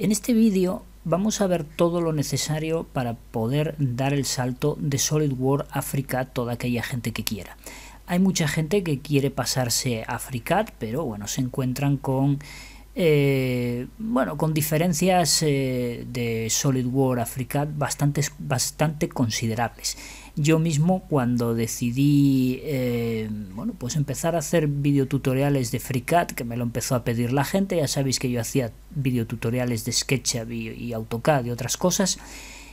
En este vídeo vamos a ver todo lo necesario para poder dar el salto de SolidWorks a FreeCAD toda aquella gente que quiera. Hay mucha gente que quiere pasarse a FreeCAD, pero bueno, se encuentran con eh, bueno, con diferencias eh, de SolidWorks a FreeCAD bastante considerables yo mismo cuando decidí eh, bueno, pues empezar a hacer videotutoriales de FreeCAD, que me lo empezó a pedir la gente, ya sabéis que yo hacía videotutoriales de SketchUp y, AutoCAD y otras cosas,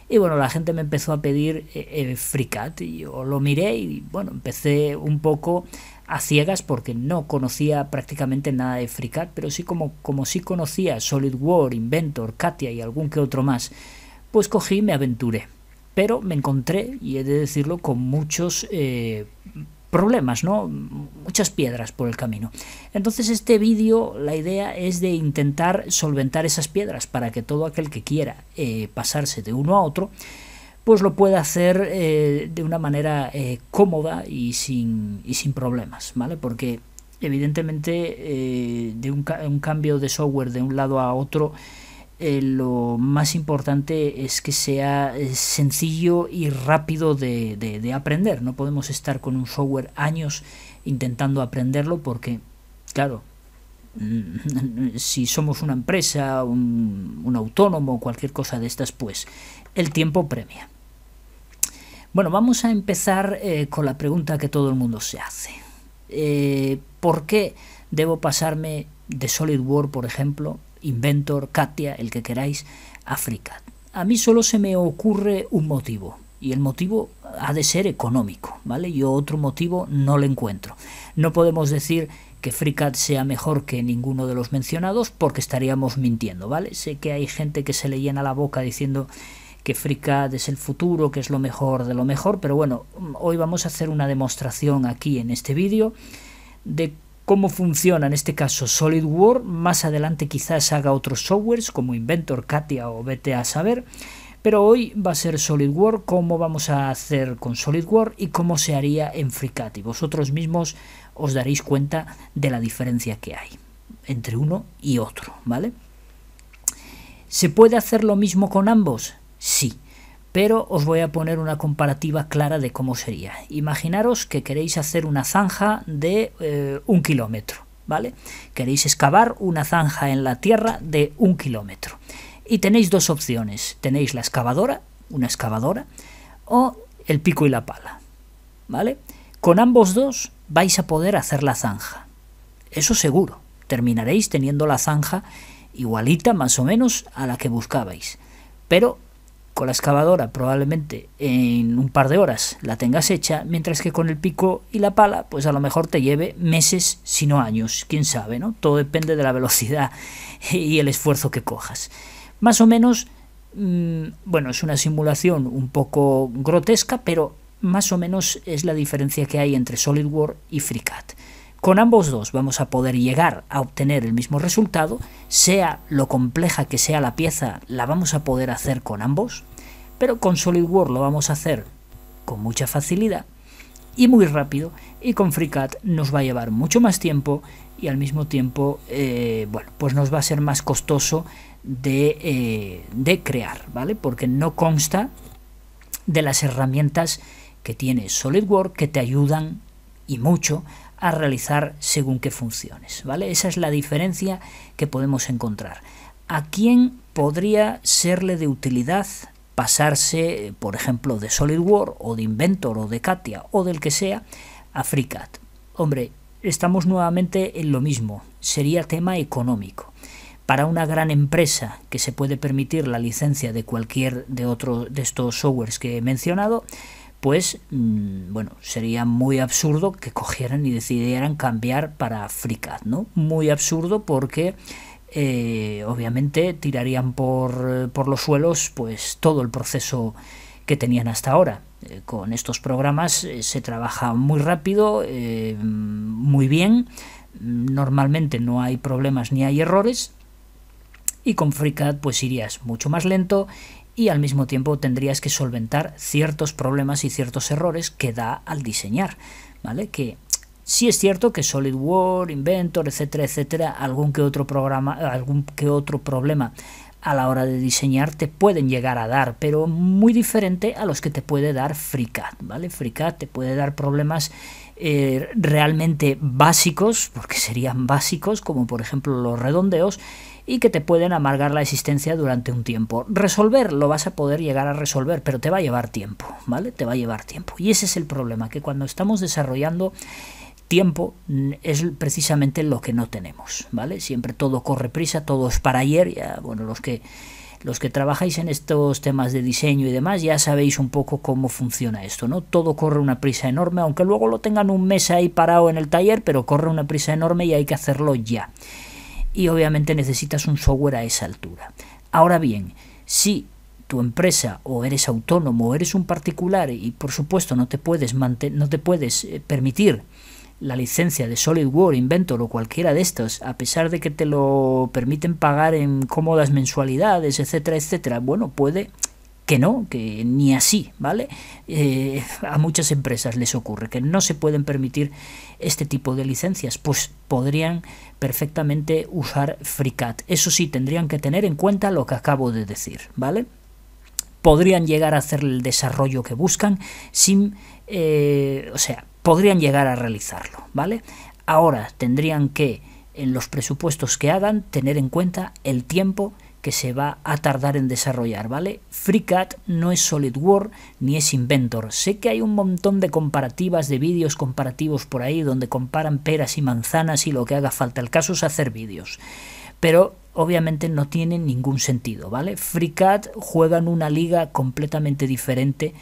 y bueno, la gente me empezó a pedir eh, eh, FreeCAD, y yo lo miré y bueno, empecé un poco a ciegas porque no conocía prácticamente nada de FreeCAD, pero sí como, como sí conocía SolidWorks, Inventor, Katia y algún que otro más, pues cogí y me aventuré pero me encontré, y he de decirlo, con muchos eh, problemas, ¿no? Muchas piedras por el camino. Entonces este vídeo, la idea es de intentar solventar esas piedras para que todo aquel que quiera eh, pasarse de uno a otro, pues lo pueda hacer eh, de una manera cómoda y sin, y sin problemas, ¿vale? Porque evidentemente de un, un cambio de software de un lado a otro, eh, lo más importante es que sea eh, sencillo y rápido de, aprender. No podemos estar con un software años intentando aprenderlo porque, claro, mm, si somos una empresa, un, autónomo autónomo, cualquier cosa de estas, pues el tiempo premia. Bueno, vamos a empezar eh, con la pregunta que todo el mundo se hace. ¿Por qué debo pasarme de SolidWorks, por ejemplo, Inventor, Katia, el que queráis, África. A mí solo se me ocurre un motivo, y el motivo ha de ser económico, ¿vale? Yo otro motivo no lo encuentro. No podemos decir que FreeCAD sea mejor que ninguno de los mencionados porque estaríamos mintiendo, ¿vale? Sé que hay gente que se le llena la boca diciendo que FreeCAD es el futuro, que es lo mejor de lo mejor, pero bueno, hoy vamos a hacer una demostración aquí en este vídeo de cómo funciona en este caso SolidWorks. Más adelante quizás haga otros softwares como Inventor, Katia o vete a saber. Pero hoy va a ser SolidWorks, cómo vamos a hacer con SolidWorks y cómo se haría en FreeCAD. Y vosotros mismos os daréis cuenta de la diferencia que hay entre uno y otro, ¿vale? ¿Se puede hacer lo mismo con ambos? Sí, pero os voy a poner una comparativa clara de cómo sería. Imaginaros que queréis hacer una zanja de eh, un kilómetro, ¿vale? Queréis excavar una zanja en la tierra de un kilómetro. Y tenéis dos opciones. Tenéis la excavadora, una excavadora, o el pico y la pala, ¿vale? Con ambos dos vais a poder hacer la zanja. Eso seguro. Terminaréis teniendo la zanja igualita más o menos a la que buscabais. Pero con la excavadora probablemente en un par de horas la tengas hecha, mientras que con el pico y la pala, pues a lo mejor te lleve meses, si no años, quién sabe, ¿no? Todo depende de la velocidad y el esfuerzo que cojas. Más o menos, mm, bueno, es una simulación un poco grotesca, pero más o menos es la diferencia que hay entre SolidWorks y FreeCAD. Con ambos dos vamos a poder llegar a obtener el mismo resultado, sea lo compleja que sea la pieza, la vamos a poder hacer con ambos, pero con SolidWorks lo vamos a hacer con mucha facilidad y muy rápido, y con FreeCAD nos va a llevar mucho más tiempo y al mismo tiempo, eh, bueno, pues nos va a ser más costoso de, eh, de crear, ¿vale? Porque no consta de las herramientas que tiene SolidWorks que te ayudan y mucho a realizar según qué funciones. ¿vale? Esa es la diferencia que podemos encontrar. ¿A quién podría serle de utilidad pasarse, por ejemplo, de SolidWorks o de Inventor o de Katia o del que sea a FreeCAD? Hombre, estamos nuevamente en lo mismo. Sería tema económico para una gran empresa que se puede permitir la licencia de cualquier de otro de estos softwares que he mencionado, pues mm, bueno, sería muy absurdo que cogieran y decidieran cambiar para FreeCAD, ¿no? Muy absurdo porque eh, obviamente tirarían por, eh, por, los suelos pues todo el proceso que tenían hasta ahora. Eh, con estos programas se trabaja muy rápido, muy bien, normalmente no hay problemas ni hay errores y con FreeCAD pues irías mucho más lento y al mismo tiempo tendrías que solventar ciertos problemas y ciertos errores que da al diseñar, ¿vale? Que sí es cierto que SolidWorks, Inventor, etcétera, etcétera, algún que otro programa, algún que otro problema a la hora de diseñar te pueden llegar a dar, pero muy diferente a los que te puede dar FreeCAD, ¿vale? FreeCAD te puede dar problemas eh, realmente básicos, porque serían básicos, como por ejemplo los redondeos, y que te pueden amargar la existencia durante un tiempo. Resolver lo vas a poder llegar a resolver, pero te va a llevar tiempo, ¿vale? Te va a llevar tiempo. Y ese es el problema, que cuando estamos desarrollando tiempo es precisamente lo que no tenemos, ¿vale? Siempre todo corre prisa, todo es para ayer, bueno, los que los que trabajáis en estos temas de diseño y demás ya sabéis un poco cómo funciona esto, ¿no? Todo corre una prisa enorme, aunque luego lo tengan un mes ahí parado en el taller, pero corre una prisa enorme y hay que hacerlo ya y obviamente necesitas un software a esa altura. Ahora bien, si tu empresa o eres autónomo o eres un particular y por supuesto no te puedes, no te puedes eh, permitir la licencia de SolidWorks, Inventor o cualquiera de estos, a pesar de que te lo permiten pagar en cómodas mensualidades, etcétera, etcétera, bueno, puede que no, que ni así, ¿vale? Eh, a muchas empresas les ocurre que no se pueden permitir este tipo de licencias, pues podrían perfectamente usar FreeCAD. Eso sí, tendrían que tener en cuenta lo que acabo de decir, ¿vale? Podrían llegar a hacer el desarrollo que buscan sin, eh, o sea, podrían llegar a realizarlo, ¿vale? Ahora tendrían que, en los presupuestos que hagan, tener en cuenta el tiempo que se va a tardar en desarrollar, ¿vale? FreeCAD no es SolidWorks ni es Inventor. Sé que hay un montón de comparativas, de vídeos comparativos por ahí donde comparan peras y manzanas y lo que haga falta. El caso es hacer vídeos. Pero obviamente no tiene ningún sentido, ¿vale? FreeCAD juega en una liga completamente diferente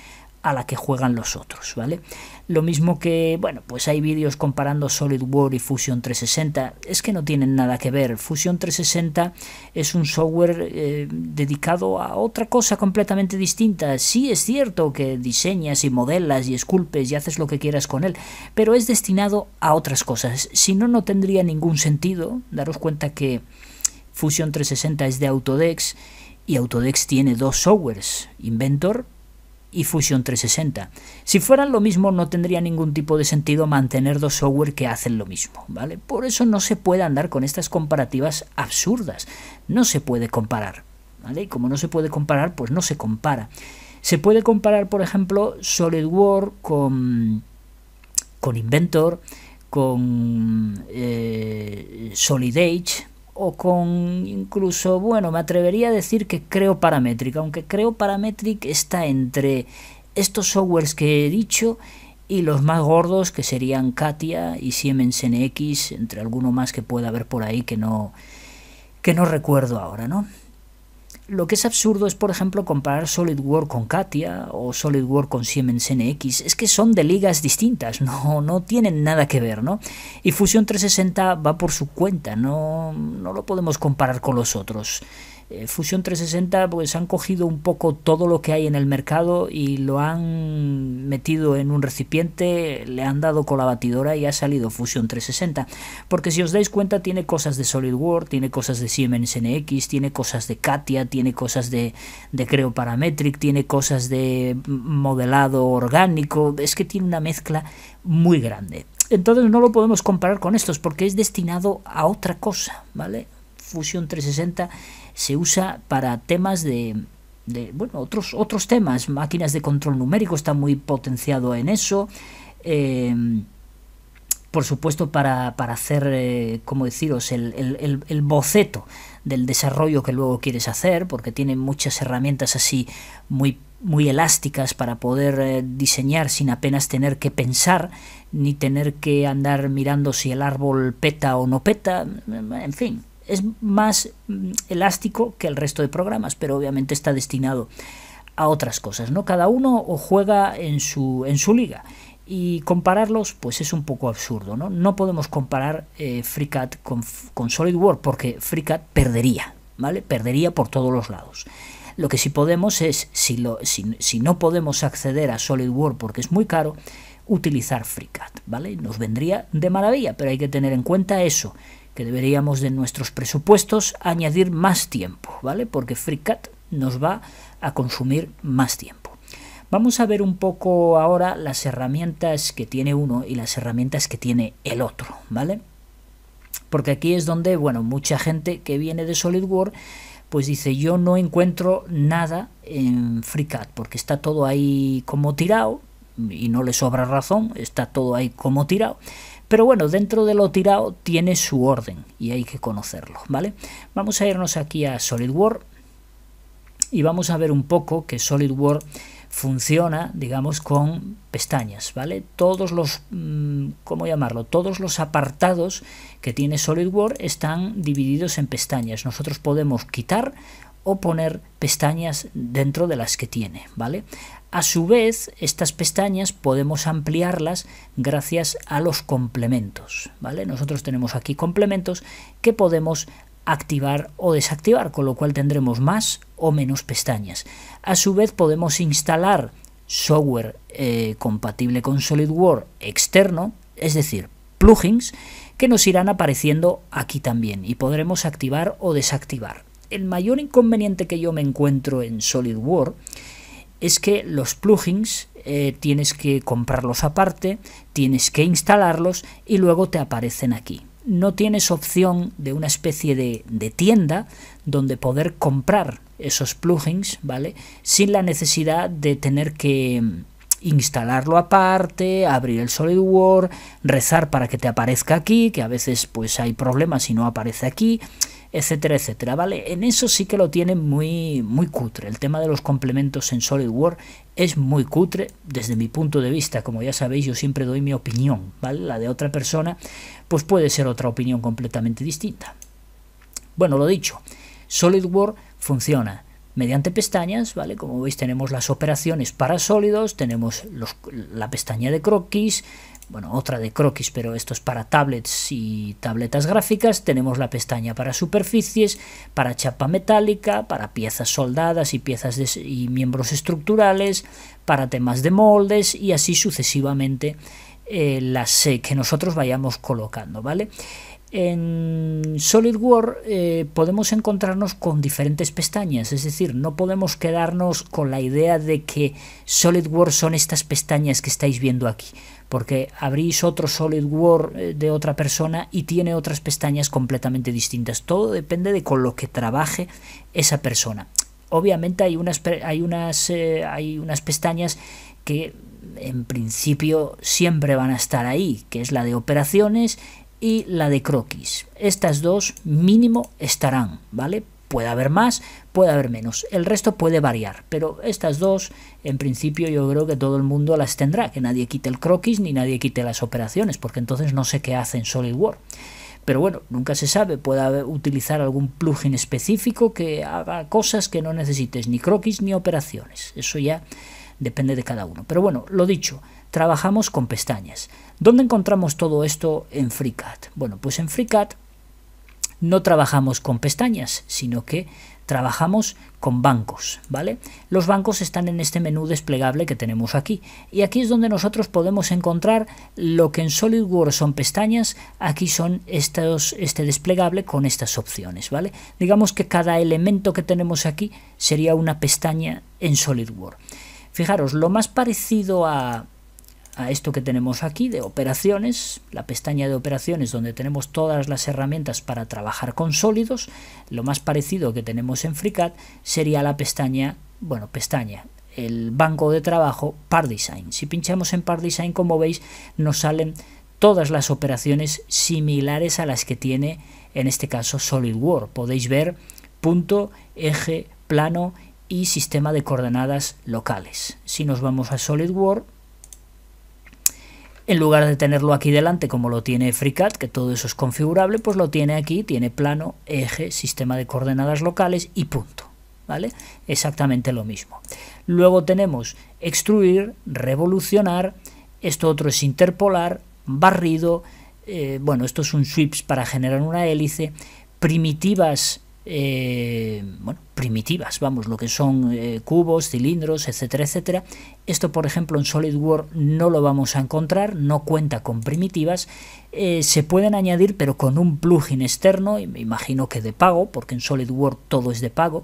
a la que juegan los otros, ¿vale? Lo mismo que, bueno, pues hay vídeos comparando SolidWorks y Fusion 360. Es que no tienen nada que ver. Fusion 360 es un software eh, dedicado a otra cosa completamente distinta. Sí es cierto que diseñas y modelas y esculpes y haces lo que quieras con él, pero es destinado a otras cosas. Si no, no tendría ningún sentido. Daros cuenta que Fusion 360 es de Autodex y Autodex tiene dos softwares, Inventor y Fusion 360. Si fueran lo mismo no tendría ningún tipo de sentido mantener dos software que hacen lo mismo, ¿vale? Por eso no se puede andar con estas comparativas absurdas, no se puede comparar, Y como no se puede comparar, pues no se compara. Se puede comparar, por ejemplo, SolidWorks con, con Inventor, con eh, SolidAge, o con incluso, bueno, me atrevería a decir que creo Parametric, aunque creo Parametric está entre estos softwares que he dicho y los más gordos que serían Katia y Siemens NX, entre alguno más que pueda haber por ahí que no que no recuerdo ahora, ¿no? Lo que es absurdo es, por ejemplo, comparar SolidWorks con Katia o SolidWorks con Siemens NX. Es que son de ligas distintas, no, no tienen nada que ver, ¿no? Y Fusion 360 va por su cuenta, no, no lo podemos comparar con los otros. Eh, Fusion 360 pues han cogido un poco todo lo que hay en el mercado y lo han metido en un recipiente, le han dado con la batidora y ha salido Fusion 360. Porque si os dais cuenta tiene cosas de SolidWorks, tiene cosas de Siemens NX, tiene cosas de Katia, tiene cosas de, de Creo Parametric, tiene cosas de modelado orgánico, es que tiene una mezcla muy grande. Entonces no lo podemos comparar con estos porque es destinado a otra cosa, ¿vale? Fusion 360 se usa para temas de, bueno, otros, otros temas, máquinas de control numérico está muy potenciado en eso. Em, por supuesto, para, para hacer, eh, como deciros, el, el, el, boceto del desarrollo que luego quieres hacer, porque tiene muchas herramientas así muy, muy elásticas para poder eh, diseñar sin apenas tener que pensar, ni tener que andar mirando si el árbol peta o no peta, en fin, es más mm, elástico que el resto de programas, pero obviamente está destinado a otras cosas, ¿no? Cada uno juega en su, en su liga y compararlos pues es un poco absurdo, ¿no? No podemos comparar eh, FreeCAD con, con SolidWorks porque FreeCAD perdería, ¿vale? Perdería por todos los lados. Lo que sí podemos es, si, lo, no podemos acceder a SolidWorks porque es muy caro, utilizar FreeCAD, ¿vale? Nos vendría de maravilla, pero hay que tener en cuenta eso, que deberíamos de nuestros presupuestos añadir más tiempo, ¿vale? Porque FreeCAD nos va a consumir más tiempo. Vamos a ver un poco ahora las herramientas que tiene uno y las herramientas que tiene el otro, ¿vale? Porque aquí es donde, bueno, mucha gente que viene de SolidWorks pues dice yo no encuentro nada en FreeCAD porque está todo ahí como tirado y no le sobra razón, está todo ahí como tirado pero bueno, dentro de lo tirado tiene su orden y hay que conocerlo, ¿vale? Vamos a irnos aquí a SolidWorks y vamos a ver un poco que SolidWorks funciona, digamos, con pestañas, ¿vale? Todos los, mm, ¿cómo llamarlo? Todos los apartados que tiene SolidWorks están divididos en pestañas. Nosotros podemos quitar o poner pestañas dentro de las que tiene, ¿vale? A su vez, estas pestañas podemos ampliarlas gracias a los complementos. ¿vale? Nosotros tenemos aquí complementos que podemos activar o desactivar, con lo cual tendremos más o menos pestañas. A su vez, podemos instalar software eh, compatible con SolidWorks externo, es decir, plugins, que nos irán apareciendo aquí también y podremos activar o desactivar. El mayor inconveniente que yo me encuentro en SolidWorks es que los plugins eh, tienes que comprarlos aparte, tienes que instalarlos y luego te aparecen aquí. No tienes opción de una especie de, tienda donde poder comprar esos plugins, ¿vale? Sin la necesidad de tener que, mm, instalarlo aparte, abrir el SolidWorks, rezar para que te aparezca aquí, que a veces pues hay problemas y no aparece aquí etcétera, etcétera. Vale, en eso sí que lo tienen muy, muy cutre. El tema de los complementos en SolidWorks es muy cutre desde mi punto de vista. Como ya sabéis, yo siempre doy mi opinión, ¿vale? La de otra persona, pues puede ser otra opinión completamente distinta. Bueno, lo dicho, SolidWorks funciona mediante pestañas, ¿vale? Como veis tenemos las operaciones para sólidos, tenemos la pestaña de croquis, bueno, otra de croquis, pero esto es para tablets y tabletas gráficas. Tenemos la pestaña para superficies, para chapa metálica, para piezas soldadas y piezas y miembros estructurales, para temas de moldes y así sucesivamente eh, las eh, que nosotros vayamos colocando, ¿vale? En SolidWorks eh, podemos encontrarnos con diferentes pestañas, es decir, no podemos quedarnos con la idea de que SolidWorks son estas pestañas que estáis viendo aquí porque abrís otro SolidWorks eh, de otra persona y tiene otras pestañas completamente distintas. Todo depende de con lo que trabaje esa persona. Obviamente hay unas, hay unas, eh, hay unas pestañas que en principio siempre van a estar ahí, que es la de operaciones y la de croquis. Estas dos mínimo estarán, ¿vale? Puede haber más, puede haber menos. El resto puede variar, pero estas dos, en principio, yo creo que todo el mundo las tendrá. Que nadie quite el croquis ni nadie quite las operaciones, porque entonces no sé qué hace en SolidWorks pero bueno, nunca se sabe, Puede utilizar algún plugin específico que haga cosas que no necesites, ni croquis ni operaciones, eso ya depende de cada uno. Pero bueno, lo dicho, trabajamos con pestañas. ¿Dónde encontramos todo esto en FreeCAD? Bueno, pues en FreeCAD no trabajamos con pestañas, sino que trabajamos con bancos, ¿vale? Los bancos están en este menú desplegable que tenemos aquí y aquí es donde nosotros podemos encontrar lo que en SolidWorks son pestañas, aquí son este desplegable con estas opciones, ¿vale? Digamos que cada elemento que tenemos aquí sería una pestaña en SolidWorks. Fijaros, lo más parecido a, a esto que tenemos aquí de operaciones, la pestaña de operaciones donde tenemos todas las herramientas para trabajar con sólidos, lo más parecido que tenemos en FreeCAD sería la pestaña, bueno, pestaña, el banco de trabajo Design, Si pinchamos en Design como veis, nos salen todas las operaciones similares a las que tiene, en este caso, SolidWorks. Podéis ver punto, eje, plano y sistema de coordenadas locales. Si nos vamos a SolidWorks, en lugar de tenerlo aquí delante como lo tiene FreeCAD, que todo eso es configurable, pues lo tiene aquí, tiene plano, eje, sistema de coordenadas locales y punto. ¿Vale? Exactamente lo mismo. Luego tenemos extruir, revolucionar, esto otro es interpolar, barrido, eh, bueno, esto es un sweeps para generar una hélice, primitivas eh, bueno, primitivas, vamos, lo que son eh, cubos, cilindros, etcétera, etcétera. Esto, por ejemplo, en SolidWorks no lo vamos a encontrar, no cuenta con primitivas. Eh, se pueden añadir, pero con un plugin externo, y me imagino que de pago, porque en SolidWorks todo es de pago.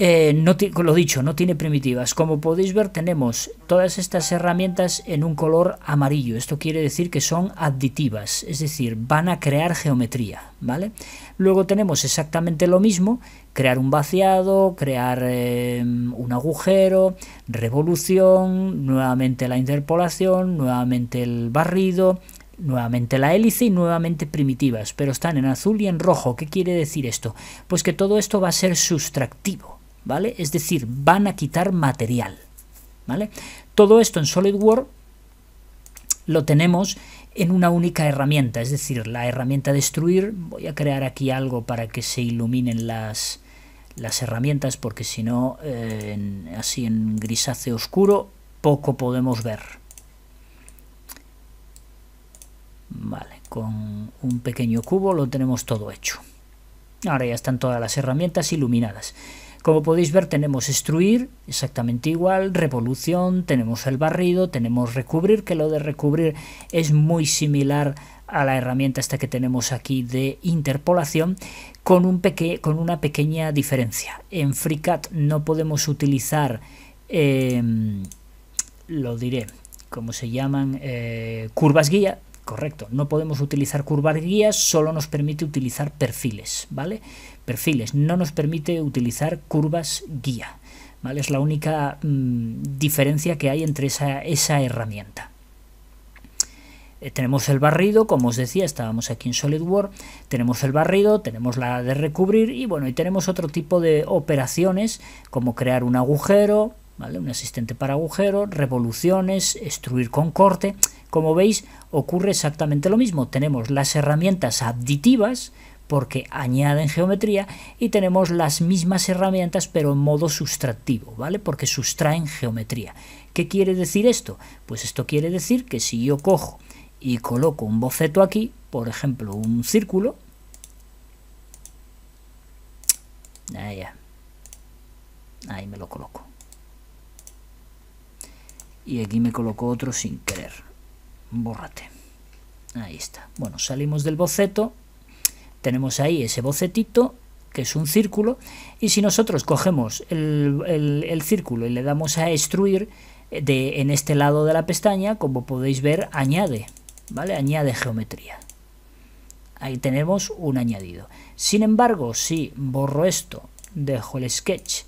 Eh, no lo dicho, no tiene primitivas. Como podéis ver, tenemos todas estas herramientas en un color amarillo. Esto quiere decir que son aditivas, es decir, van a crear geometría, ¿vale? Luego tenemos exactamente lo mismo, crear un vaciado, crear eh, un agujero, revolución, nuevamente la interpolación, nuevamente el barrido, nuevamente la hélice y nuevamente primitivas, pero están en azul y en rojo. ¿Qué quiere decir esto? Pues que todo esto va a ser sustractivo. ¿vale? Es decir, van a quitar material, ¿vale? Todo esto en SolidWorks lo tenemos en una única herramienta, es decir, la herramienta destruir, voy a crear aquí algo para que se iluminen las, herramientas porque si no, eh, así en grisáceo oscuro, poco podemos ver. Vale, con un pequeño cubo lo tenemos todo hecho. Ahora ya están todas las herramientas iluminadas. Como podéis ver tenemos extruir, exactamente igual, revolución, tenemos el barrido, tenemos recubrir, que lo de recubrir es muy similar a la herramienta esta que tenemos aquí de interpolación, con, un con una pequeña diferencia. En FreeCAD no podemos utilizar, em, lo diré, como se llaman? Eh, curvas guía, correcto. No podemos utilizar curvas guías, solo nos permite utilizar perfiles, ¿vale? perfiles, no nos permite utilizar curvas guía. ¿vale? Es la única mm, diferencia que hay entre esa, herramienta. Eh, tenemos el barrido, como os decía, estábamos aquí en SolidWorks, tenemos el barrido, tenemos la de recubrir y bueno, y tenemos otro tipo de operaciones como crear un agujero, un asistente para agujero, revoluciones, extruir con corte. Como veis, ocurre exactamente lo mismo. Tenemos las herramientas aditivas porque añaden geometría y tenemos las mismas herramientas pero en modo sustractivo, ¿vale? Porque sustraen geometría. ¿Qué quiere decir esto? Pues esto quiere decir que si yo cojo y coloco un boceto aquí, por ejemplo, un círculo, ahí, me lo coloco. Y aquí me coloco otro sin querer. Bórrate. Ahí está. Bueno, salimos del boceto, tenemos ahí ese bocetito que es un círculo, y si nosotros cogemos el, el, círculo y le damos a extruir eh, de, en este lado de la pestaña, como podéis ver, añade, ¿vale? Añade geometría. Ahí tenemos un añadido. Sin embargo, si borro esto, dejo el sketch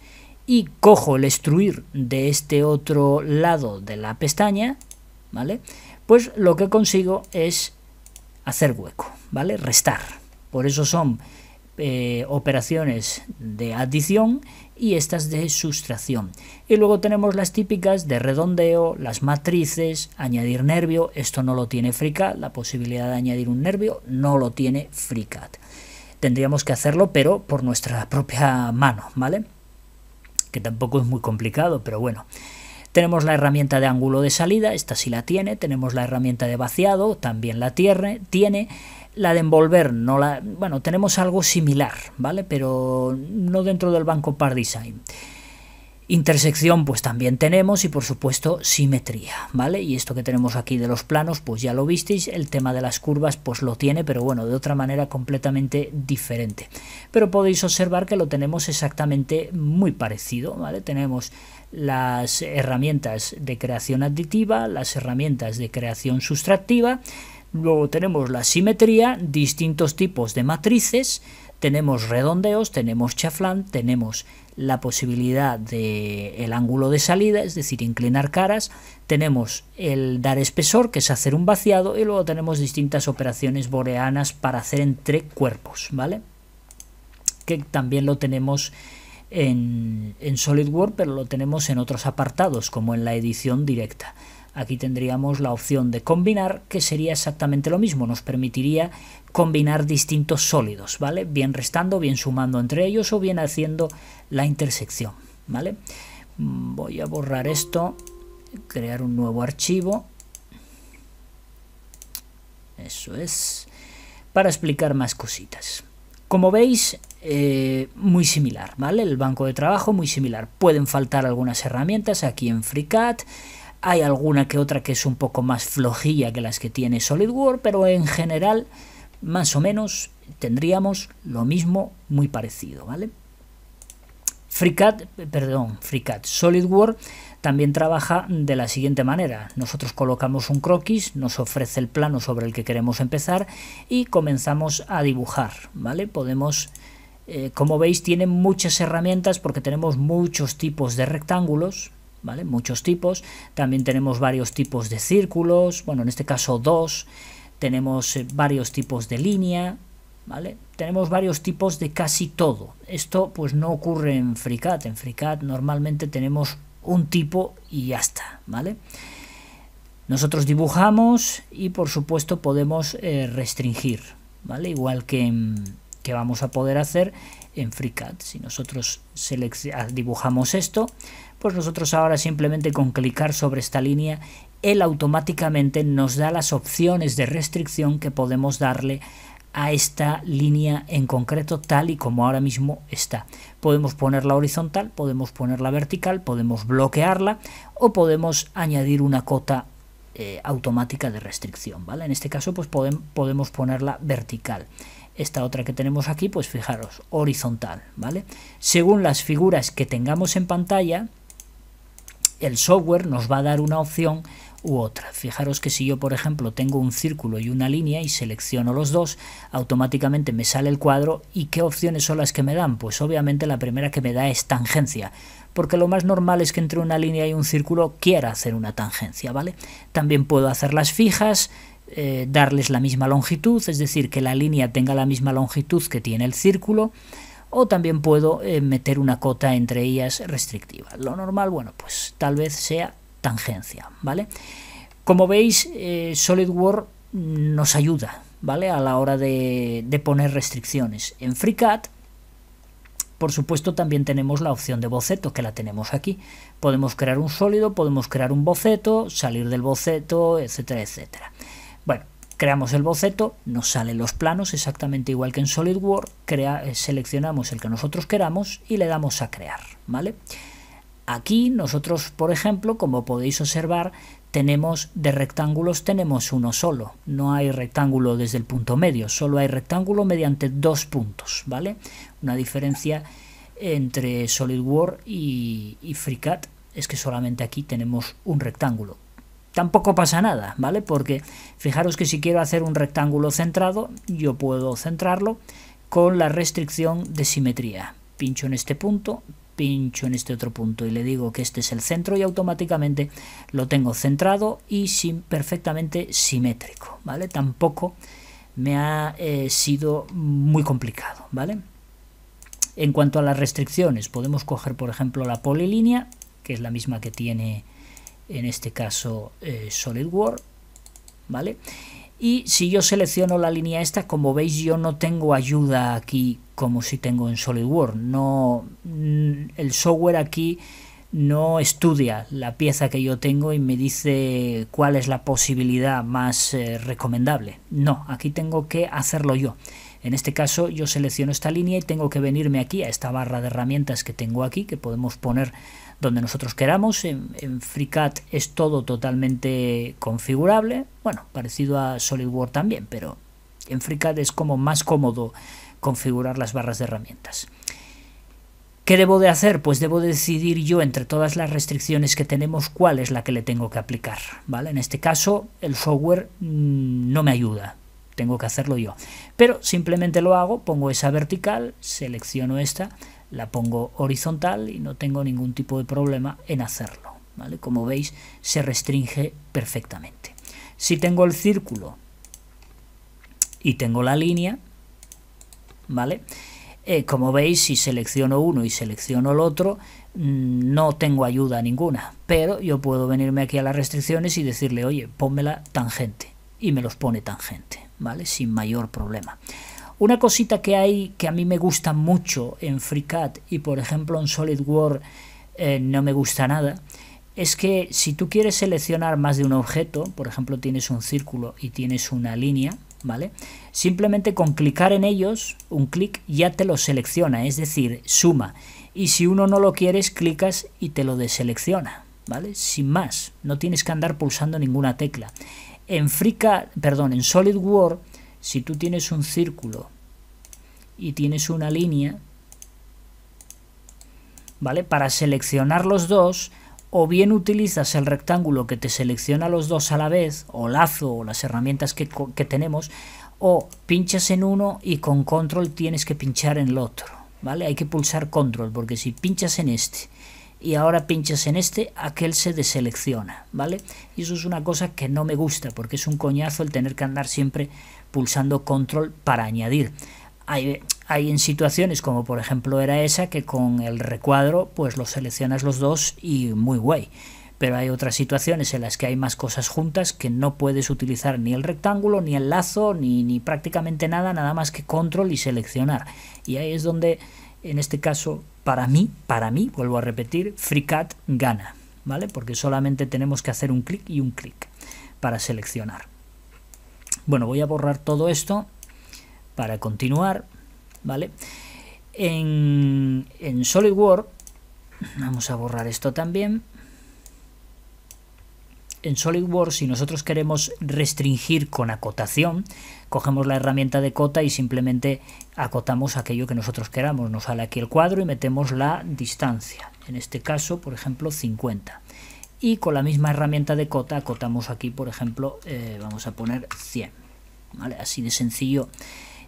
y cojo el extruir de este otro lado de la pestaña, ¿vale? Pues lo que consigo es hacer hueco, ¿vale? Restar. Por eso son eh, operaciones de adición y estas de sustracción. Y luego tenemos las típicas de redondeo, las matrices, añadir nervio, esto no lo tiene FreeCAD, la posibilidad de añadir un nervio no lo tiene FreeCAD. Tendríamos que hacerlo, pero por nuestra propia mano, ¿vale? Que tampoco es muy complicado, pero bueno. Tenemos la herramienta de ángulo de salida, esta sí la tiene. Tenemos la herramienta de vaciado, también la tiene la de envolver, no la, bueno, tenemos algo similar, ¿vale? Pero no dentro del banco Par Design. Intersección pues también tenemos y por supuesto simetría, ¿vale? Y esto que tenemos aquí de los planos pues ya lo visteis, el tema de las curvas pues lo tiene, pero bueno, de otra manera completamente diferente. Pero podéis observar que lo tenemos exactamente muy parecido, ¿vale? Tenemos las herramientas de creación aditiva, las herramientas de creación sustractiva, Luego tenemos la simetría, distintos tipos de matrices, tenemos redondeos, tenemos chaflán, tenemos la posibilidad del el ángulo de salida, es decir, inclinar caras, tenemos el dar espesor, que es hacer un vaciado, y luego tenemos distintas operaciones boreanas para hacer entre cuerpos, ¿vale? Que también lo tenemos en, en SolidWorks, pero lo tenemos en otros apartados, como en la edición directa. Aquí tendríamos la opción de combinar, que sería exactamente lo mismo, nos permitiría combinar distintos sólidos, ¿vale? Bien restando, bien sumando entre ellos o bien haciendo la intersección, ¿vale? Mm, voy a borrar esto, crear un nuevo archivo. Eso es, para explicar más cositas. Como veis, eh, muy similar, ¿vale? El banco de trabajo muy similar. Pueden faltar algunas herramientas aquí en FreeCAD, hay alguna que otra que es un poco más flojilla que las que tiene SolidWorks, pero en general, más o menos, tendríamos lo mismo, muy parecido, ¿vale? FreeCAD, perdón, FreeCAD, SolidWorks también trabaja de la siguiente manera. Nosotros colocamos un croquis, nos ofrece el plano sobre el que queremos empezar y comenzamos a dibujar, ¿vale? Podemos, eh, como veis, tiene muchas herramientas porque tenemos muchos tipos de rectángulos, Muchos tipos. También tenemos varios tipos de círculos, bueno, en este caso dos. Tenemos eh, varios tipos de línea, ¿vale? Tenemos varios tipos de casi todo. Esto pues no ocurre en FreeCAD. En FreeCAD normalmente tenemos un tipo y ya está, ¿vale? Nosotros dibujamos y por supuesto podemos eh, restringir, ¿vale? Igual que, mm, que, vamos a poder hacer en FreeCAD. Si nosotros ah, dibujamos esto, pues nosotros ahora simplemente con clicar sobre esta línea, él automáticamente nos da las opciones de restricción que podemos darle a esta línea en concreto tal y como ahora mismo está. Podemos ponerla horizontal, podemos ponerla vertical, podemos bloquearla o podemos añadir una cota eh, automática de restricción, ¿vale? En este caso pues podemos ponerla vertical. Esta otra que tenemos aquí, pues fijaros, horizontal, ¿vale? Según las figuras que tengamos en pantalla, el software nos va a dar una opción u otra. Fijaros que si yo, por ejemplo, tengo un círculo y una línea y selecciono los dos, automáticamente me sale el cuadro y ¿qué opciones son las que me dan? Pues obviamente la primera que me da es tangencia, porque lo más normal es que entre una línea y un círculo quiera hacer una tangencia, ¿vale? También puedo hacer las fijas, eh, darles la misma longitud, es decir, que la línea tenga la misma longitud que tiene el círculo, o también puedo eh, meter una cota entre ellas restrictiva. Lo normal, bueno, pues tal vez sea tangencia, ¿vale? Como veis, eh, SolidWorks nos ayuda, ¿vale? A la hora de, de poner restricciones. En FreeCAD, por supuesto, también tenemos la opción de boceto, que la tenemos aquí. Podemos crear un sólido, podemos crear un boceto, salir del boceto, etcétera, etcétera creamos el boceto, nos salen los planos exactamente igual que en SolidWorks, eh, seleccionamos el que nosotros queramos y le damos a crear, ¿vale? Aquí nosotros, por ejemplo, como podéis observar, tenemos de rectángulos tenemos uno solo, no hay rectángulo desde el punto medio, solo hay rectángulo mediante dos puntos, ¿vale? Una diferencia entre SolidWorks y, y FreeCAD es que solamente aquí tenemos un rectángulo, tampoco pasa nada, ¿vale? Porque fijaros que si quiero hacer un rectángulo centrado, yo puedo centrarlo con la restricción de simetría. Pincho en este punto, pincho en este otro punto y le digo que este es el centro y automáticamente lo tengo centrado y sin, perfectamente simétrico, ¿vale? Tampoco me ha eh, sido muy complicado, ¿vale? En cuanto a las restricciones, podemos coger, por ejemplo, la polilínea, que es la misma que tiene en este caso eh, SolidWorks, ¿vale? Y si yo selecciono la línea esta, como veis yo no tengo ayuda aquí como si tengo en SolidWorks, no, mm, el software aquí no estudia la pieza que yo tengo y me dice cuál es la posibilidad más eh, recomendable. No, aquí tengo que hacerlo yo. En este caso yo selecciono esta línea y tengo que venirme aquí a esta barra de herramientas que tengo aquí, que podemos poner donde nosotros queramos. En, FreeCAD es todo totalmente configurable, bueno, parecido a SolidWorks también, pero en FreeCAD es como más cómodo configurar las barras de herramientas. ¿Qué debo de hacer? Pues debo decidir yo entre todas las restricciones que tenemos cuál es la que le tengo que aplicar, ¿vale? En este caso el software mm, no me ayuda, tengo que hacerlo yo. Pero simplemente lo hago, pongo esa vertical, selecciono esta, la pongo horizontal y no tengo ningún tipo de problema en hacerlo. ¿vale? Como veis, se restringe perfectamente. Si tengo el círculo y tengo la línea, ¿vale? Eh, como veis, si selecciono uno y selecciono el otro, mm, no tengo ayuda ninguna, pero yo puedo venirme aquí a las restricciones y decirle, oye, pónmela tangente, y me los pone tangente, ¿vale? Sin mayor problema. Una cosita que hay que a mí me gusta mucho en FreeCAD y por ejemplo en SolidWorks eh, no me gusta nada, es que si tú quieres seleccionar más de un objeto, por ejemplo tienes un círculo y tienes una línea, ¿vale? Simplemente con clicar en ellos, un clic ya te lo selecciona, es decir, suma. Y si uno no lo quieres, clicas y te lo deselecciona, ¿vale? Sin más, no tienes que andar pulsando ninguna tecla. En FreeCAD, perdón, en SolidWorks si tú tienes un círculo y tienes una línea, ¿vale? Para seleccionar los dos, o bien utilizas el rectángulo que te selecciona los dos a la vez, o lazo, o las herramientas que, tenemos, o pinchas en uno y con control tienes que pinchar en el otro, ¿vale? Hay que pulsar control, porque si pinchas en este y ahora pinchas en este, aquel se deselecciona, ¿vale? Y eso es una cosa que no me gusta, porque es un coñazo el tener que andar siempre pulsando control para añadir. Hay, en situaciones como por ejemplo era esa que con el recuadro pues lo seleccionas los dos y muy guay pero hay otras situaciones en las que hay más cosas juntas que no puedes utilizar ni el rectángulo, ni el lazo, ni, ni, prácticamente nada, nada más que control y seleccionar. Y ahí es donde, en este caso, para mí, para mí, vuelvo a repetir, FreeCAD gana, ¿vale? Porque solamente tenemos que hacer un clic y un clic para seleccionar. Bueno, voy a borrar todo esto para continuar, ¿vale? En, en SolidWorks, vamos a borrar esto también. En SolidWorks, si nosotros queremos restringir con acotación, cogemos la herramienta de cota y simplemente acotamos aquello que nosotros queramos. Nos sale aquí el cuadro y metemos la distancia. En este caso, por ejemplo, 50 y con la misma herramienta de cota acotamos aquí por ejemplo eh, vamos a poner 100 ¿vale? así de sencillo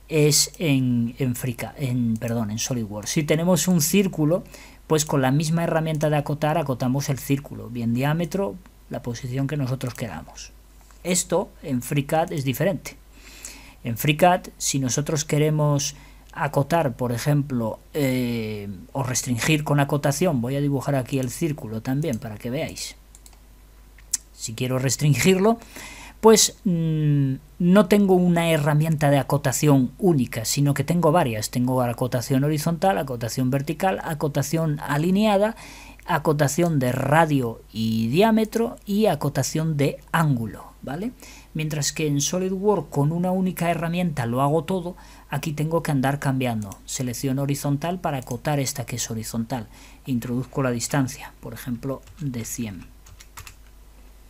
es en, en, en, perdón, en SolidWorks. Si tenemos un círculo, pues con la misma herramienta de acotar acotamos el círculo, bien diámetro, la posición que nosotros queramos. Esto en FreeCAD es diferente. En FreeCAD, si nosotros queremos acotar, por ejemplo, eh, o restringir con acotación, voy a dibujar aquí el círculo también para que veáis si quiero restringirlo, pues mm, no tengo una herramienta de acotación única, sino que tengo varias. Tengo acotación horizontal, acotación vertical, acotación alineada, acotación de radio y diámetro y acotación de ángulo, ¿vale? Mientras que en SolidWorks con una única herramienta lo hago todo, aquí tengo que andar cambiando. Selecciono horizontal para acotar esta que es horizontal. Introduzco la distancia, por ejemplo, de 100.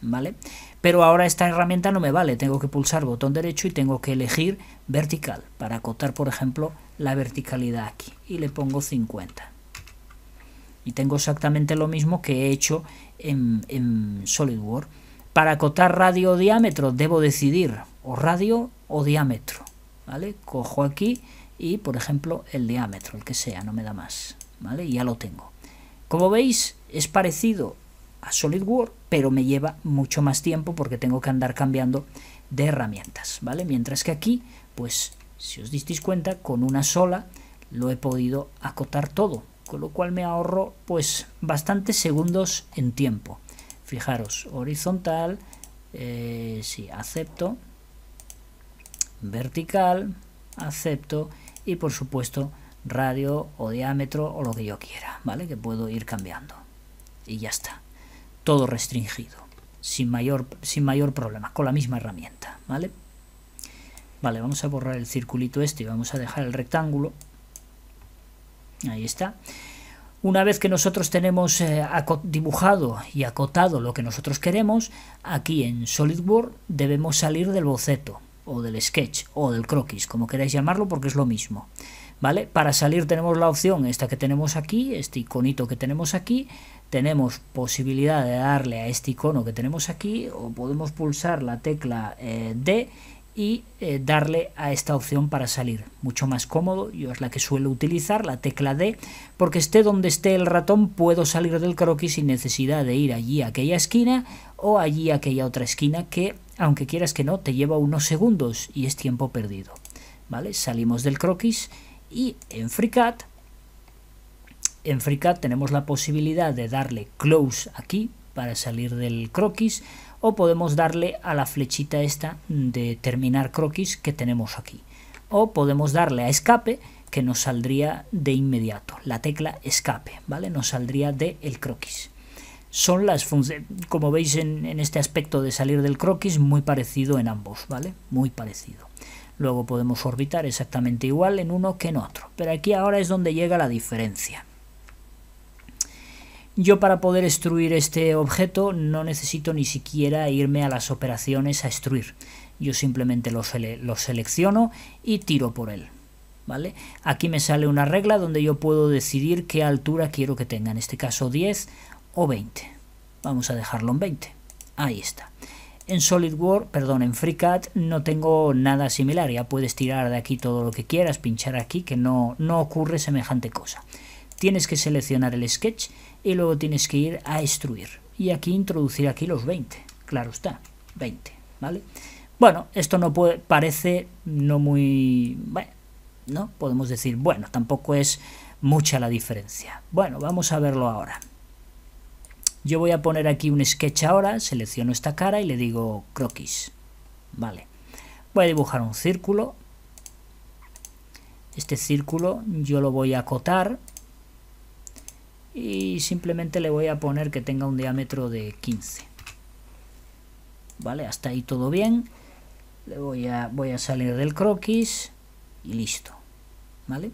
¿vale? Pero ahora esta herramienta no me vale, tengo que pulsar botón derecho y tengo que elegir vertical para acotar, por ejemplo, la verticalidad aquí y le pongo 50. Y tengo exactamente lo mismo que he hecho en, en SolidWorks. Para acotar radio o diámetro debo decidir o radio o diámetro, ¿vale? Cojo aquí y, por ejemplo, el diámetro, el que sea, no me da más, ¿vale? ya lo tengo. Como veis, es parecido a SolidWorks, pero me lleva mucho más tiempo porque tengo que andar cambiando de herramientas, ¿vale? Mientras que aquí, pues, si os disteis cuenta, con una sola lo he podido acotar todo, con lo cual me ahorro, pues, bastantes segundos en tiempo. Fijaros, horizontal, eh, acepto, vertical, acepto y, por supuesto, radio o diámetro o lo que yo quiera, ¿vale? Que puedo ir cambiando. Y ya está todo restringido, sin mayor, sin mayor problema, con la misma herramienta, ¿vale? Vale, vamos a borrar el circulito este y vamos a dejar el rectángulo. Ahí está. Una vez que nosotros tenemos eh, dibujado y acotado lo que nosotros queremos, aquí en SolidWorks debemos salir del boceto, o del sketch, o del croquis, como queráis llamarlo, porque es lo mismo. ¿Vale? Para salir tenemos la opción esta que tenemos aquí, este iconito que tenemos aquí, tenemos posibilidad de darle a este icono que tenemos aquí o podemos pulsar la tecla eh, D y eh, darle a esta opción para salir. Mucho más cómodo, yo es la que suelo utilizar, la tecla D, porque esté donde esté el ratón puedo salir del croquis sin necesidad de ir allí a aquella esquina o allí a aquella otra esquina que, aunque quieras que no, te lleva unos segundos y es tiempo perdido. ¿Vale? Salimos del croquis y en FreeCAD en FreeCAD tenemos la posibilidad de darle close aquí para salir del croquis o podemos darle a la flechita esta de terminar croquis que tenemos aquí. O podemos darle a escape que nos saldría de inmediato, la tecla escape, ¿vale? Nos saldría del el croquis. Son las funciones, como veis en este aspecto de salir del croquis, muy parecido en ambos, ¿vale? Muy parecido. Luego podemos orbitar exactamente igual en uno que en otro, pero aquí ahora es donde llega la diferencia. Yo para poder destruir este objeto no necesito ni siquiera irme a las operaciones a destruir. Yo simplemente lo, selecciono y tiro por él. ¿Vale? Aquí me sale una regla donde yo puedo decidir qué altura quiero que tenga, en este caso 10 o 20. Vamos a dejarlo en 20. Ahí está. En SolidWorks, perdón, en FreeCAD no tengo nada similar. Ya puedes tirar de aquí todo lo que quieras, pinchar aquí, que no, no ocurre semejante cosa. Tienes que seleccionar el sketch y luego tienes que ir a extruir y aquí introducir aquí los 20 claro está 20 vale bueno esto no puede, parece no muy bueno no podemos decir bueno tampoco es mucha la diferencia bueno vamos a verlo ahora yo voy a poner aquí un sketch ahora selecciono esta cara y le digo croquis vale voy a dibujar un círculo este círculo yo lo voy a acotar y simplemente le voy a poner que tenga un diámetro de 15 vale hasta ahí todo bien le voy a voy a salir del croquis y listo vale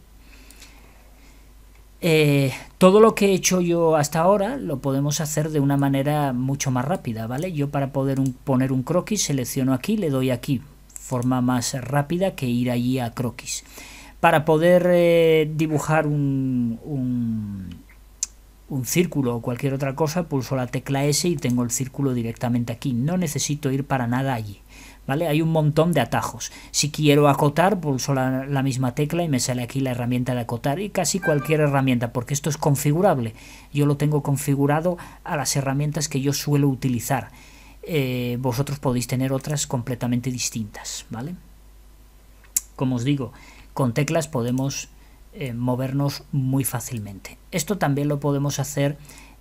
eh, todo lo que he hecho yo hasta ahora lo podemos hacer de una manera mucho más rápida vale yo para poder poner un croquis selecciono aquí le doy aquí forma más rápida que ir allí a croquis para poder eh, dibujar un un círculo o cualquier otra cosa, pulso la tecla S y tengo el círculo directamente aquí. No necesito ir para nada allí. ¿Vale? Hay un montón de atajos. Si quiero acotar, pulso la, misma tecla y me sale aquí la herramienta de acotar y casi cualquier herramienta, porque esto es configurable. Yo lo tengo configurado a las herramientas que yo suelo utilizar. Eh, vosotros podéis tener otras completamente distintas, ¿vale? Como os digo, con teclas podemos eh, movernos muy fácilmente. Esto también lo podemos hacer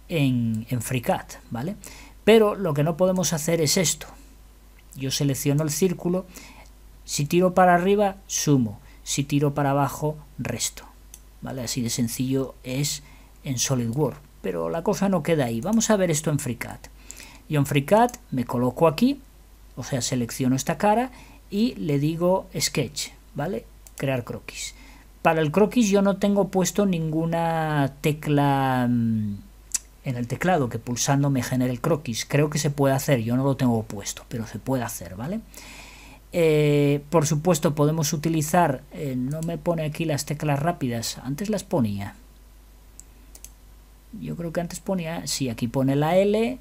en, en FreeCAD, ¿vale? Pero lo que no podemos hacer es esto. Yo selecciono el círculo, si tiro para arriba, sumo, si tiro para abajo, resto. ¿Vale? Así de sencillo es en SolidWorks. Pero la cosa no queda ahí. Vamos a ver esto en FreeCAD. Yo en FreeCAD me coloco aquí, o sea, selecciono esta cara y le digo Sketch, ¿vale? Crear croquis. Para el croquis yo no tengo puesto ninguna tecla mm, en el teclado que pulsando me genere el croquis. Creo que se puede hacer, yo no lo tengo puesto, pero se puede hacer, ¿vale? Eh, por supuesto podemos utilizar, eh, no me pone aquí las teclas rápidas, antes las ponía. Yo creo que antes ponía, sí, aquí pone la L,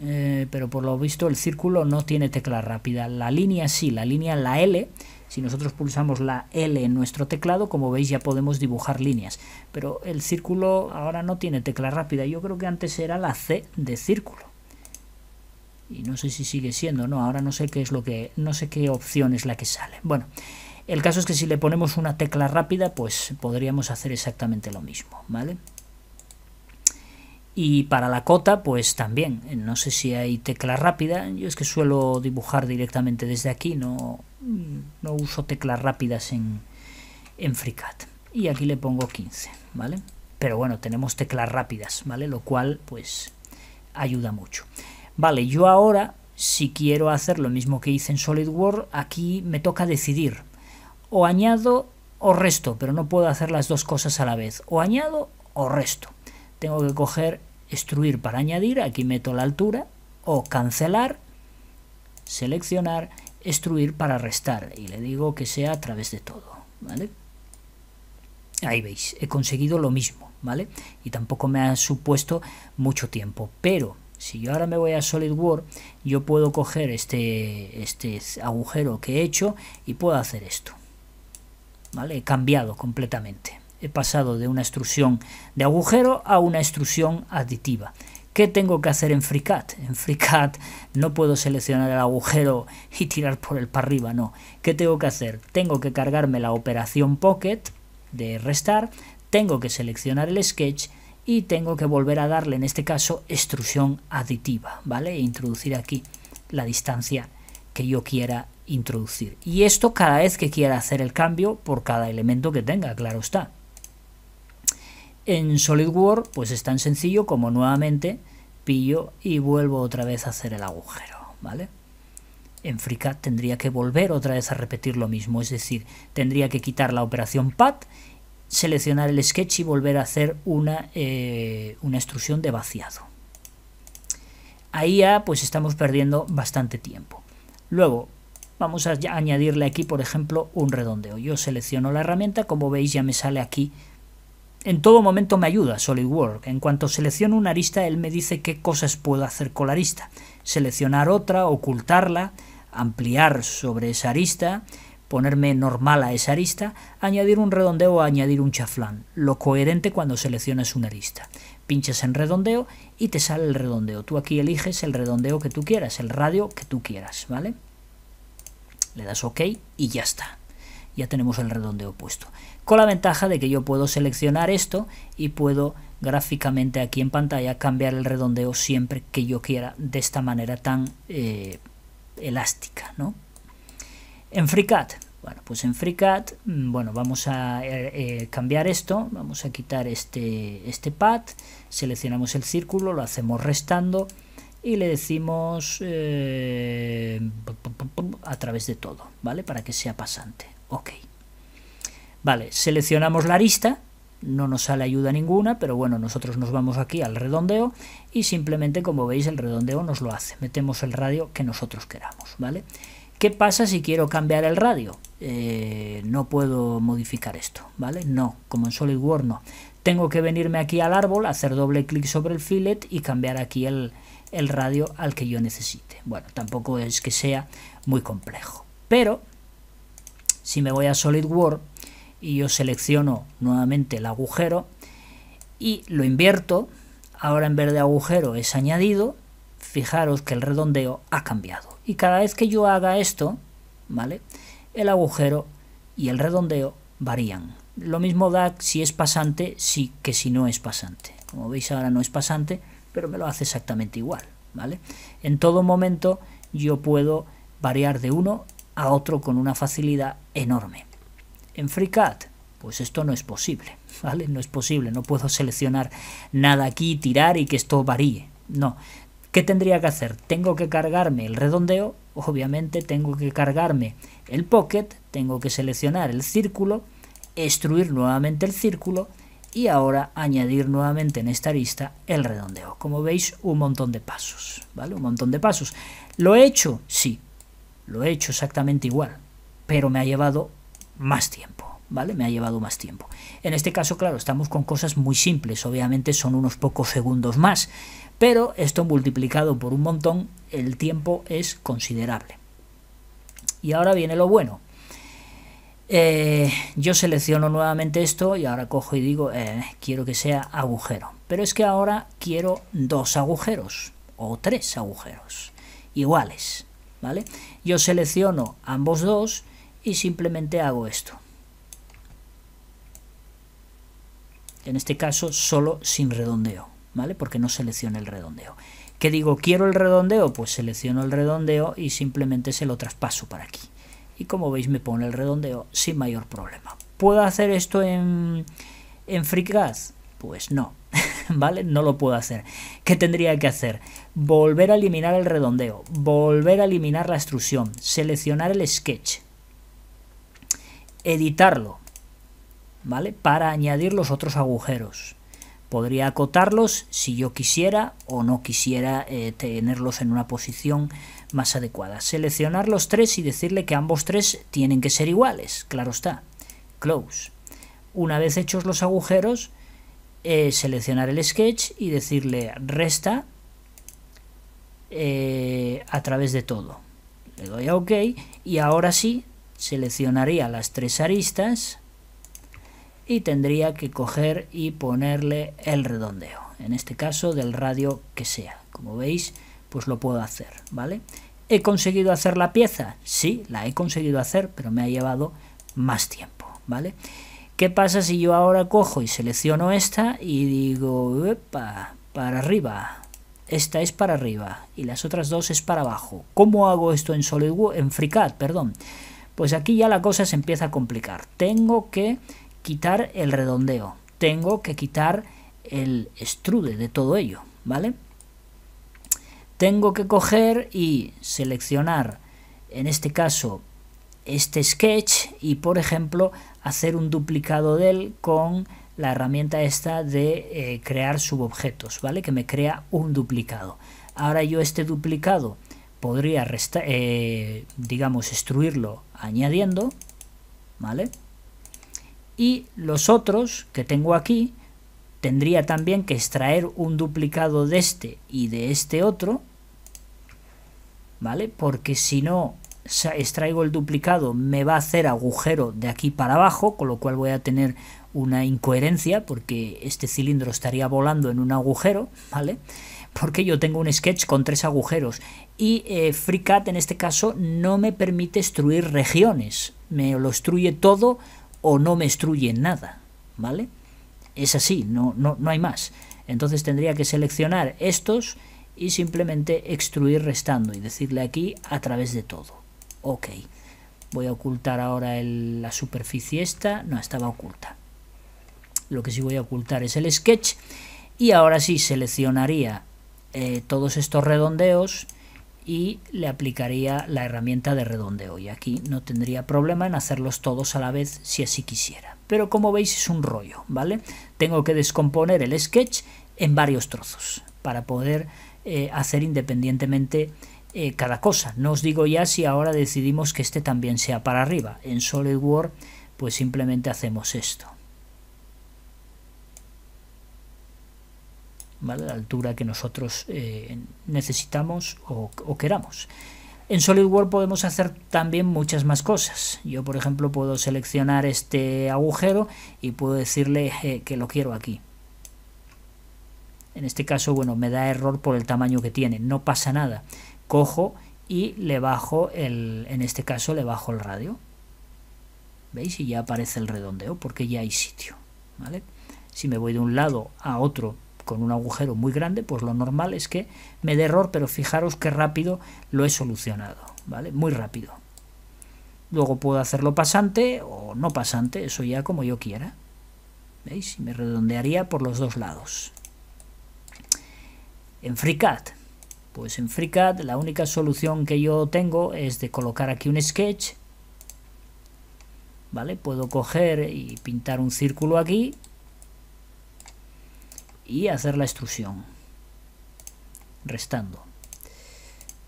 eh, pero por lo visto el círculo no tiene tecla rápida. La línea sí, la línea, la L, si nosotros pulsamos la L en nuestro teclado, como veis ya podemos dibujar líneas. Pero el círculo ahora no tiene tecla rápida. Yo creo que antes era la C de círculo. Y no sé si sigue siendo, no, ahora no sé qué es lo que, no sé qué opción es la que sale. Bueno, el caso es que si le ponemos una tecla rápida, pues podríamos hacer exactamente lo mismo, ¿vale? Y para la cota, pues también. No sé si hay tecla rápida. Yo es que suelo dibujar directamente desde aquí, no, Mm, no uso teclas rápidas en, en FreeCAD. Y aquí le pongo 15, ¿vale? Pero bueno, tenemos teclas rápidas, ¿vale? Lo cual, pues, ayuda mucho. Vale, yo ahora, si quiero hacer lo mismo que hice en SolidWorks, aquí me toca decidir. O añado o resto, pero no puedo hacer las dos cosas a la vez. O añado o resto. Tengo que coger extruir para añadir, aquí meto la altura, o cancelar, seleccionar extruir para restar y le digo que sea a través de todo, ¿vale? Ahí veis, he conseguido lo mismo, ¿vale? Y tampoco me ha supuesto mucho tiempo, pero si yo ahora me voy a SolidWorks, yo puedo coger este, este agujero que he hecho y puedo hacer esto, ¿vale? He cambiado completamente, he pasado de una extrusión de agujero a una extrusión aditiva. ¿Qué tengo que hacer en FreeCAD? En FreeCAD no puedo seleccionar el agujero y tirar por el para arriba, no. ¿Qué tengo que hacer? Tengo que cargarme la operación Pocket de restar, tengo que seleccionar el sketch y tengo que volver a darle, en este caso, extrusión aditiva, ¿vale? E introducir aquí la distancia que yo quiera introducir. Y esto cada vez que quiera hacer el cambio por cada elemento que tenga, claro está. En SolidWorks, pues es tan sencillo como nuevamente pillo y vuelvo otra vez a hacer el agujero, ¿vale? En FreeCAD tendría que volver otra vez a repetir lo mismo, es decir, tendría que quitar la operación PAT, seleccionar el sketch y volver a hacer una, eh, una extrusión de vaciado. Ahí ya pues estamos perdiendo bastante tiempo. Luego, vamos a añadirle aquí, por ejemplo, un redondeo. Yo selecciono la herramienta, como veis ya me sale aquí en todo momento me ayuda SolidWorks. En cuanto selecciono una arista, él me dice qué cosas puedo hacer con la arista. Seleccionar otra, ocultarla, ampliar sobre esa arista, ponerme normal a esa arista, añadir un redondeo o añadir un chaflán. Lo coherente cuando seleccionas una arista. Pinchas en redondeo y te sale el redondeo. Tú aquí eliges el redondeo que tú quieras, el radio que tú quieras, ¿vale? Le das OK y ya está. Ya tenemos el redondeo puesto con la ventaja de que yo puedo seleccionar esto y puedo gráficamente aquí en pantalla cambiar el redondeo siempre que yo quiera de esta manera tan eh, elástica ¿no? en FreeCAD bueno pues en FreeCAD mm, bueno vamos a eh, eh, cambiar esto vamos a quitar este este pad seleccionamos el círculo lo hacemos restando y le decimos a través de todo vale para que sea pasante ok Vale, seleccionamos la arista, no nos sale ayuda ninguna, pero bueno, nosotros nos vamos aquí al redondeo y simplemente, como veis, el redondeo nos lo hace. Metemos el radio que nosotros queramos, ¿vale? ¿Qué pasa si quiero cambiar el radio? Eh, no puedo modificar esto, ¿vale? No, como en SolidWorks no. Tengo que venirme aquí al árbol, hacer doble clic sobre el fillet y cambiar aquí el, el radio al que yo necesite. Bueno, tampoco es que sea muy complejo. Pero, si me voy a SolidWorks, y yo selecciono nuevamente el agujero y lo invierto. Ahora en vez de agujero es añadido. Fijaros que el redondeo ha cambiado. Y cada vez que yo haga esto, ¿vale? El agujero y el redondeo varían. Lo mismo da si es pasante sí que si no es pasante. Como veis ahora no es pasante, pero me lo hace exactamente igual, ¿vale? En todo momento yo puedo variar de uno a otro con una facilidad enorme en FreeCAD. Pues esto no es posible, ¿vale? No es posible, no puedo seleccionar nada aquí, tirar y que esto varíe. No. ¿Qué tendría que hacer? Tengo que cargarme el redondeo, obviamente tengo que cargarme el pocket, tengo que seleccionar el círculo, extruir nuevamente el círculo y ahora añadir nuevamente en esta arista el redondeo. Como veis, un montón de pasos, ¿vale? Un montón de pasos. ¿Lo he hecho? Sí, lo he hecho exactamente igual, pero me ha llevado más tiempo, ¿vale? Me ha llevado más tiempo. En este caso, claro, estamos con cosas muy simples, obviamente son unos pocos segundos más, pero esto multiplicado por un montón, el tiempo es considerable. Y ahora viene lo bueno. Eh, yo selecciono nuevamente esto y ahora cojo y digo, eh, quiero que sea agujero. Pero es que ahora quiero dos agujeros o tres agujeros iguales, ¿vale? Yo selecciono ambos dos y simplemente hago esto. En este caso solo sin redondeo, ¿vale? Porque no selecciono el redondeo. ¿Qué digo? ¿Quiero el redondeo? Pues selecciono el redondeo y simplemente se lo traspaso para aquí. Y como veis me pone el redondeo sin mayor problema. ¿Puedo hacer esto en, en Pues no, ¿vale? No lo puedo hacer. ¿Qué tendría que hacer? Volver a eliminar el redondeo, volver a eliminar la extrusión, seleccionar el sketch, editarlo, ¿vale? Para añadir los otros agujeros. Podría acotarlos si yo quisiera o no quisiera eh, tenerlos en una posición más adecuada. Seleccionar los tres y decirle que ambos tres tienen que ser iguales, claro está. Close. Una vez hechos los agujeros, eh, seleccionar el sketch y decirle resta eh, a través de todo. Le doy a OK y ahora sí seleccionaría las tres aristas y tendría que coger y ponerle el redondeo, en este caso del radio que sea. Como veis, pues lo puedo hacer, ¿vale? ¿He conseguido hacer la pieza? Sí, la he conseguido hacer, pero me ha llevado más tiempo, ¿vale? ¿Qué pasa si yo ahora cojo y selecciono esta y digo, epa, para arriba, esta es para arriba y las otras dos es para abajo? ¿Cómo hago esto en SolidWorks, en FreeCAD, perdón? Pues aquí ya la cosa se empieza a complicar. Tengo que quitar el redondeo, tengo que quitar el extrude de todo ello, ¿vale? Tengo que coger y seleccionar, en este caso, este sketch y, por ejemplo, hacer un duplicado de él con la herramienta esta de eh, crear subobjetos, ¿vale? Que me crea un duplicado. Ahora yo este duplicado podría, eh, digamos, extruirlo añadiendo, ¿vale? Y los otros que tengo aquí, tendría también que extraer un duplicado de este y de este otro, ¿vale? Porque si no extraigo el duplicado me va a hacer agujero de aquí para abajo, con lo cual voy a tener una incoherencia porque este cilindro estaría volando en un agujero, ¿vale? vale porque yo tengo un sketch con tres agujeros y eh, FreeCAD en este caso no me permite extruir regiones, me lo extruye todo o no me extruye nada, ¿vale? Es así, no, no, hay más. Entonces tendría que seleccionar estos y simplemente extruir restando y decirle aquí a través de todo. Ok, voy a ocultar ahora la superficie esta, no, estaba oculta. Lo que sí voy a ocultar es el sketch y ahora sí seleccionaría eh, todos estos redondeos y le aplicaría la herramienta de redondeo y aquí no tendría problema en hacerlos todos a la vez si así quisiera pero como veis es un rollo vale tengo que descomponer el sketch en varios trozos para poder eh, hacer independientemente eh, cada cosa no os digo ya si ahora decidimos que este también sea para arriba en SolidWorks pues simplemente hacemos esto la altura que nosotros eh, necesitamos o, queramos. En SolidWorks podemos hacer también muchas más cosas. Yo, por ejemplo, puedo seleccionar este agujero y puedo decirle eh, que lo quiero aquí. En este caso, bueno, me da error por el tamaño que tiene. No pasa nada. Cojo y le bajo el, en este caso, le bajo el radio. ¿Veis? Y ya aparece el redondeo porque ya hay sitio. Si me voy de un lado a otro con un agujero muy grande, pues lo normal es que me dé error, pero fijaros qué rápido lo he solucionado, ¿vale? Muy rápido. Luego puedo hacerlo pasante o no pasante, eso ya como yo quiera. ¿Veis? Y me redondearía por los dos lados. En FreeCAD, pues en FreeCAD la única solución que yo tengo es de colocar aquí un sketch. ¿Vale? Puedo coger y pintar un círculo aquí y hacer la extrusión restando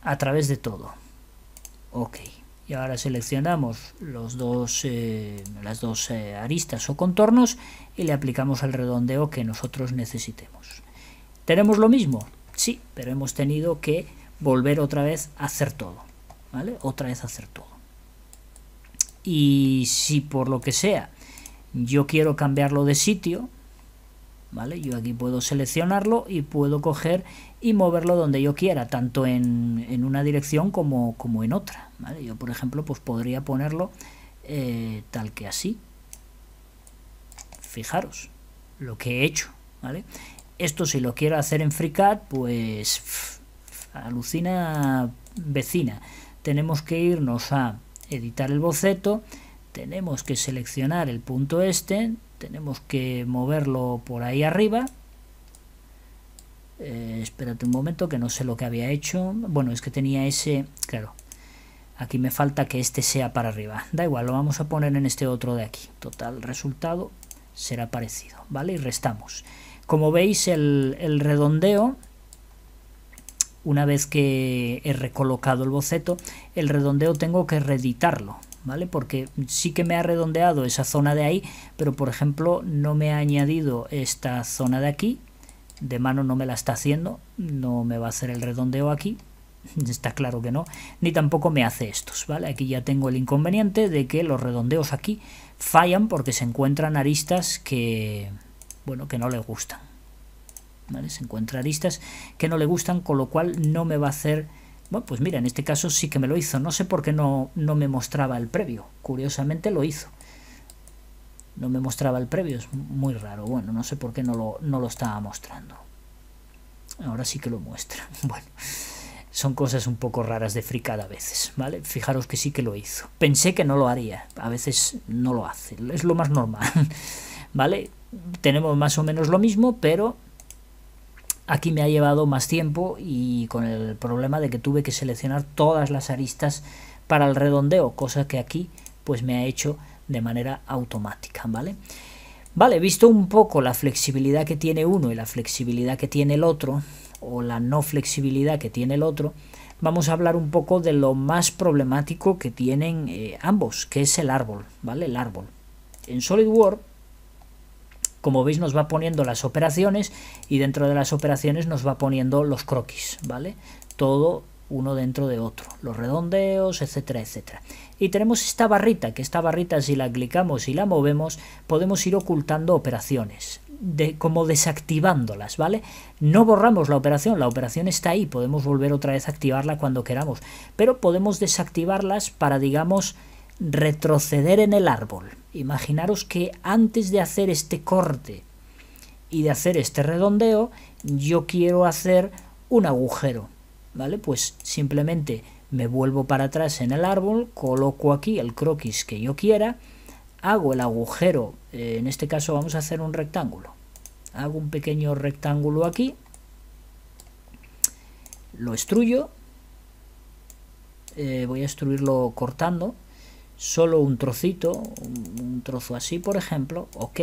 a través de todo ok y ahora seleccionamos los dos, las dos aristas o contornos y le aplicamos el redondeo que nosotros necesitemos tenemos lo mismo sí pero hemos tenido que volver otra vez a hacer todo vale otra vez a hacer todo y si por lo que sea yo quiero cambiarlo de sitio ¿vale? Yo aquí puedo seleccionarlo y puedo coger y moverlo donde yo quiera, tanto en, una dirección como, como en otra, Yo, por ejemplo, pues podría ponerlo eh, tal que así. Fijaros lo que he hecho, ¿vale? Esto si lo quiero hacer en FreeCAD, pues alucina vecina. Tenemos que irnos a editar el boceto, tenemos que seleccionar el punto este, tenemos que moverlo por ahí arriba eh, espérate un momento que no sé lo que había hecho bueno es que tenía ese claro aquí me falta que este sea para arriba da igual lo vamos a poner en este otro de aquí total resultado será parecido vale y restamos como veis el, el redondeo una vez que he recolocado el boceto el redondeo tengo que reeditarlo ¿vale? Porque sí que me ha redondeado esa zona de ahí, pero por ejemplo no me ha añadido esta zona de aquí, de mano no me la está haciendo, no me va a hacer el redondeo aquí, está claro que no, ni tampoco me hace estos, ¿vale? Aquí ya tengo el inconveniente de que los redondeos aquí fallan porque se encuentran aristas que, bueno, que no le gustan, ¿vale? Se encuentran aristas que no le gustan, con lo cual no me va a hacer bueno, pues mira, en este caso sí que me lo hizo. No sé por qué no, no me mostraba el previo. Curiosamente lo hizo. No me mostraba el previo, es muy raro. Bueno, no sé por qué no lo, no lo estaba mostrando. Ahora sí que lo muestra. Bueno, son cosas un poco raras de fricada a veces, ¿vale? Fijaros que sí que lo hizo. Pensé que no lo haría. A veces no lo hace. Es lo más normal, ¿vale? Tenemos más o menos lo mismo, pero Aquí me ha llevado más tiempo y con el problema de que tuve que seleccionar todas las aristas para el redondeo, cosa que aquí pues me ha hecho de manera automática, ¿vale? Vale, visto un poco la flexibilidad que tiene uno y la flexibilidad que tiene el otro, o la no flexibilidad que tiene el otro, vamos a hablar un poco de lo más problemático que tienen eh, ambos, que es el árbol, ¿vale? El árbol. En SolidWorks como veis nos va poniendo las operaciones y dentro de las operaciones nos va poniendo los croquis, ¿vale? Todo uno dentro de otro, los redondeos, etcétera, etcétera. Y tenemos esta barrita, que esta barrita si la clicamos y la movemos, podemos ir ocultando operaciones, de, como desactivándolas, ¿vale? No borramos la operación, la operación está ahí, podemos volver otra vez a activarla cuando queramos, pero podemos desactivarlas para, digamos, retroceder en el árbol. Imaginaros que antes de hacer este corte y de hacer este redondeo, yo quiero hacer un agujero. ¿Vale? Pues simplemente me vuelvo para atrás en el árbol, coloco aquí el croquis que yo quiera, hago el agujero, eh, en este caso vamos a hacer un rectángulo. Hago un pequeño rectángulo aquí, lo estruyo eh, voy a extruirlo cortando, solo un trocito, un trozo así, por ejemplo, ok.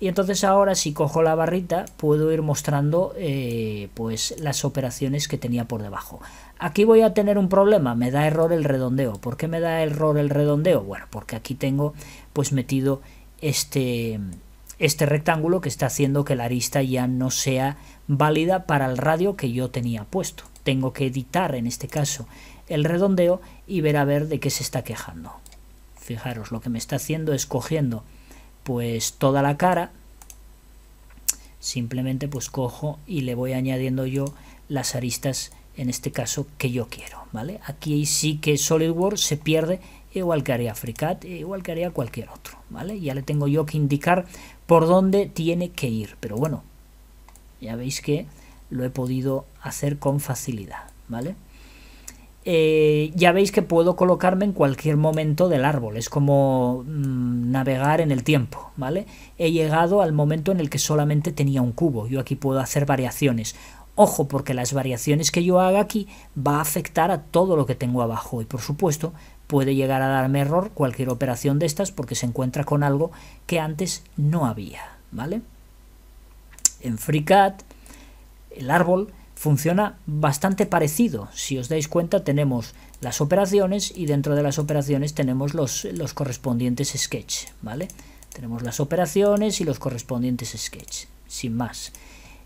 Y entonces ahora si cojo la barrita puedo ir mostrando eh, pues las operaciones que tenía por debajo. Aquí voy a tener un problema, me da error el redondeo. ¿Por qué me da error el redondeo? Bueno, porque aquí tengo pues metido este, este rectángulo que está haciendo que la arista ya no sea válida para el radio que yo tenía puesto. Tengo que editar en este caso el redondeo y ver a ver de qué se está quejando. Fijaros, lo que me está haciendo es cogiendo pues toda la cara. Simplemente pues cojo y le voy añadiendo yo las aristas en este caso que yo quiero, ¿vale? Aquí sí que SolidWorks se pierde igual que haría FreeCAD, igual que haría cualquier otro, ¿vale? Ya le tengo yo que indicar por dónde tiene que ir, pero bueno, ya veis que lo he podido hacer con facilidad, ¿vale? Eh, ya veis que puedo colocarme en cualquier momento del árbol, es como mm, navegar en el tiempo, ¿vale? He llegado al momento en el que solamente tenía un cubo, yo aquí puedo hacer variaciones. Ojo, porque las variaciones que yo haga aquí va a afectar a todo lo que tengo abajo y por supuesto puede llegar a darme error cualquier operación de estas porque se encuentra con algo que antes no había, ¿vale? En FreeCAD, el árbol funciona bastante parecido. Si os dais cuenta, tenemos las operaciones y dentro de las operaciones tenemos los, los correspondientes sketch, ¿vale? Tenemos las operaciones y los correspondientes sketch, sin más.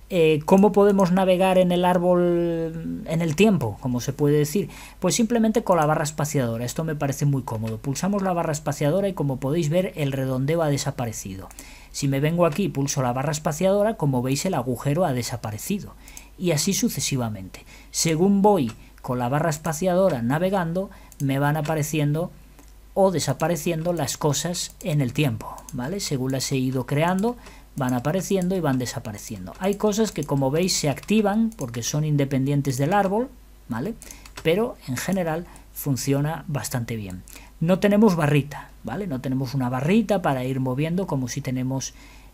Eh, ¿Cómo podemos navegar en el árbol en el tiempo, como se puede decir? Pues simplemente con la barra espaciadora, esto me parece muy cómodo. Pulsamos la barra espaciadora y como podéis ver el redondeo ha desaparecido. Si me vengo aquí y pulso la barra espaciadora, como veis el agujero ha desaparecido y así sucesivamente. Según voy con la barra espaciadora navegando, me van apareciendo o desapareciendo las cosas en el tiempo, ¿vale? Según las he ido creando, van apareciendo y van desapareciendo. Hay cosas que como veis se activan porque son independientes del árbol, ¿vale? Pero en general funciona bastante bien. No tenemos barrita, ¿vale? No tenemos una barrita para ir moviendo como si tenemos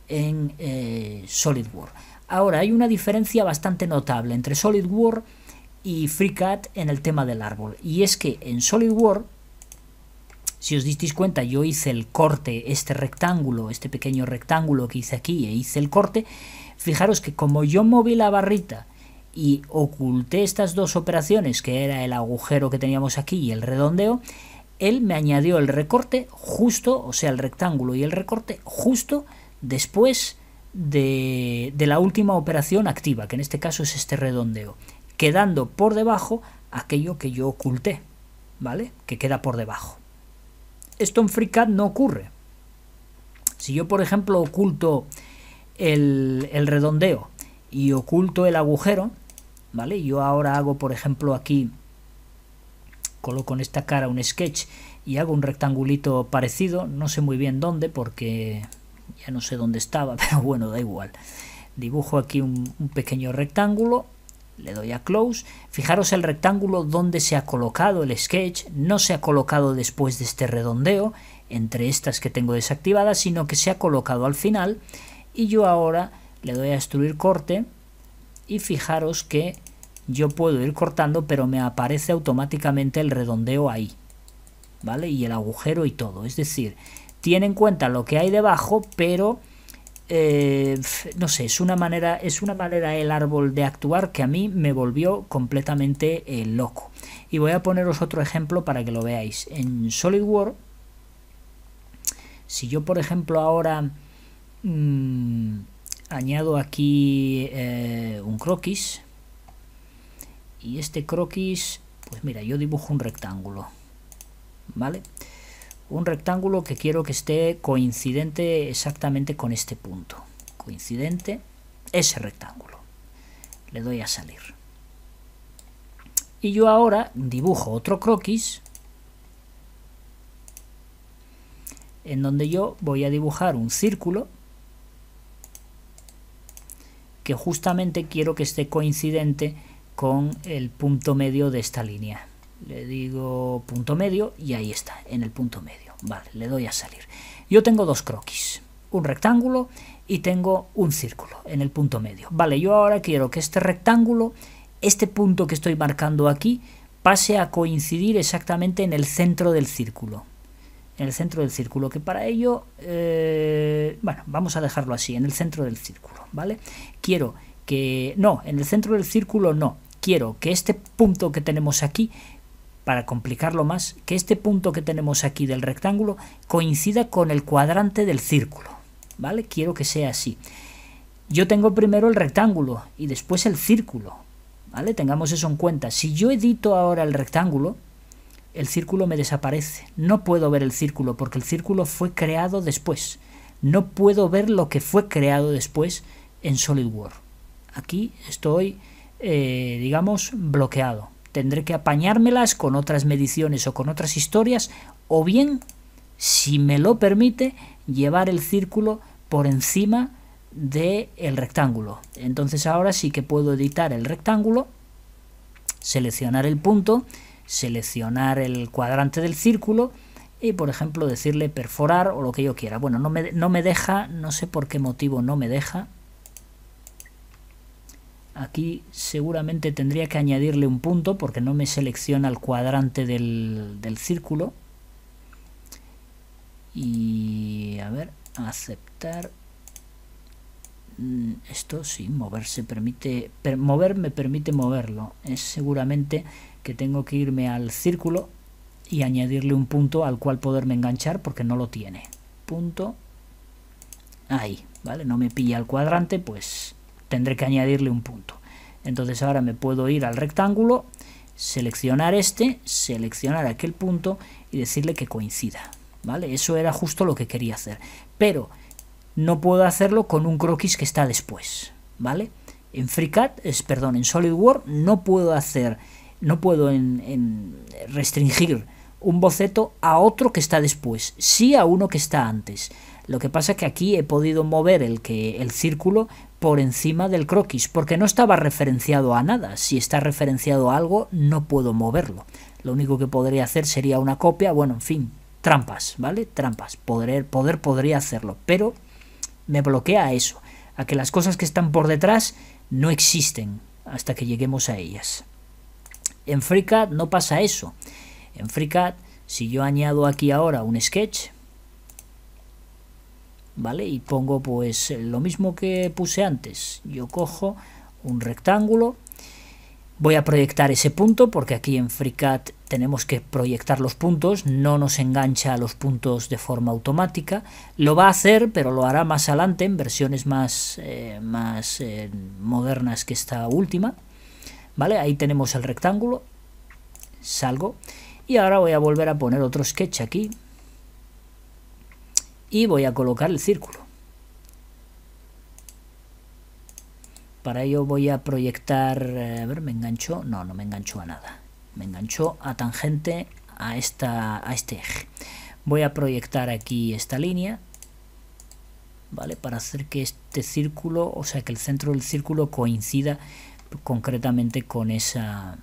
en eh, SolidWorks. Ahora, hay una diferencia bastante notable entre SolidWorks y FreeCAD en el tema del árbol. Y es que en SolidWorks, si os disteis cuenta, yo hice el corte, este rectángulo, este pequeño rectángulo que hice aquí e hice el corte. Fijaros que como yo moví la barrita y oculté estas dos operaciones, que era el agujero que teníamos aquí y el redondeo, él me añadió el recorte justo, o sea, el rectángulo y el recorte justo después de, la última operación activa, que en este caso es este redondeo, quedando por debajo aquello que yo oculté, ¿vale? Que queda por debajo. Esto en FreeCAD no ocurre. Si yo, por ejemplo, oculto el, el redondeo y oculto el agujero, ¿vale? Yo ahora hago, por ejemplo, aquí, coloco en esta cara un sketch y hago un rectangulito parecido, no sé muy bien dónde porque ya no sé dónde estaba, pero bueno, da igual. Dibujo aquí un, pequeño rectángulo, le doy a close. Fijaros el rectángulo donde se ha colocado el sketch, no se ha colocado después de este redondeo, entre estas que tengo desactivadas, sino que se ha colocado al final. Y yo ahora le doy a extruir corte y fijaros que yo puedo ir cortando, pero me aparece automáticamente el redondeo ahí. ¿Vale? Y el agujero y todo. Es decir, tiene en cuenta lo que hay debajo, pero eh, no sé, es una manera, es una manera el árbol de actuar que a mí me volvió completamente eh, loco. Y voy a poneros otro ejemplo para que lo veáis. En SolidWorks, si yo por ejemplo ahora mm, añado aquí eh, un croquis, y este croquis, pues mira, yo dibujo un rectángulo, ¿vale? vale un rectángulo que quiero que esté coincidente exactamente con este punto. Coincidente ese rectángulo. Le doy a salir. Y yo ahora dibujo otro croquis en donde yo voy a dibujar un círculo que justamente quiero que esté coincidente con el punto medio de esta línea le digo punto medio y ahí está, en el punto medio. Vale, le doy a salir. Yo tengo dos croquis, un rectángulo y tengo un círculo en el punto medio. Vale, yo ahora quiero que este rectángulo, este punto que estoy marcando aquí, pase a coincidir exactamente en el centro del círculo. En el centro del círculo, que para ello, eh, bueno, vamos a dejarlo así, en el centro del círculo, ¿vale? Quiero que, no, en el centro del círculo no, quiero que este punto que tenemos aquí para complicarlo más, que este punto que tenemos aquí del rectángulo coincida con el cuadrante del círculo. ¿Vale? Quiero que sea así. Yo tengo primero el rectángulo y después el círculo. ¿Vale? Tengamos eso en cuenta. Si yo edito ahora el rectángulo, el círculo me desaparece. No puedo ver el círculo porque el círculo fue creado después. No puedo ver lo que fue creado después en SolidWorks. Aquí estoy, eh, digamos, bloqueado tendré que apañármelas con otras mediciones o con otras historias, o bien, si me lo permite, llevar el círculo por encima del el rectángulo. Entonces ahora sí que puedo editar el rectángulo, seleccionar el punto, seleccionar el cuadrante del círculo y por ejemplo decirle perforar o lo que yo quiera. Bueno, no me, no me deja, no sé por qué motivo no me deja, Aquí seguramente tendría que añadirle un punto porque no me selecciona el cuadrante del, del círculo. Y a ver, aceptar. Mm, esto sí, moverse permite. mover me permite moverlo. Es seguramente que tengo que irme al círculo y añadirle un punto al cual poderme enganchar porque no lo tiene. Punto. Ahí, ¿vale? No me pilla el cuadrante, pues tendré que añadirle un punto. Entonces ahora me puedo ir al rectángulo, seleccionar este, seleccionar aquel punto y decirle que coincida. ¿Vale? Eso era justo lo que quería hacer. Pero no puedo hacerlo con un croquis que está después. ¿Vale? En FreeCAD, es, perdón, en SolidWorks no puedo hacer, no puedo en, restringir un boceto a otro que está después, sí a uno que está antes. Lo que pasa es que aquí he podido mover el, que, el círculo por encima del croquis, porque no estaba referenciado a nada. Si está referenciado a algo, no puedo moverlo. Lo único que podría hacer sería una copia, bueno, en fin, trampas, ¿vale? Trampas. Poder, poder podría hacerlo, pero me bloquea eso, a que las cosas que están por detrás no existen hasta que lleguemos a ellas. En FreeCAD no pasa eso. En FreeCAD, si yo añado aquí ahora un sketch, ¿vale? Y pongo pues lo mismo que puse antes. Yo cojo un rectángulo, voy a proyectar ese punto porque aquí en FreeCAD tenemos que proyectar los puntos, no nos engancha a los puntos de forma automática. Lo va a hacer, pero lo hará más adelante en versiones más, eh, más eh, modernas que esta última. ¿Vale? Ahí tenemos el rectángulo. Salgo. Y ahora voy a volver a poner otro sketch aquí y voy a colocar el círculo. Para ello voy a proyectar, eh, a ver, me enganchó, no, no me enganchó a nada, me enganchó a tangente a, esta, a este eje. Voy a proyectar aquí esta línea, ¿vale? Para hacer que este círculo, o sea, que el centro del círculo coincida concretamente con esa,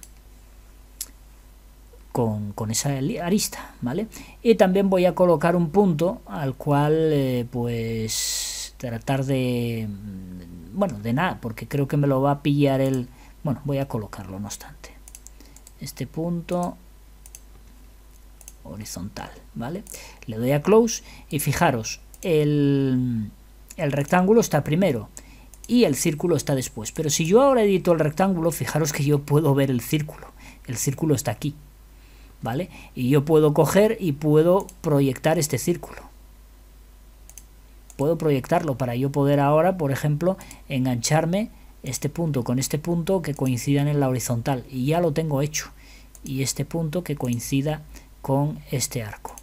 con, esa arista, ¿vale? Y también voy a colocar un punto al cual, eh, pues, tratar de, mm, bueno, de nada, porque creo que me lo va a pillar el, bueno, voy a colocarlo, no obstante. Este punto horizontal, ¿vale? Le doy a close y fijaros, el rectángulo está primero y el círculo está después. Pero si yo ahora edito el rectángulo, fijaros que yo puedo ver el círculo. El círculo está aquí, ¿vale? Y yo puedo coger y puedo proyectar este círculo. Puedo proyectarlo para yo poder ahora, por ejemplo, engancharme este punto con este punto que coincida en la horizontal. Y ya lo tengo hecho. Y este punto que coincida con este arco.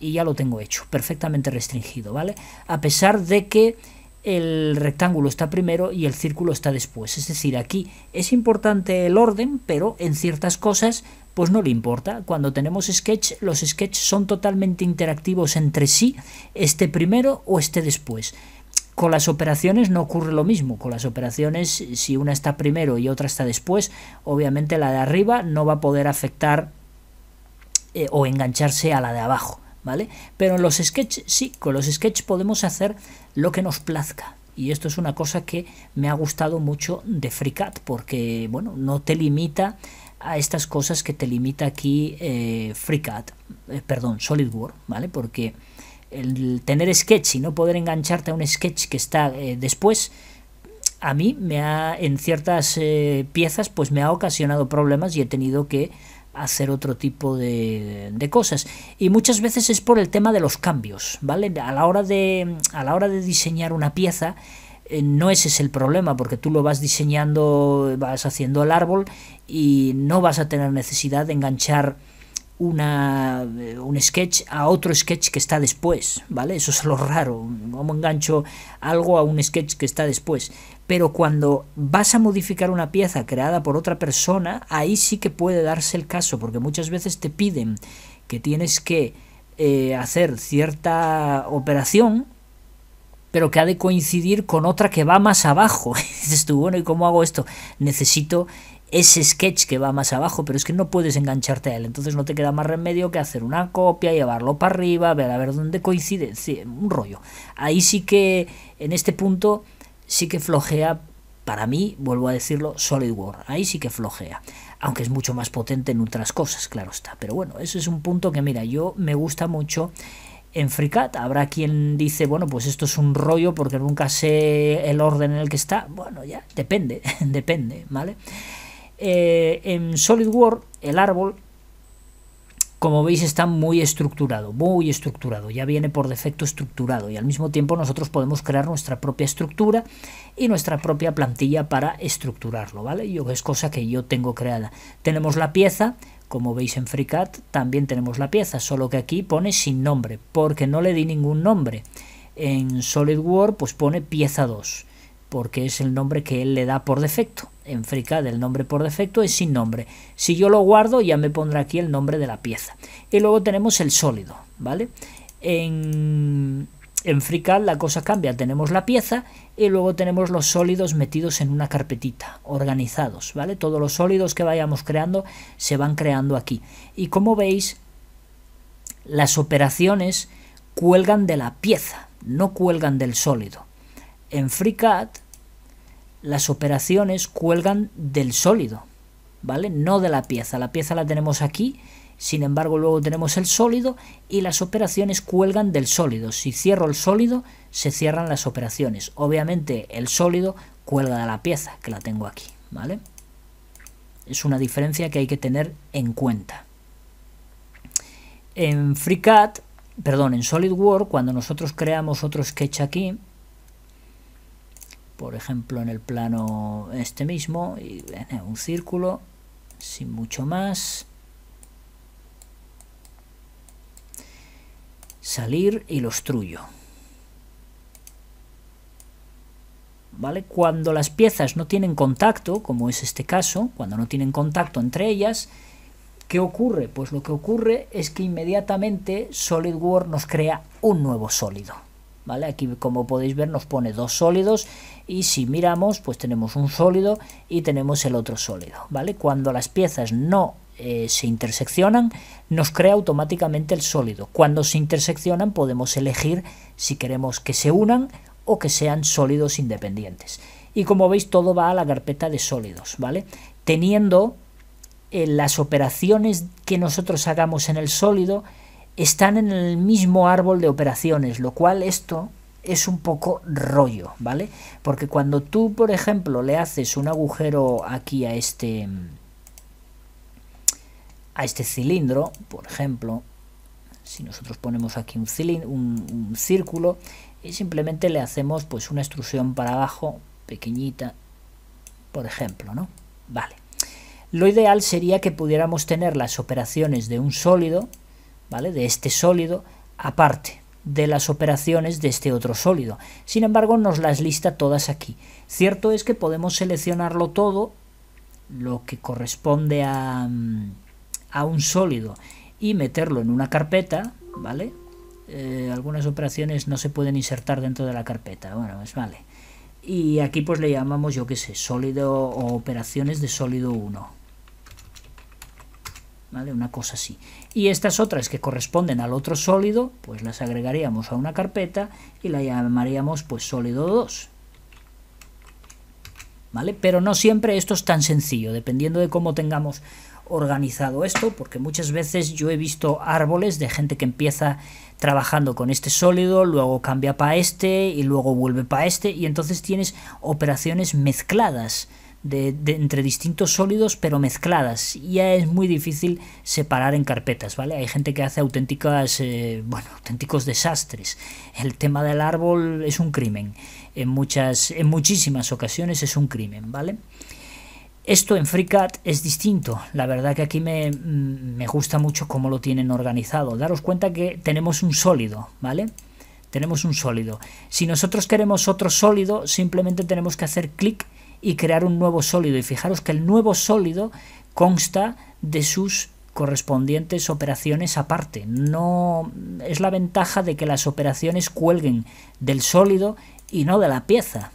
Y ya lo tengo hecho, perfectamente restringido, ¿vale? A pesar de que el rectángulo está primero y el círculo está después. Es decir, aquí es importante el orden, pero en ciertas cosas pues no le importa. Cuando tenemos sketch, los sketch son totalmente interactivos entre sí, este primero o este después. Con las operaciones no ocurre lo mismo. Con las operaciones, si una está primero y otra está después, obviamente la de arriba no va a poder afectar eh, o engancharse a la de abajo. ¿Vale? Pero en los sketch sí, con los sketch podemos hacer lo que nos plazca, y esto es una cosa que me ha gustado mucho de FreeCAD porque bueno no te limita a estas cosas que te limita aquí eh, FreeCAD, eh, perdón, SolidWorks, ¿vale? Porque el tener sketch y no poder engancharte a un sketch que está eh, después, a mí me ha, en ciertas eh, piezas, pues me ha ocasionado problemas y he tenido que hacer otro tipo de, de, cosas y muchas veces es por el tema de los cambios vale a la hora de a la hora de diseñar una pieza eh, no ese es el problema, porque tú lo vas diseñando, vas haciendo el árbol y no vas a tener necesidad de enganchar una, eh, un sketch a otro sketch que está después, ¿vale? Eso es lo raro, como engancho algo a un sketch que está después. Pero cuando vas a modificar una pieza creada por otra persona, ahí sí que puede darse el caso, porque muchas veces te piden que tienes que eh, hacer cierta operación pero que ha de coincidir con otra que va más abajo. Dices tú, bueno, ¿y cómo hago esto? Necesito ese sketch que va más abajo, pero es que no puedes engancharte a él, entonces no te queda más remedio que hacer una copia, llevarlo para arriba, ver a ver dónde coincide, un rollo. Ahí sí que, en este punto, sí que flojea, para mí, vuelvo a decirlo, SolidWorks, ahí sí que flojea, aunque es mucho más potente en otras cosas, claro está, pero bueno, ese es un punto que, mira, yo me gusta mucho en FreeCAD. Habrá quien dice, bueno, pues esto es un rollo porque nunca sé el orden en el que está. Bueno, ya, depende, depende, ¿vale? Eh, en SolidWorks, el árbol, como veis, está muy estructurado, muy estructurado. Ya viene por defecto estructurado y al mismo tiempo nosotros podemos crear nuestra propia estructura y nuestra propia plantilla para estructurarlo, ¿vale? Yo, es cosa que yo tengo creada. Tenemos la pieza, como veis en FreeCAD también tenemos la pieza, solo que aquí pone sin nombre, porque no le di ningún nombre. En SolidWorks pues pone pieza 2, porque es el nombre que él le da por defecto. En FreeCAD el nombre por defecto es sin nombre. Si yo lo guardo ya me pondrá aquí el nombre de la pieza. Y luego tenemos el sólido, ¿vale? En en FreeCAD la cosa cambia, tenemos la pieza y luego tenemos los sólidos metidos en una carpetita, organizados, ¿vale? Todos los sólidos que vayamos creando se van creando aquí. Y como veis, las operaciones cuelgan de la pieza, no cuelgan del sólido. En FreeCAD las operaciones cuelgan del sólido, ¿vale? No de la pieza, la pieza la tenemos aquí sin embargo, luego tenemos el sólido y las operaciones cuelgan del sólido. Si cierro el sólido, se cierran las operaciones. Obviamente, el sólido cuelga de la pieza, que la tengo aquí, ¿vale? Es una diferencia que hay que tener en cuenta. En FreeCAD, perdón, en SolidWorks, cuando nosotros creamos otro sketch aquí, por ejemplo en el plano este mismo, y, un círculo, sin mucho más, salir y lo obstruyo, ¿Vale? Cuando las piezas no tienen contacto, como es este caso, cuando no tienen contacto entre ellas, ¿Qué ocurre? Pues lo que ocurre es que inmediatamente SolidWorks nos crea un nuevo sólido. ¿Vale? Aquí como podéis ver nos pone dos sólidos y si miramos pues tenemos un sólido y tenemos el otro sólido. ¿vale? Cuando las piezas no eh, se interseccionan, nos crea automáticamente el sólido. Cuando se interseccionan podemos elegir si queremos que se unan o que sean sólidos independientes. Y como veis todo va a la carpeta de sólidos, ¿vale? Teniendo eh, las operaciones que nosotros hagamos en el sólido están en el mismo árbol de operaciones, lo cual esto es un poco rollo, ¿vale? Porque cuando tú, por ejemplo, le haces un agujero aquí a este a este cilindro, por ejemplo, si nosotros ponemos aquí un, cilindro, un, círculo y simplemente le hacemos pues una extrusión para abajo pequeñita, por ejemplo, ¿no? Vale. Lo ideal sería que pudiéramos tener las operaciones de un sólido, ¿vale? De este sólido, aparte de las operaciones de este otro sólido. Sin embargo, nos las lista todas aquí. Cierto es que podemos seleccionarlo todo, lo que corresponde a... Mm, a un sólido y meterlo en una carpeta, ¿vale? Eh, algunas operaciones no se pueden insertar dentro de la carpeta, bueno, es pues vale. Y aquí pues le llamamos, yo qué sé, sólido o operaciones de sólido 1. ¿Vale? Una cosa así. Y estas otras que corresponden al otro sólido, pues las agregaríamos a una carpeta y la llamaríamos pues sólido 2. ¿Vale? Pero no siempre esto es tan sencillo, dependiendo de cómo tengamos organizado esto, porque muchas veces yo he visto árboles de gente que empieza trabajando con este sólido, luego cambia para este y luego vuelve para este, y entonces tienes operaciones mezcladas. De, entre distintos sólidos pero mezcladas y ya es muy difícil separar en carpetas vale hay gente que hace auténticas eh, bueno auténticos desastres el tema del árbol es un crimen en muchas en muchísimas ocasiones es un crimen vale esto en FreeCAD es distinto. La verdad que aquí me, mm, me, gusta mucho cómo lo tienen organizado. Daros cuenta que tenemos un sólido, ¿vale? Tenemos un sólido. Si nosotros queremos otro sólido, simplemente tenemos que hacer clic y crear un nuevo sólido. Y fijaros que el nuevo sólido consta de sus correspondientes operaciones aparte. No es la ventaja de que las operaciones cuelguen del sólido y no de la pieza,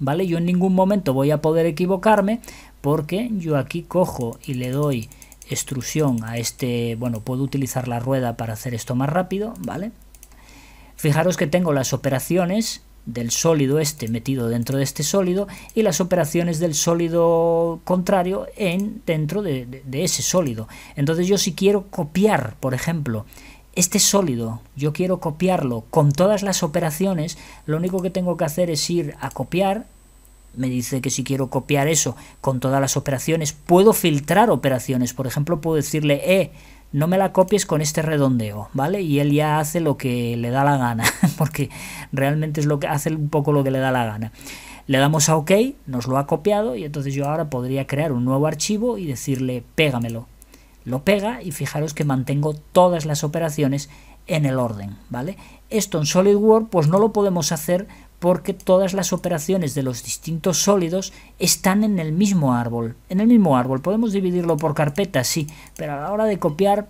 ¿vale? Yo en ningún momento voy a poder equivocarme porque yo aquí cojo y le doy extrusión a este, bueno, puedo utilizar la rueda para hacer esto más rápido, ¿vale? Fijaros que tengo las operaciones del sólido este metido dentro de este sólido y las operaciones del sólido contrario en dentro de, de ese sólido. Entonces yo si quiero copiar, por ejemplo, este sólido, yo quiero copiarlo con todas las operaciones, lo único que tengo que hacer es ir a copiar, me dice que si quiero copiar eso con todas las operaciones, puedo filtrar operaciones, por ejemplo, puedo decirle, eh, no me la copies con este redondeo, ¿vale? Y él ya hace lo que le da la gana, porque realmente es lo que hace un poco lo que le da la gana. Le damos a OK, nos lo ha copiado y entonces yo ahora podría crear un nuevo archivo y decirle, pégamelo lo pega y fijaros que mantengo todas las operaciones en el orden, ¿vale? Esto en SolidWorks pues no lo podemos hacer porque todas las operaciones de los distintos sólidos están en el mismo árbol. En el mismo árbol. Podemos dividirlo por carpetas, sí, pero a la hora de copiar,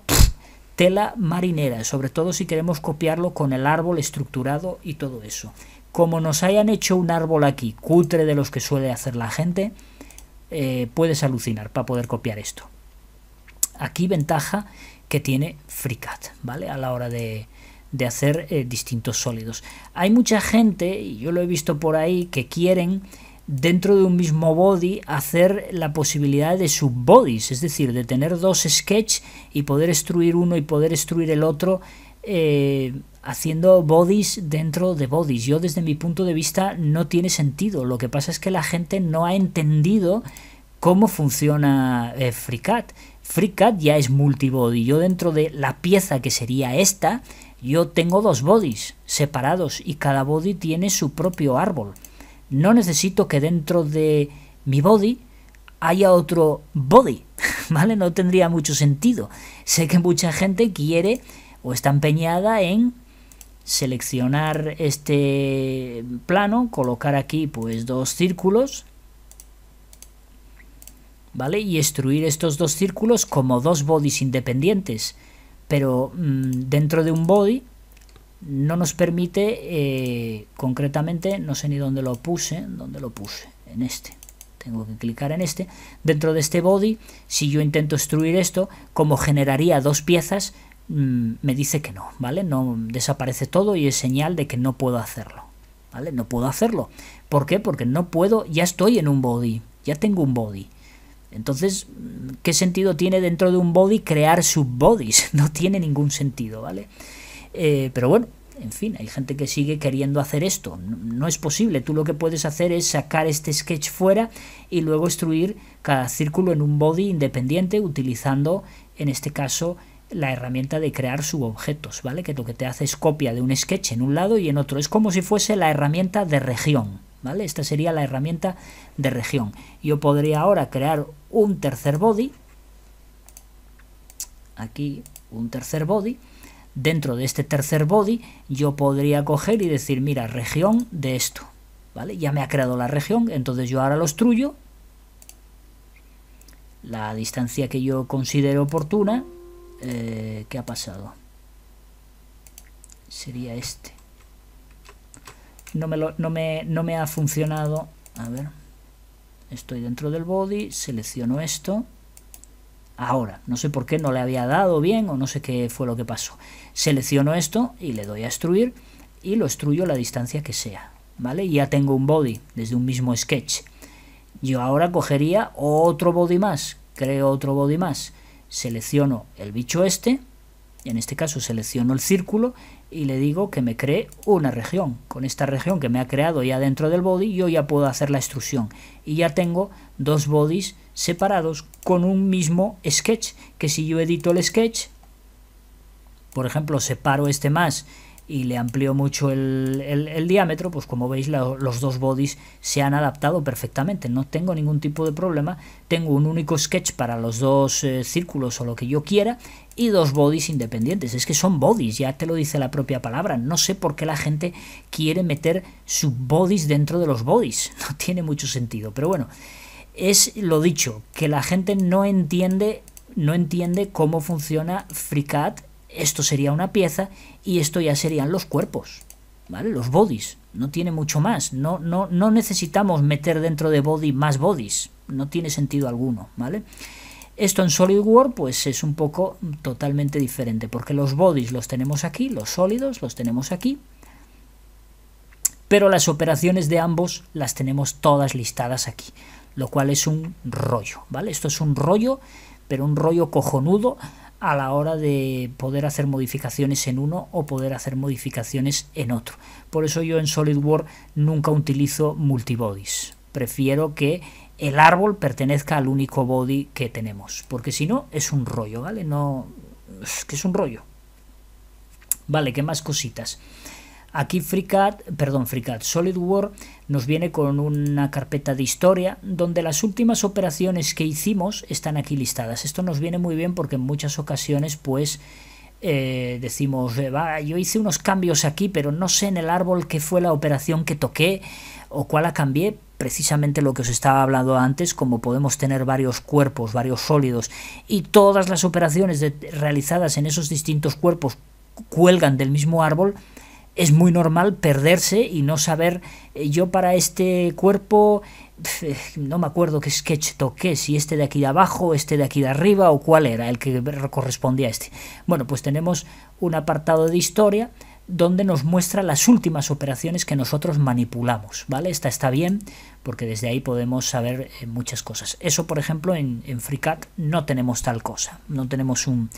tela marinera, sobre todo si queremos copiarlo con el árbol estructurado y todo eso. Como nos hayan hecho un árbol aquí, cutre de los que suele hacer la gente, eh, puedes alucinar para poder copiar esto aquí ventaja que tiene FreeCAD, ¿vale? A la hora de, de hacer eh, distintos sólidos. Hay mucha gente, y yo lo he visto por ahí, que quieren dentro de un mismo body hacer la posibilidad de sub bodies, es decir, de tener dos sketch y poder extruir uno y poder extruir el otro eh, haciendo bodies dentro de bodies. Yo desde mi punto de vista no tiene sentido. Lo que pasa es que la gente no ha entendido cómo funciona eh, FreeCAD. FreeCAD ya es multibody. Yo dentro de la pieza que sería esta, yo tengo dos bodies separados y cada body tiene su propio árbol. No necesito que dentro de mi body haya otro body, ¿vale? No tendría mucho sentido. Sé que mucha gente quiere o está empeñada en seleccionar este plano, colocar aquí pues dos círculos ¿vale? Y extruir estos dos círculos como dos bodies independientes. Pero mm, dentro de un body no nos permite, eh, concretamente, no sé ni dónde lo puse, dónde lo puse, en este. Tengo que clicar en este. Dentro de este body, si yo intento extruir esto, como generaría dos piezas, mm, me dice que no, ¿vale? No desaparece todo y es señal de que no puedo hacerlo. ¿Vale? No puedo hacerlo. ¿Por qué? Porque no puedo, ya estoy en un body, ya tengo un body. Entonces, ¿qué sentido tiene dentro de un body crear subbodies? No tiene ningún sentido, ¿vale? Eh, pero bueno, en fin, hay gente que sigue queriendo hacer esto. No, es posible. Tú lo que puedes hacer es sacar este sketch fuera y luego instruir cada círculo en un body independiente utilizando, en este caso, la herramienta de crear subobjetos, ¿vale? Que lo que te hace es copia de un sketch en un lado y en otro. Es como si fuese la herramienta de región, ¿vale? Esta sería la herramienta de región. Yo podría ahora crear un tercer body, aquí un tercer body, dentro de este tercer body yo podría coger y decir, mira, región de esto, ¿vale? Ya me ha creado la región, entonces yo ahora lo estruyo la distancia que yo considero oportuna, eh, ¿qué ha pasado? Sería este. No me, no me, no me ha funcionado, a ver estoy dentro del body, selecciono esto. Ahora, no sé por qué no le había dado bien o no sé qué fue lo que pasó. Selecciono esto y le doy a extruir y lo extruyo la distancia que sea. ¿Vale? Ya tengo un body desde un mismo sketch. Yo ahora cogería otro body más, creo otro body más. Selecciono el bicho este en este caso selecciono el círculo y le digo que me cree una región. Con esta región que me ha creado ya dentro del body, yo ya puedo hacer la extrusión. Y ya tengo dos bodies separados con un mismo sketch, que si yo edito el sketch, por ejemplo, separo este más y le amplío mucho el, diámetro, pues como veis los dos bodies se han adaptado perfectamente, no tengo ningún tipo de problema, tengo un único sketch para los dos eh, círculos o lo que yo quiera y dos bodies independientes. Es que son bodies, ya te lo dice la propia palabra. No sé por qué la gente quiere meter sus bodies dentro de los bodies. No tiene mucho sentido. Pero bueno, es lo dicho, que la gente no entiende, no entiende cómo funciona FreeCAD. Esto sería una pieza y esto ya serían los cuerpos, ¿vale? Los bodies. No tiene mucho más. No, no, no necesitamos meter dentro de body más bodies. No tiene sentido alguno, ¿vale? Esto en SolidWorks pues es un poco totalmente diferente, porque los bodies los tenemos aquí, los sólidos los tenemos aquí, pero las operaciones de ambos las tenemos todas listadas aquí, lo cual es un rollo, ¿vale? Esto es un rollo, pero un rollo cojonudo a la hora de poder hacer modificaciones en uno o poder hacer modificaciones en otro. Por eso yo en SolidWorks nunca utilizo multibodies. Prefiero que el árbol pertenezca al único body que tenemos. Porque si no, es un rollo, ¿vale? No. Es que es un rollo. Vale, ¿qué más cositas? Aquí FreeCAD, perdón, FreeCAD, SolidWorks nos viene con una carpeta de historia donde las últimas operaciones que hicimos están aquí listadas. Esto nos viene muy bien porque en muchas ocasiones pues eh, decimos, eh, va, yo hice unos cambios aquí, pero no sé en el árbol qué fue la operación que toqué o cuál la cambié, precisamente lo que os estaba hablando antes, como podemos tener varios cuerpos, varios sólidos, y todas las operaciones realizadas en esos distintos cuerpos cuelgan del mismo árbol, es muy normal perderse y no saber eh, yo para este cuerpo eh, no me acuerdo qué sketch toqué, si este de aquí de abajo, este de aquí de arriba o cuál era el que correspondía a este. Bueno, pues tenemos un apartado de historia donde nos muestra las últimas operaciones que nosotros manipulamos, ¿vale? Esta está bien porque desde ahí podemos saber eh, muchas cosas. Eso, por ejemplo, en, FreeCAD no tenemos tal cosa, no tenemos un,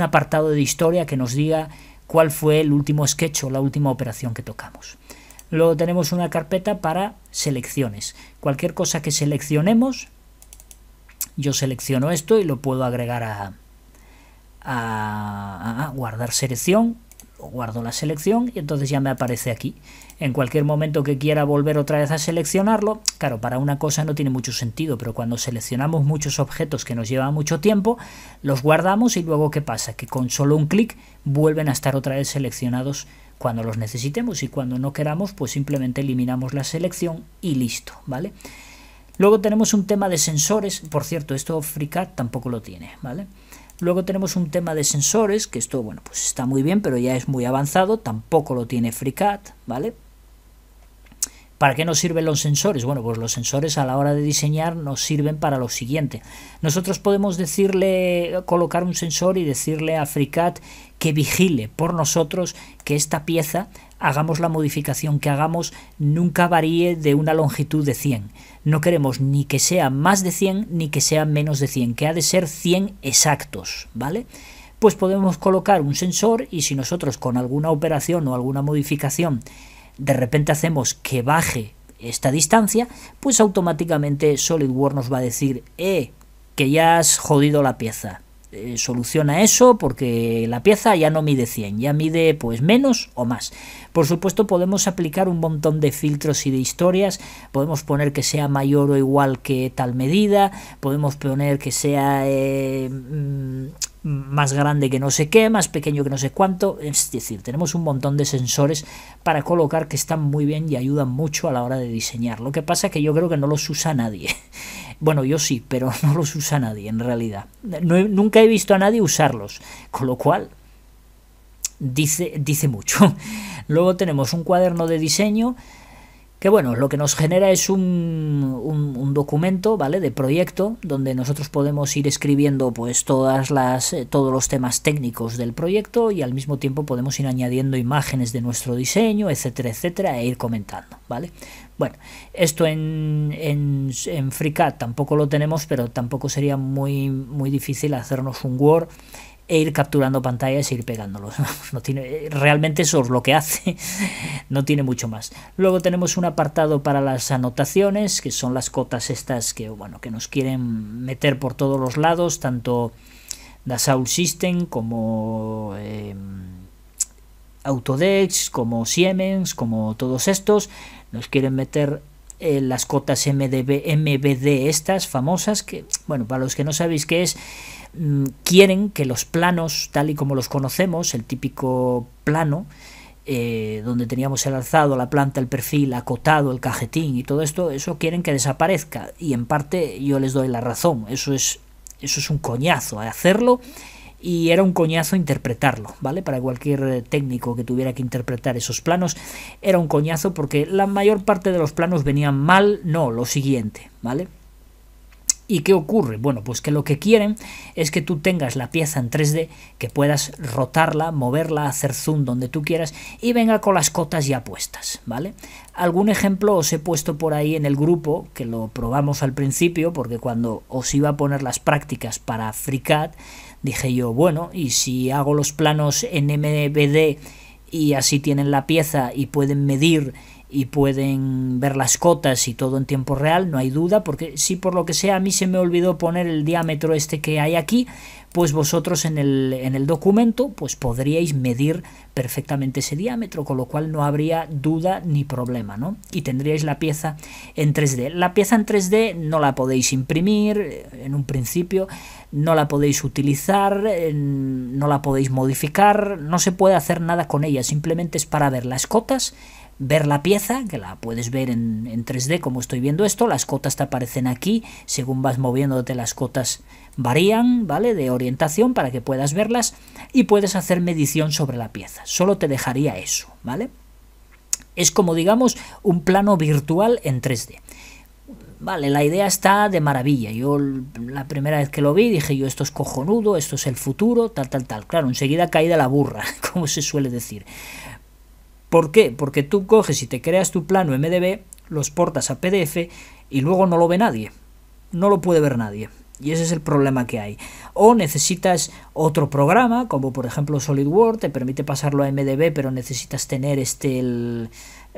apartado de historia que nos diga cuál fue el último sketch o la última operación que tocamos. Luego tenemos una carpeta para selecciones. Cualquier cosa que seleccionemos, yo selecciono esto y lo puedo agregar a guardar selección guardo la selección y entonces ya me aparece aquí. En cualquier momento que quiera volver otra vez a seleccionarlo, claro, para una cosa no tiene mucho sentido, pero cuando seleccionamos muchos objetos que nos llevan mucho tiempo, los guardamos y luego ¿qué pasa? Que con solo un clic vuelven a estar otra vez seleccionados cuando los necesitemos y cuando no queramos, pues simplemente eliminamos la selección y listo, ¿vale? Luego tenemos un tema de sensores, por cierto, esto FreeCAD tampoco lo tiene, ¿vale? Luego tenemos un tema de sensores, que esto, bueno, pues está muy bien, pero ya es muy avanzado, tampoco lo tiene FreeCAD, ¿vale? ¿Para qué nos sirven los sensores? Bueno, pues los sensores a la hora de diseñar nos sirven para lo siguiente. Nosotros podemos decirle, colocar un sensor y decirle a FreeCAD que vigile por nosotros que esta pieza, hagamos la modificación que hagamos, nunca varíe de una longitud de 100 no queremos ni que sea más de 100 ni que sea menos de 100, que ha de ser 100 exactos, ¿vale? Pues podemos colocar un sensor y si nosotros con alguna operación o alguna modificación de repente hacemos que baje esta distancia, pues automáticamente SolidWorks nos va a decir, eh, que ya has jodido la pieza, eh, soluciona eso porque la pieza ya no mide 100, ya mide pues menos o más. Por supuesto podemos aplicar un montón de filtros y de historias, podemos poner que sea mayor o igual que tal medida, podemos poner que sea... Eh, mm, más grande que no sé qué, más pequeño que no sé cuánto. Es decir, tenemos un montón de sensores para colocar que están muy bien y ayudan mucho a la hora de diseñar. Lo que pasa es que yo creo que no los usa nadie. Bueno, yo sí, pero no los usa nadie en realidad. nunca he visto a nadie usarlos, con lo cual dice, dice mucho. Luego tenemos un cuaderno de diseño que bueno, lo que nos genera es un, documento, ¿vale? De proyecto, donde nosotros podemos ir escribiendo pues todas las, eh, todos los temas técnicos del proyecto y al mismo tiempo podemos ir añadiendo imágenes de nuestro diseño, etcétera, etcétera, e ir comentando, ¿vale? Bueno, esto en, en, FreeCAD tampoco lo tenemos, pero tampoco sería muy, muy difícil hacernos un Word e ir capturando pantallas e ir pegándolos. No tiene, realmente eso es lo que hace, no tiene mucho más. Luego tenemos un apartado para las anotaciones, que son las cotas estas que, bueno, que nos quieren meter por todos los lados, tanto Dassault System como em, Autodex, como Siemens, como todos estos. Nos quieren meter eh, las cotas MBD estas famosas, que, bueno, para los que no sabéis qué es, mm, quieren que los planos, tal y como los conocemos, el típico plano, eh, donde teníamos el alzado, la planta, el perfil, acotado, el cajetín y todo esto, eso quieren que desaparezca. Y en parte yo les doy la razón, eso es, eso es un coñazo. Hacerlo y era un coñazo interpretarlo, ¿vale? Para cualquier eh, técnico que tuviera que interpretar esos planos, era un coñazo porque la mayor parte de los planos venían mal, no, lo siguiente, ¿vale? ¿Y qué ocurre? Bueno, pues que lo que quieren es que tú tengas la pieza en 3D, que puedas rotarla, moverla, hacer zoom donde tú quieras y venga con las cotas ya puestas, ¿vale? Algún ejemplo os he puesto por ahí en el grupo, que lo probamos al principio, porque cuando os iba a poner las prácticas para FreeCAD, Dije yo, bueno, y si hago los planos en MBD y así tienen la pieza y pueden medir y pueden ver las cotas y todo en tiempo real, no hay duda, porque si por lo que sea a mí se me olvidó poner el diámetro este que hay aquí, pues vosotros en el, documento pues podríais medir perfectamente ese diámetro, con lo cual no habría duda ni problema, ¿no? Y tendríais la pieza en 3D. La pieza en 3D no la podéis imprimir eh, en un principio, no la podéis utilizar, no la podéis modificar, no se puede hacer nada con ella, simplemente es para ver las cotas ver la pieza, que la puedes ver en, 3D como estoy viendo esto, las cotas te aparecen aquí, según vas moviéndote las cotas varían, ¿vale? De orientación para que puedas verlas y puedes hacer medición sobre la pieza. Solo te dejaría eso, ¿vale? Es como digamos un plano virtual en 3D. Vale, la idea está de maravilla. Yo la primera vez que lo vi dije yo esto es cojonudo, esto es el futuro, tal, tal, tal. Claro, enseguida caída la burra, como se suele decir. ¿Por qué? Porque tú coges y te creas tu plano MDB, los portas a PDF y luego no lo ve nadie. No lo puede ver nadie. Y ese es el problema que hay. O necesitas otro programa, como por ejemplo SolidWorks, te permite pasarlo a MDB, pero necesitas tener este el,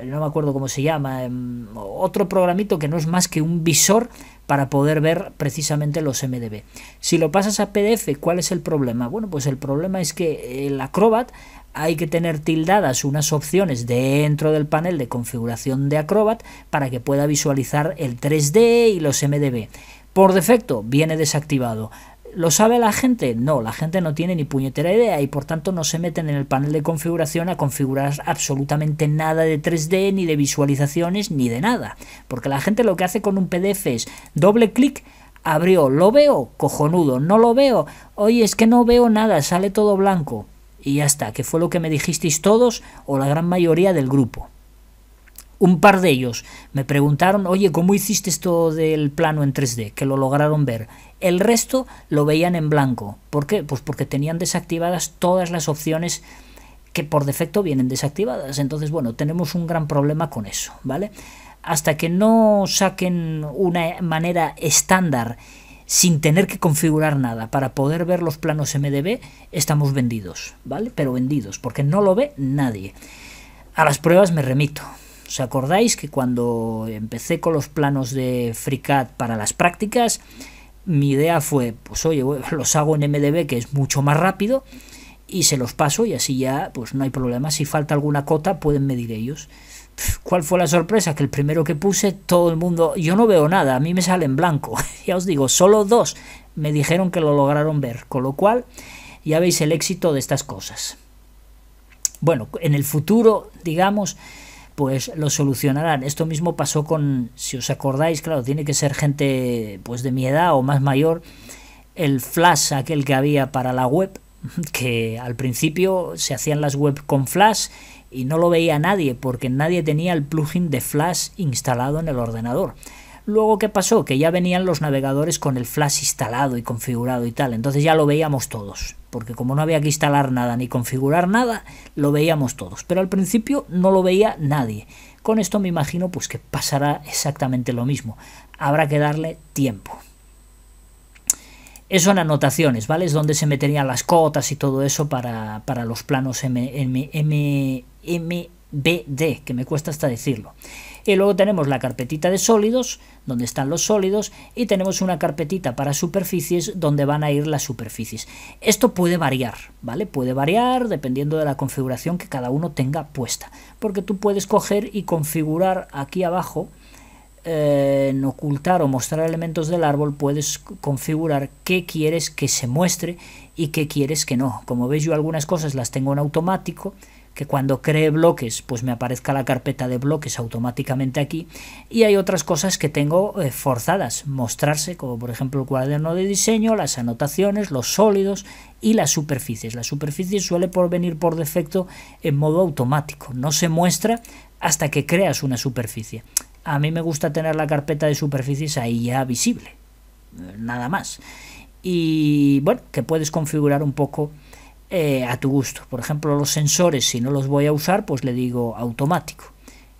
no me acuerdo cómo se llama, em, otro programito que no es más que un visor para poder ver precisamente los MDB. Si lo pasas a PDF, ¿cuál es el problema? Bueno, pues el problema es que el Acrobat hay que tener tildadas unas opciones dentro del panel de configuración de Acrobat para que pueda visualizar el 3D y los MDB. Por defecto viene desactivado. ¿Lo sabe la gente? No, la gente no tiene ni puñetera idea y por tanto no se meten en el panel de configuración a configurar absolutamente nada de 3D, ni de visualizaciones, ni de nada. Porque la gente lo que hace con un PDF es doble clic, abrió, lo veo, cojonudo, no lo veo, oye, es que no veo nada, sale todo blanco. Y ya está, que fue lo que me dijisteis todos o la gran mayoría del grupo. Un par de ellos me preguntaron, oye, ¿cómo hiciste esto del plano en 3D? Que lo lograron ver. El resto lo veían en blanco. ¿Por qué? Pues porque tenían desactivadas todas las opciones que por defecto vienen desactivadas. Entonces, bueno, tenemos un gran problema con eso, ¿vale? Hasta que no saquen una manera estándar sin tener que configurar nada para poder ver los planos MDB, estamos vendidos, ¿vale? Pero vendidos, porque no lo ve nadie. A las pruebas me remito. ¿Os acordáis que cuando empecé con los planos de FreeCAD para las prácticas, mi idea fue, pues oye, los hago en MDB, que es mucho más rápido, y se los paso y así ya, pues no hay problema. Si falta alguna cota, pueden medir ellos. ¿Cuál fue la sorpresa? Que el primero que puse, todo el mundo, yo no veo nada, a mí me sale en blanco. ya os digo, solo dos me dijeron que lo lograron ver, con lo cual ya veis el éxito de estas cosas. Bueno, en el futuro, digamos, pues lo solucionarán. Esto mismo pasó con, si os acordáis, claro, tiene que ser gente pues de mi edad o más mayor, el flash aquel que había para la web, que al principio se hacían las web con flash y no lo veía nadie porque nadie tenía el plugin de flash instalado en el ordenador. Luego, ¿qué pasó? Que ya venían los navegadores con el flash instalado y configurado y tal. Entonces ya lo veíamos todos. Porque como no había que instalar nada ni configurar nada, lo veíamos todos. Pero al principio no lo veía nadie. Con esto me imagino pues que pasará exactamente lo mismo. Habrá que darle tiempo. Eso en anotaciones, ¿vale? Es donde se meterían las cotas y todo eso para, para los planos M, M, M, MBD, que me cuesta hasta decirlo. Y luego tenemos la carpetita de sólidos, donde están los sólidos, y tenemos una carpetita para superficies, donde van a ir las superficies. Esto puede variar, ¿vale? Puede variar dependiendo de la configuración que cada uno tenga puesta, porque tú puedes coger y configurar aquí abajo, eh, en ocultar o mostrar elementos del árbol, puedes configurar qué quieres que se muestre y qué quieres que no. Como veis yo algunas cosas las tengo en automático, que cuando cree bloques pues me aparezca la carpeta de bloques automáticamente aquí y hay otras cosas que tengo eh, forzadas mostrarse como por ejemplo el cuaderno de diseño, las anotaciones, los sólidos y las superficies. La superficie suele por venir por defecto en modo automático, no se muestra hasta que creas una superficie. A mí me gusta tener la carpeta de superficies ahí ya visible, eh, nada más. Y bueno, que puedes configurar un poco eh, a tu gusto. Por ejemplo, los sensores, si no los voy a usar, pues le digo automático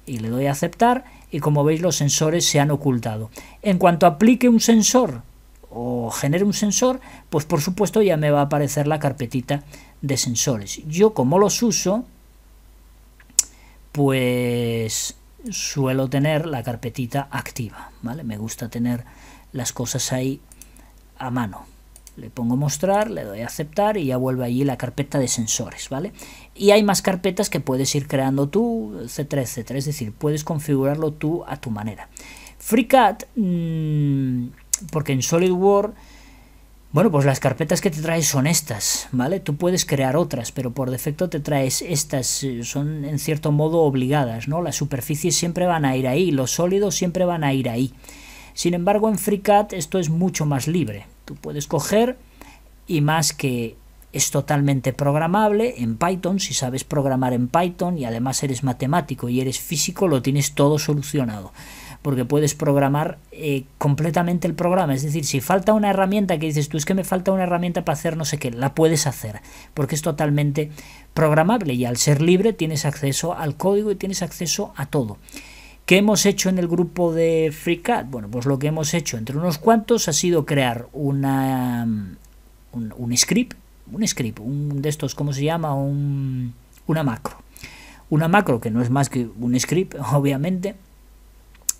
y le doy a aceptar y como veis los sensores se han ocultado. En cuanto aplique un sensor o genere un sensor, pues por supuesto ya me va a aparecer la carpetita de sensores. Yo como los uso, pues suelo tener la carpetita activa, ¿vale? Me gusta tener las cosas ahí a mano. Le pongo mostrar, le doy a aceptar y ya vuelve allí la carpeta de sensores, ¿vale? Y hay más carpetas que puedes ir creando tú, etcétera, etcétera. Es decir, puedes configurarlo tú a tu manera. FreeCAD, mm, porque en SolidWorks, bueno, pues las carpetas que te traes son estas, ¿vale? Tú puedes crear otras, pero por defecto te traes estas, eh, son en cierto modo obligadas, ¿no? Las superficies siempre van a ir ahí, los sólidos siempre van a ir ahí. Sin embargo, en FreeCAD esto es mucho más libre. Tú puedes coger y más que es totalmente programable en Python, si sabes programar en Python y además eres matemático y eres físico, lo tienes todo solucionado, porque puedes programar eh, completamente el programa, es decir, si falta una herramienta que dices tú es que me falta una herramienta para hacer no sé qué, la puedes hacer, porque es totalmente programable y al ser libre tienes acceso al código y tienes acceso a todo. ¿Qué hemos hecho en el grupo de FreeCAD? Bueno, pues lo que hemos hecho entre unos cuantos ha sido crear una, mm, un, script, un script, un de estos, ¿cómo se llama? Un, una macro. Una macro que no es más que un script, obviamente,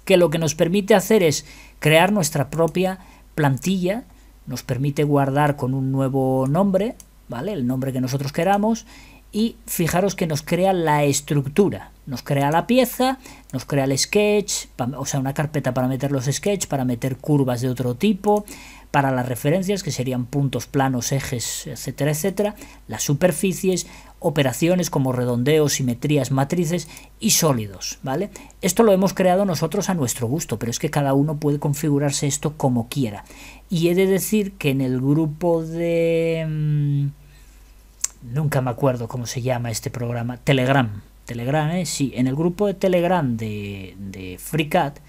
que lo que nos permite hacer es crear nuestra propia plantilla, nos permite guardar con un nuevo nombre, ¿vale? El nombre que nosotros queramos, y fijaros que nos crea la estructura, nos crea la pieza, nos crea el sketch, o sea, una carpeta para meter los sketch, para meter curvas de otro tipo, para las referencias, que serían puntos, planos, ejes, etcétera, etcétera, las superficies, operaciones como redondeos, simetrías, matrices y sólidos, ¿vale? Esto lo hemos creado nosotros a nuestro gusto, pero es que cada uno puede configurarse esto como quiera. Y he de decir que en el grupo de... Mm, nunca me acuerdo cómo se llama este programa, Telegram, Telegram, ¿eh? Sí, en el grupo de Telegram de, de FreeCat,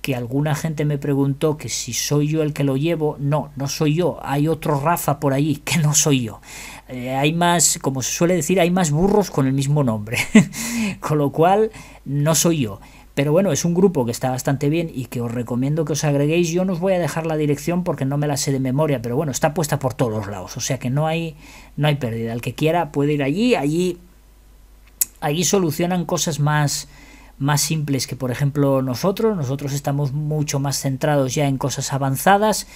que alguna gente me preguntó que si soy yo el que lo llevo, no, no soy yo, hay otro Rafa por allí, que no soy yo. Eh, hay más, como se suele decir, hay más burros con el mismo nombre, con lo cual no soy yo. Pero bueno, es un grupo que está bastante bien y que os recomiendo que os agreguéis. Yo no os voy a dejar la dirección porque no me la sé de memoria, pero bueno, está puesta por todos los lados, o sea que no hay, no hay pérdida. El que quiera puede ir allí, allí ahí solucionan cosas más, más simples que por ejemplo nosotros. Nosotros estamos mucho más centrados ya en cosas avanzadas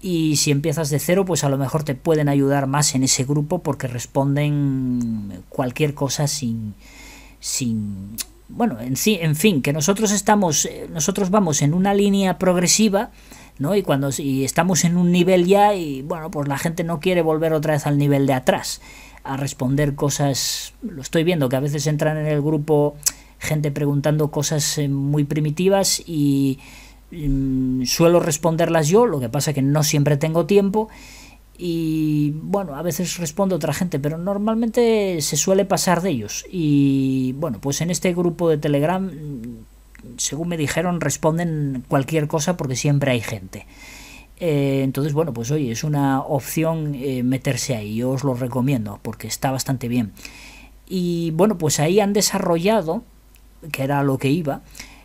y si empiezas de cero pues a lo mejor te pueden ayudar más en ese grupo porque responden cualquier cosa sin... sin bueno, en, sí en fin, que nosotros estamos, eh, nosotros vamos en una línea progresiva, ¿no? Y cuando y estamos en un nivel ya y bueno, pues la gente no quiere volver otra vez al nivel de atrás a responder cosas, lo estoy viendo, que a veces entran en el grupo gente preguntando cosas eh, muy primitivas y mm, suelo responderlas yo, lo que pasa que no siempre tengo tiempo y bueno, a veces respondo otra gente, pero normalmente se suele pasar de ellos y bueno, pues en este grupo de Telegram, mm, según me dijeron, responden cualquier cosa porque siempre hay gente. Eh, entonces, bueno, pues oye, es una opción eh, meterse ahí, yo os lo recomiendo porque está bastante bien. Y bueno, pues ahí han desarrollado, que era lo que iba,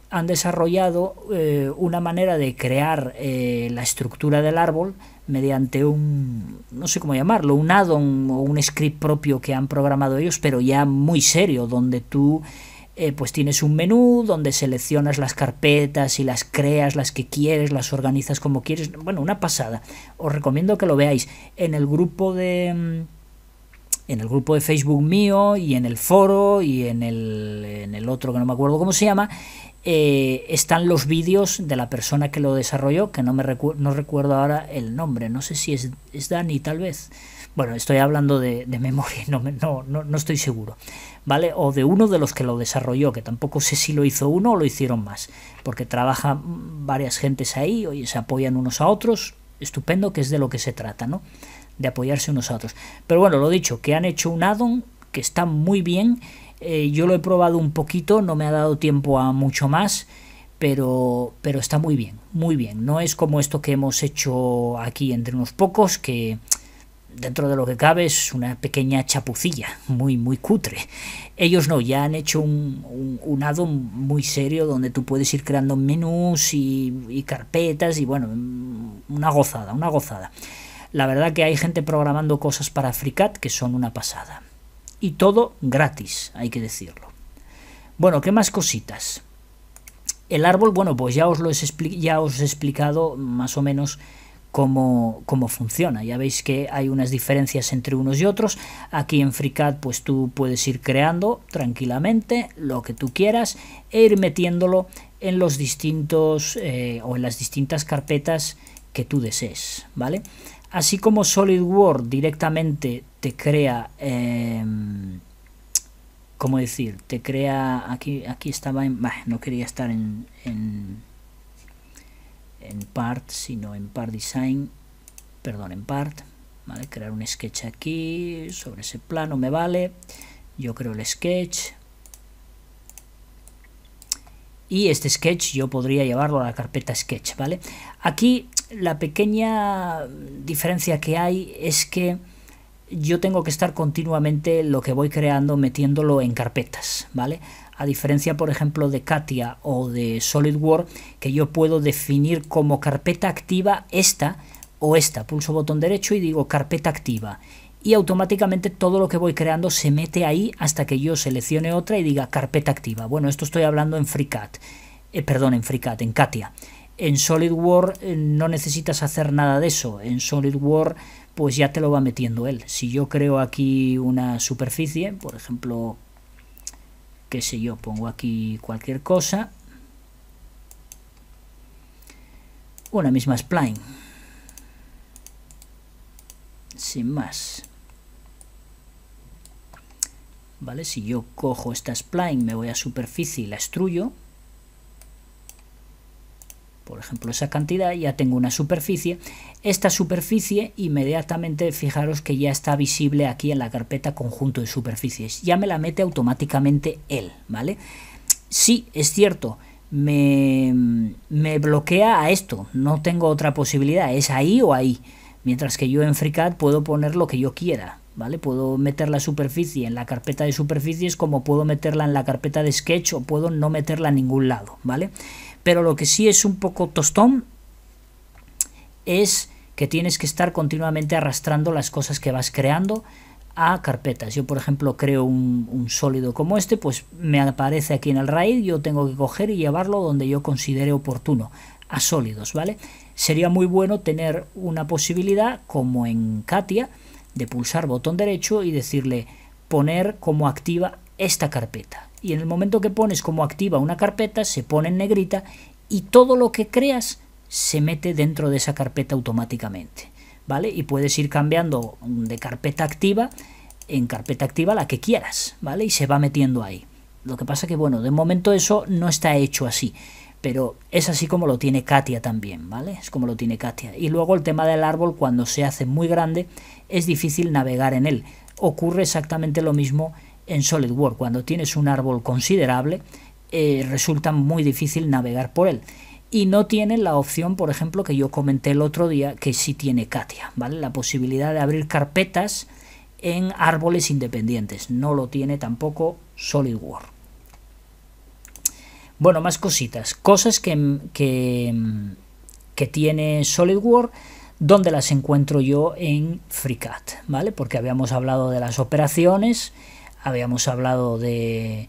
han desarrollado eh, una manera de crear la estructura del árbol mediante un, no sé cómo llamarlo, un addon o un script propio que han programado ellos, pero ya muy serio, donde tú eh, pues tienes un menú donde seleccionas las carpetas y las creas, las que quieres, las organizas como quieres. Bueno, una pasada. Os recomiendo que lo veáis en el grupo de mm, en el grupo de Facebook mío y en el foro y en el, en el otro que no me acuerdo cómo se llama, eh, están los vídeos de la persona que lo desarrolló, que no, me no recuerdo ahora el nombre, no sé si es, Dani tal vez. Bueno, estoy hablando de, de memoria, no, no, no, no estoy seguro. ¿Vale? O de uno de los que lo desarrolló, que tampoco sé si lo hizo uno o lo hicieron más, porque trabajan varias gentes ahí, y se apoyan unos a otros, estupendo, que es de lo que se trata, ¿no? De apoyarse unos a otros. Pero bueno, lo dicho, que han hecho un addon que está muy bien eh, yo lo he probado un poquito, no me ha dado tiempo a mucho más, pero, está muy bien, muy bien. No es como esto que hemos hecho aquí entre unos pocos, que dentro de lo que cabe es una pequeña chapucilla, muy, muy cutre. Ellos no, ya han hecho un, un, addon muy serio donde tú puedes ir creando menús y, y carpetas y bueno, una gozada, una gozada. La verdad que hay gente programando cosas para FreeCAD que son una pasada y todo gratis, hay que decirlo. Bueno, ¿qué más cositas? El árbol, bueno, pues ya os, lo he, ya os he explicado más o menos Cómo, cómo, funciona. Ya veis que hay unas diferencias entre unos y otros. Aquí en FreeCAD pues tú puedes ir creando tranquilamente lo que tú quieras e ir metiéndolo en los distintos eh, o en las distintas carpetas que tú desees, ¿vale? así como SolidWorks directamente te crea, em, ¿cómo decir? Te crea, aquí, aquí estaba no quería estar en, en, en part, sino en part design, perdón, en part, ¿vale? Crear un sketch aquí, sobre ese plano me vale, yo creo el sketch, y este sketch yo podría llevarlo a la carpeta sketch, ¿vale? Aquí la pequeña diferencia que hay es que yo tengo que estar continuamente lo que voy creando metiéndolo en carpetas, ¿vale? A diferencia, por ejemplo, de Katia o de SolidWorks, que yo puedo definir como carpeta activa esta o esta. Pulso botón derecho y digo carpeta activa. Y automáticamente todo lo que voy creando se mete ahí hasta que yo seleccione otra y diga carpeta activa. Bueno, esto estoy hablando en FreeCAD. Eh, perdón, en FreeCAD, en Katia. En SolidWorks eh, no necesitas hacer nada de eso. En SolidWorks pues ya te lo va metiendo él. Si yo creo aquí una superficie, por ejemplo, qué sé yo, pongo aquí cualquier cosa. Una misma spline. Sin más. ¿Vale? Si yo cojo esta spline, me voy a superficie y la extruyo por ejemplo, esa cantidad, ya tengo una superficie. Esta superficie inmediatamente, fijaros que ya está visible aquí en la carpeta conjunto de superficies. Ya me la mete automáticamente él, ¿vale? Sí, es cierto, me, me bloquea a esto, no tengo otra posibilidad, es ahí o ahí. Mientras que yo en FreeCAD puedo poner lo que yo quiera, ¿vale? Puedo meter la superficie en la carpeta de superficies como puedo meterla en la carpeta de Sketch o puedo no meterla a ningún lado, ¿vale? vale pero lo que sí es un poco tostón es que tienes que estar continuamente arrastrando las cosas que vas creando a carpetas. Yo, por ejemplo, creo un, sólido como este, pues me aparece aquí en el RAID, yo tengo que coger y llevarlo donde yo considere oportuno, a sólidos, ¿vale? Sería muy bueno tener una posibilidad, como en Katia, de pulsar botón derecho y decirle poner como activa esta carpeta y en el momento que pones como activa una carpeta se pone en negrita y todo lo que creas se mete dentro de esa carpeta automáticamente. ¿Vale? Y puedes ir cambiando de carpeta activa en carpeta activa la que quieras, ¿vale? Y se va metiendo ahí. Lo que pasa que, bueno, de momento eso no está hecho así, pero es así como lo tiene Katia también, ¿vale? Es como lo tiene Katia. Y luego el tema del árbol, cuando se hace muy grande, es difícil navegar en él. Ocurre exactamente lo mismo en SolidWorks. Cuando tienes un árbol considerable, eh, resulta muy difícil navegar por él. Y no tiene la opción, por ejemplo, que yo comenté el otro día, que sí tiene Katia, ¿vale? La posibilidad de abrir carpetas en árboles independientes. No lo tiene tampoco SolidWorks. Bueno, más cositas. Cosas que, que, que tiene SolidWorks donde las encuentro yo en FreeCAD, ¿vale? Porque habíamos hablado de las operaciones habíamos hablado del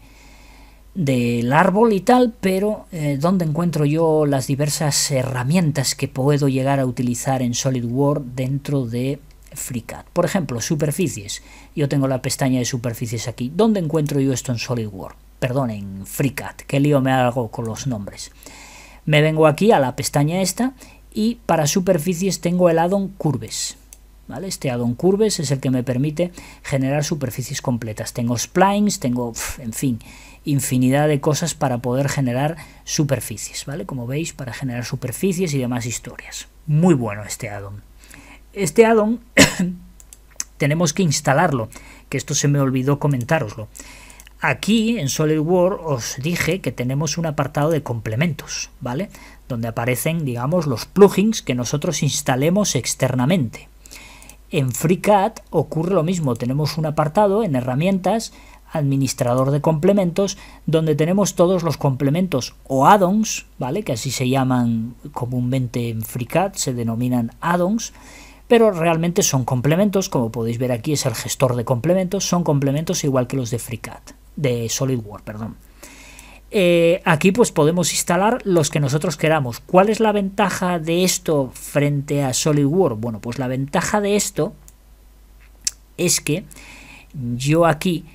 árbol y tal, pero eh, ¿dónde encuentro yo las diversas herramientas que puedo llegar a utilizar en SolidWorks dentro de FreeCAD. Por ejemplo, superficies. Yo tengo la pestaña de superficies aquí. ¿Dónde encuentro yo esto en SolidWorks? Perdón, en FreeCAD. Qué lío me hago con los nombres. Me vengo aquí a la pestaña esta y para superficies tengo el addon Curves. Este addon curves es el que me permite generar superficies completas. Tengo splines, tengo, en fin, infinidad de cosas para poder generar superficies, ¿vale? Como veis, para generar superficies y demás historias. Muy bueno este addon. Este addon tenemos que instalarlo, que esto se me olvidó comentároslo. Aquí en SolidWorks os dije que tenemos un apartado de complementos, ¿vale? Donde aparecen, digamos, los plugins que nosotros instalemos externamente, en FreeCAD ocurre lo mismo, tenemos un apartado en herramientas, administrador de complementos, donde tenemos todos los complementos o add-ons, ¿vale? que así se llaman comúnmente en FreeCAD, se denominan add-ons, pero realmente son complementos, como podéis ver aquí es el gestor de complementos, son complementos igual que los de FreeCAD, de SolidWorks, perdón. Eh, aquí pues podemos instalar los que nosotros queramos. ¿Cuál es la ventaja de esto frente a SolidWorks? Bueno, pues la ventaja de esto es que yo aquí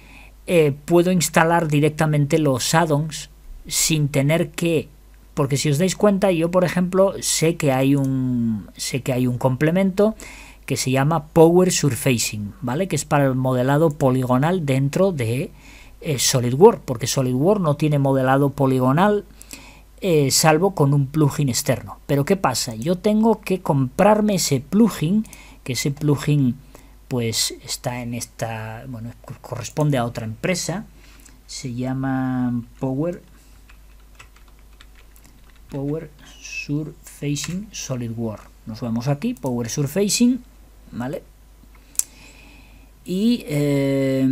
eh, puedo instalar directamente los add-ons sin tener que porque si os dais cuenta yo por ejemplo sé que hay un sé que hay un complemento que se llama Power Surfacing, ¿vale? Que es para el modelado poligonal dentro de eh, SolidWorks, porque SolidWorks no tiene modelado poligonal, eh, salvo con un plugin externo. Pero ¿qué pasa? Yo tengo que comprarme ese plugin, que ese plugin pues está en esta, bueno, corresponde a otra empresa, se llama Power Power Surfacing SolidWorks. Nos vemos aquí, Power Surfacing, ¿vale? Y eh,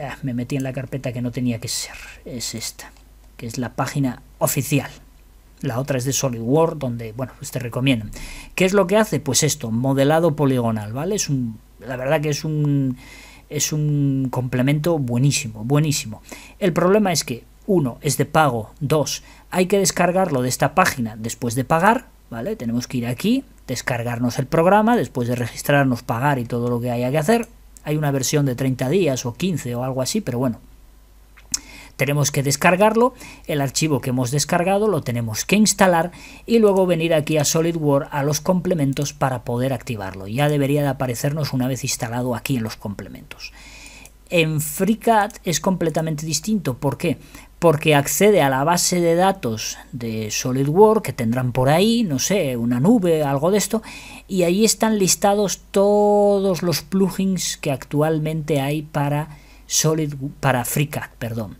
Ah, me metí en la carpeta que no tenía que ser. Es esta, que es la página oficial. La otra es de SolidWorks, donde, bueno, pues te recomiendan. ¿Qué es lo que hace? Pues esto, modelado poligonal, ¿vale? Es un, la verdad que es un, es un complemento buenísimo, buenísimo. El problema es que, uno, es de pago. Dos, hay que descargarlo de esta página después de pagar, ¿vale? Tenemos que ir aquí, descargarnos el programa, después de registrarnos, pagar y todo lo que haya que hacer. Hay una versión de 30 días o 15 o algo así, pero bueno. Tenemos que descargarlo, el archivo que hemos descargado lo tenemos que instalar y luego venir aquí a SolidWorks a los complementos para poder activarlo. Ya debería de aparecernos una vez instalado aquí en los complementos. En FreeCAD es completamente distinto. ¿Por qué? porque accede a la base de datos de SolidWorks que tendrán por ahí, no sé, una nube, algo de esto, y ahí están listados todos los plugins que actualmente hay para Solid para FreeCAD, perdón.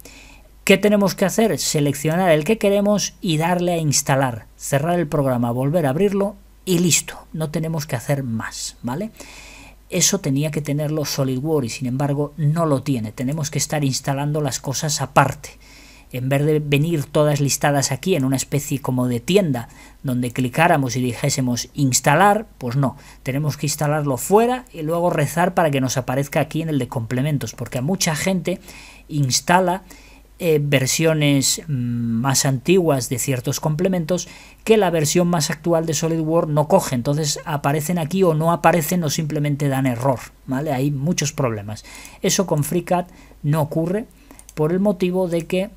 ¿Qué tenemos que hacer? Seleccionar el que queremos y darle a instalar, cerrar el programa, volver a abrirlo y listo, no tenemos que hacer más, ¿vale? Eso tenía que tenerlo SolidWorks y sin embargo no lo tiene, tenemos que estar instalando las cosas aparte en vez de venir todas listadas aquí en una especie como de tienda donde clicáramos y dijésemos instalar, pues no, tenemos que instalarlo fuera y luego rezar para que nos aparezca aquí en el de complementos, porque a mucha gente instala eh, versiones mm, más antiguas de ciertos complementos que la versión más actual de SolidWorks no coge. Entonces aparecen aquí o no aparecen o simplemente dan error. ¿vale? Hay muchos problemas. Eso con FreeCAD no ocurre por el motivo de que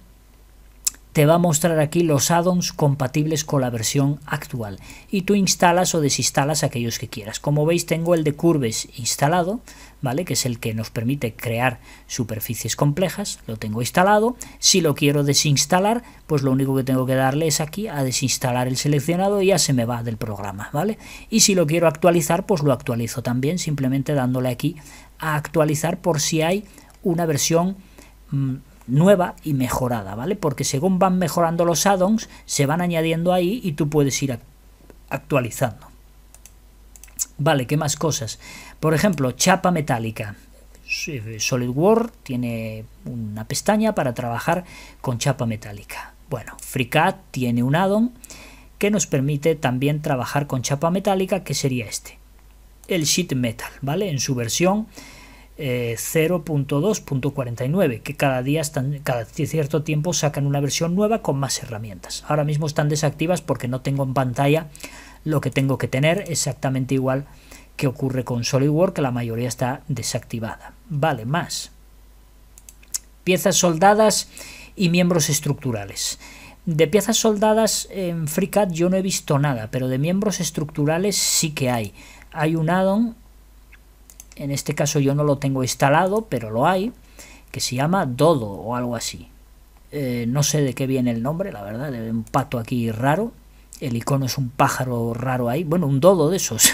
te va a mostrar aquí los add-ons compatibles con la versión actual y tú instalas o desinstalas aquellos que quieras. Como veis tengo el de Curves instalado, ¿vale? que es el que nos permite crear superficies complejas, lo tengo instalado. Si lo quiero desinstalar, pues lo único que tengo que darle es aquí a desinstalar el seleccionado y ya se me va del programa. ¿vale? Y si lo quiero actualizar, pues lo actualizo también, simplemente dándole aquí a actualizar por si hay una versión mm, nueva y mejorada, ¿vale? Porque según van mejorando los add-ons, se van añadiendo ahí y tú puedes ir actualizando. Vale, ¿qué más cosas? Por ejemplo, chapa metálica. SolidWorks tiene una pestaña para trabajar con chapa metálica. Bueno, FreeCAD tiene un addon que nos permite también trabajar con chapa metálica, que sería este, el Sheet Metal, ¿vale? En su versión 0.2.49, eh, que cada día están, cada cierto tiempo sacan una versión nueva con más herramientas. Ahora mismo están desactivas porque no tengo en pantalla lo que tengo que tener, exactamente igual que ocurre con SolidWorks, que la mayoría está desactivada. Vale, más. Piezas soldadas y miembros estructurales. De piezas soldadas en FreeCAD yo no he visto nada, pero de miembros estructurales sí que hay. Hay un addon en este caso yo no lo tengo instalado, pero lo hay, que se llama Dodo o algo así. Eh, no sé de qué viene el nombre, la verdad, de un pato aquí raro. El icono es un pájaro raro ahí, bueno, un dodo de esos.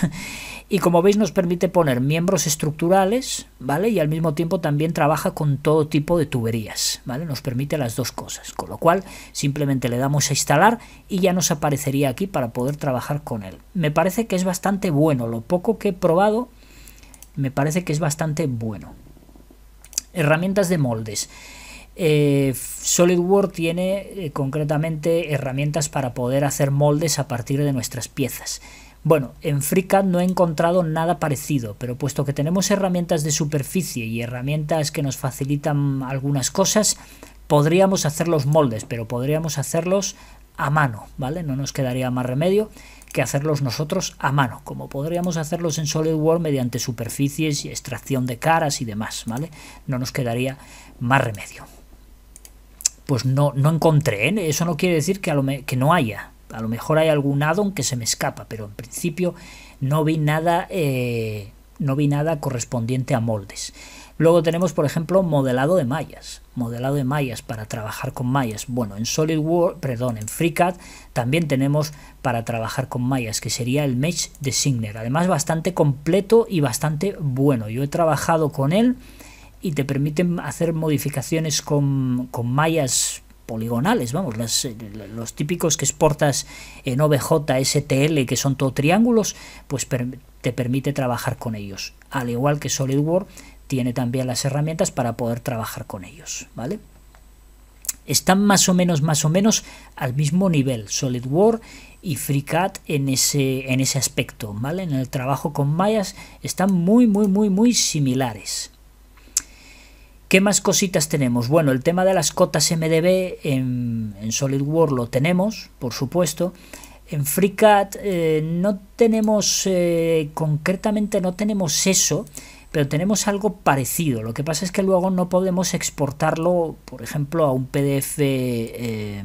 y como veis nos permite poner miembros estructurales, ¿vale? Y al mismo tiempo también trabaja con todo tipo de tuberías, ¿vale? Nos permite las dos cosas, con lo cual simplemente le damos a instalar y ya nos aparecería aquí para poder trabajar con él. Me parece que es bastante bueno, lo poco que he probado me parece que es bastante bueno. Herramientas de moldes. Eh, SolidWorks tiene eh, concretamente herramientas para poder hacer moldes a partir de nuestras piezas. Bueno, en FreeCAD no he encontrado nada parecido, pero puesto que tenemos herramientas de superficie y herramientas que nos facilitan algunas cosas, podríamos hacer los moldes, pero podríamos hacerlos a mano, ¿vale? No nos quedaría más remedio que hacerlos nosotros a mano, como podríamos hacerlos en SolidWorks mediante superficies y extracción de caras y demás, ¿vale? No nos quedaría más remedio. Pues no, no encontré, ¿eh? eso no quiere decir que, no haya, a lo mejor hay algún addon que se me escapa, pero en principio no vi nada, eh, no vi nada correspondiente a moldes. Luego tenemos, por ejemplo, modelado de mallas. Modelado de mallas para trabajar con mallas. Bueno, en SolidWorks, perdón, en FreeCAD también tenemos para trabajar con mallas, que sería el Mesh signer Además, bastante completo y bastante bueno. Yo he trabajado con él y te permiten hacer modificaciones con, con mallas poligonales, vamos, eh, los típicos que exportas en OBJ, STL, que son todo triángulos, pues te permite trabajar con ellos. Al igual que SolidWorks, tiene también las herramientas para poder trabajar con ellos, ¿vale? Están más o menos, más o menos al mismo nivel, SolidWorks y FreeCAD en ese, en ese aspecto, ¿vale? En el trabajo con mayas están muy, muy, muy, muy similares. ¿Qué más cositas tenemos? Bueno, el tema de las cotas MDB en, en SolidWorks lo tenemos, por supuesto. En FreeCAD eh, no tenemos, eh, concretamente no tenemos eso, pero tenemos algo parecido. Lo que pasa es que luego no podemos exportarlo, por ejemplo, a un PDF eh,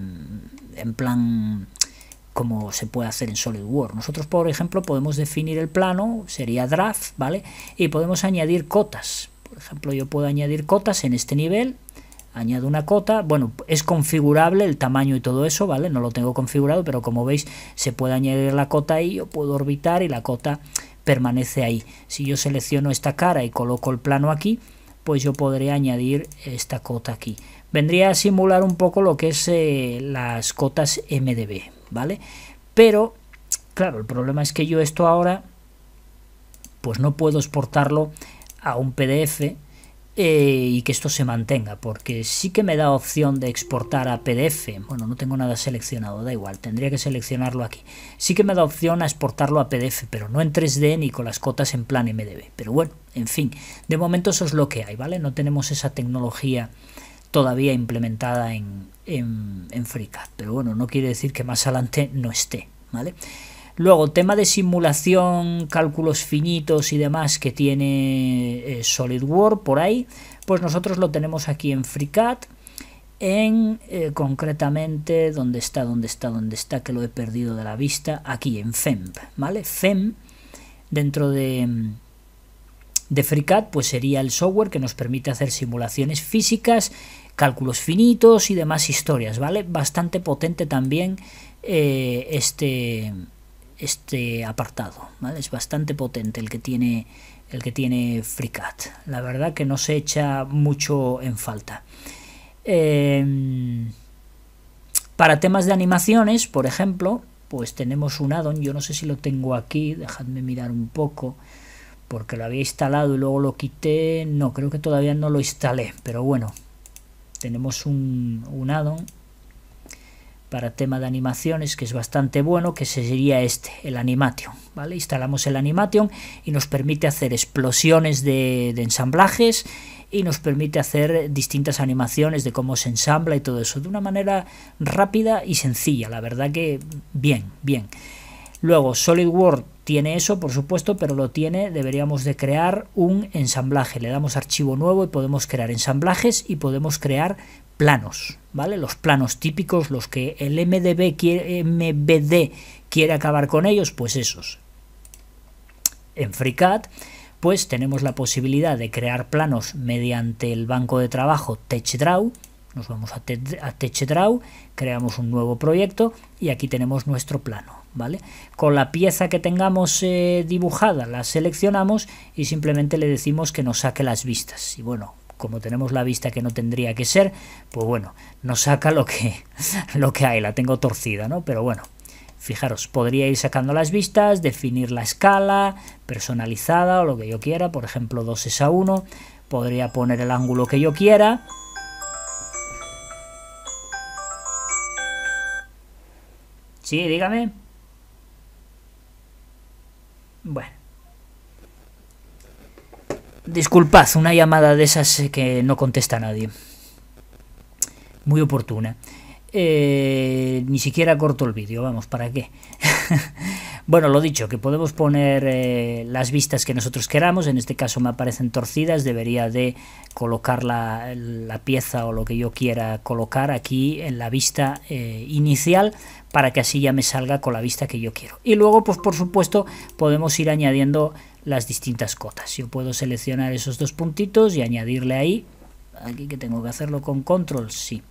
en plan como se puede hacer en SolidWorks. Nosotros, por ejemplo, podemos definir el plano, sería draft, ¿vale? Y podemos añadir cotas. Por ejemplo, yo puedo añadir cotas en este nivel, añado una cota, bueno, es configurable el tamaño y todo eso, ¿vale? No lo tengo configurado, pero como veis, se puede añadir la cota ahí, yo puedo orbitar y la cota permanece ahí. Si yo selecciono esta cara y coloco el plano aquí, pues yo podré añadir esta cota aquí. Vendría a simular un poco lo que es eh, las cotas MDB, ¿vale? Pero, claro, el problema es que yo esto ahora, pues no puedo exportarlo a un PDF eh, y que esto se mantenga, porque sí que me da opción de exportar a PDF. Bueno, no tengo nada seleccionado, da igual, tendría que seleccionarlo aquí. Sí que me da opción a exportarlo a PDF, pero no en 3D ni con las cotas en plan MDB. Pero bueno, en fin, de momento eso es lo que hay, ¿vale? No tenemos esa tecnología todavía implementada en, en, en FreeCAD, pero bueno, no quiere decir que más adelante no esté, ¿vale? Luego, tema de simulación, cálculos finitos y demás que tiene eh, SolidWorks por ahí, pues nosotros lo tenemos aquí en FreeCAD, en eh, concretamente, ¿dónde está? ¿Dónde está? ¿Dónde está? Que lo he perdido de la vista, aquí en FEMP, ¿vale? FEMP, dentro de de FreeCAD pues sería el software que nos permite hacer simulaciones físicas, cálculos finitos y demás historias, ¿vale? Bastante potente también eh, este, este apartado, Es bastante potente el que tiene el que tiene FreeCAD. La verdad que no se echa mucho en falta. Em, para temas de animaciones, por ejemplo, pues tenemos un addon. Yo no sé si lo tengo aquí, dejadme mirar un poco, porque lo había instalado y luego lo quité. No, creo que todavía no lo instalé, pero bueno, tenemos un, un addon para tema de animaciones que es bastante bueno, que sería este, el Animation. ¿vale? Instalamos el Animation y nos permite hacer explosiones de, ensamblajes y nos permite hacer distintas animaciones de cómo se ensambla y todo eso, de una manera rápida y sencilla, la verdad que bien, bien. Luego, SolidWorks tiene eso, por supuesto, pero lo tiene, deberíamos de crear un ensamblaje. Le damos archivo nuevo y podemos crear ensamblajes y podemos crear planos, ¿vale? Los planos típicos, los que el MDB quiere, quiere acabar con ellos, pues esos. En FreeCAD, pues tenemos la posibilidad de crear planos mediante el banco de trabajo TechDraw. Nos vamos a, TechDraw, creamos un nuevo proyecto y aquí tenemos nuestro plano. ¿Vale? Con la pieza que tengamos eh, dibujada la seleccionamos y simplemente le decimos que nos saque las vistas. Y bueno, como tenemos la vista que no tendría que ser, pues bueno, nos saca lo que, lo que hay, la tengo torcida, ¿no? Pero bueno, fijaros, podría ir sacando las vistas, definir la escala personalizada o lo que yo quiera, por ejemplo 2 es a 1, podría poner el ángulo que yo quiera. Sí, dígame. Bueno. Disculpad, una llamada de esas eh, que no contesta nadie. Muy oportuna. Eh, ni siquiera corto el vídeo, vamos, ¿para qué? bueno, lo dicho, que podemos poner eh, las vistas que nosotros queramos, en este caso me aparecen torcidas, debería de colocar la, pieza o lo que yo quiera colocar aquí en la vista inicial para que así ya me salga con la vista que yo quiero. Y luego, pues por supuesto, podemos ir añadiendo las distintas cotas. Yo puedo seleccionar esos dos puntitos y añadirle ahí, aquí que tengo que hacerlo con control, sí,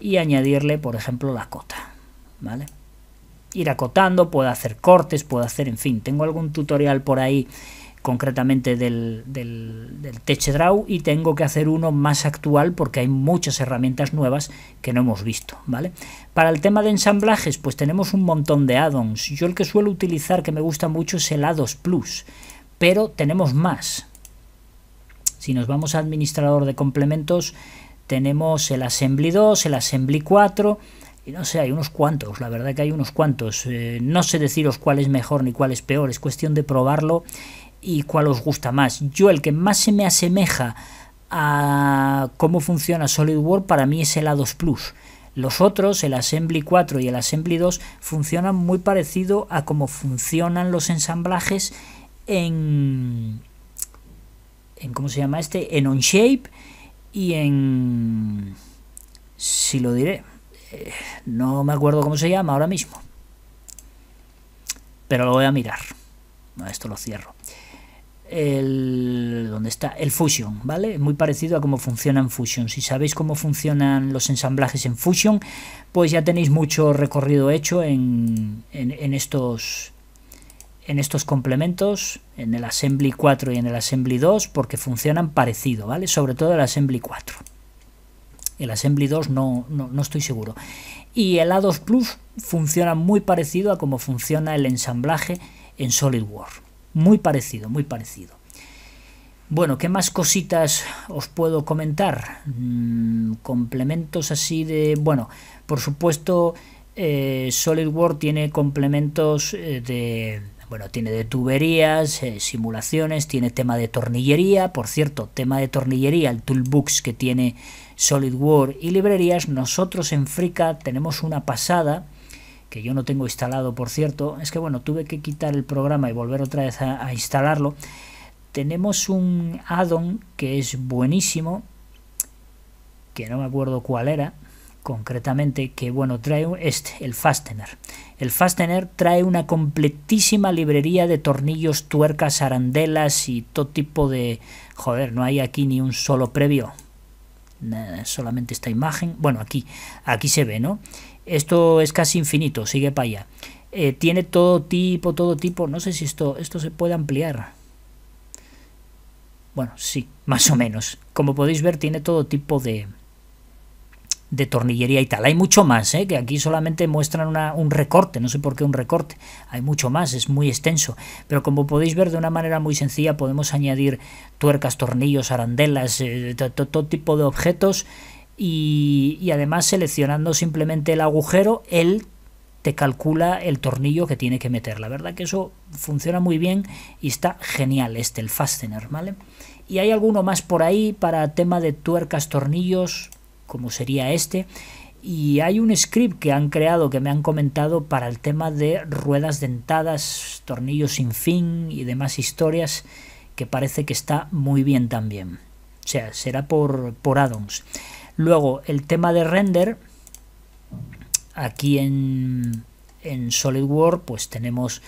y añadirle, por ejemplo, la cota, ¿vale? Ir acotando, puedo hacer cortes, puedo hacer, en fin, tengo algún tutorial por ahí concretamente del, del, del y tengo que hacer uno más actual porque hay muchas herramientas nuevas que no hemos visto, ¿vale? Para el tema de ensamblajes, pues tenemos un montón de add-ons. Yo el que suelo utilizar que me gusta mucho es el a Plus pero tenemos más. Si nos vamos a administrador de complementos, tenemos el Assembly 2, el Assembly 4, y no sé, hay unos cuantos, la verdad que hay unos cuantos. Eh, no sé deciros cuál es mejor ni cuál es peor, es cuestión de probarlo y cuál os gusta más. Yo el que más se me asemeja a cómo funciona SolidWorks para mí es el A2 Plus. Los otros, el Assembly 4 y el Assembly 2, funcionan muy parecido a cómo funcionan los ensamblajes en, en ¿cómo se llama este? En On-Shape y en, si lo diré, eh, no me acuerdo cómo se llama ahora mismo, pero lo voy a mirar. esto lo cierro. El, ¿Dónde está? El Fusion, ¿vale? Muy parecido a cómo funciona en Fusion. Si sabéis cómo funcionan los ensamblajes en Fusion, pues ya tenéis mucho recorrido hecho en, en, en estos en estos complementos, en el Assembly 4 y en el Assembly 2, porque funcionan parecido, ¿vale? Sobre todo el Assembly 4. El Assembly 2 no, no, estoy seguro. Y el A2 Plus funciona muy parecido a cómo funciona el ensamblaje en SolidWorks. Muy parecido, muy parecido. Bueno, ¿qué más cositas os puedo comentar? Mm, complementos así de... Bueno, por supuesto, eh, SolidWorks tiene complementos eh, de bueno, tiene de tuberías, eh, simulaciones, tiene tema de tornillería. Por cierto, tema de tornillería, el toolbox que tiene SolidWorks y librerías. Nosotros en Frica tenemos una pasada que yo no tengo instalado, por cierto. Es que bueno, tuve que quitar el programa y volver otra vez a, instalarlo. Tenemos un addon que es buenísimo, que no me acuerdo cuál era concretamente, que bueno, trae este, el Fastener. El Fastener trae una completísima librería de tornillos, tuercas, arandelas y todo tipo de... Joder, no hay aquí ni un solo previo. solamente esta imagen. Bueno, aquí, aquí se ve, ¿no? Esto es casi infinito, sigue para allá. Eh, tiene todo tipo, todo tipo. No sé si esto, esto se puede ampliar. Bueno, sí, más o menos. Como podéis ver, tiene todo tipo de, de tornillería y tal. Hay mucho más, ¿eh? que aquí solamente muestran un recorte, no sé por qué un recorte, hay mucho más, es muy extenso. Pero como podéis ver, de una manera muy sencilla podemos añadir tuercas, tornillos, arandelas, eh, todo tipo de objetos y, además seleccionando simplemente el agujero, él te calcula el tornillo que tiene que meter. La verdad que eso funciona muy bien y está genial este, el Fastener, ¿vale? Y hay alguno más por ahí para tema de tuercas, tornillos, como sería este. Y hay un script que han creado, que me han comentado, para el tema de ruedas dentadas, tornillos sin fin y demás historias, que parece que está muy bien también. O sea, será por, por addons. Luego, el tema de render, aquí en, en SolidWorks, pues tenemos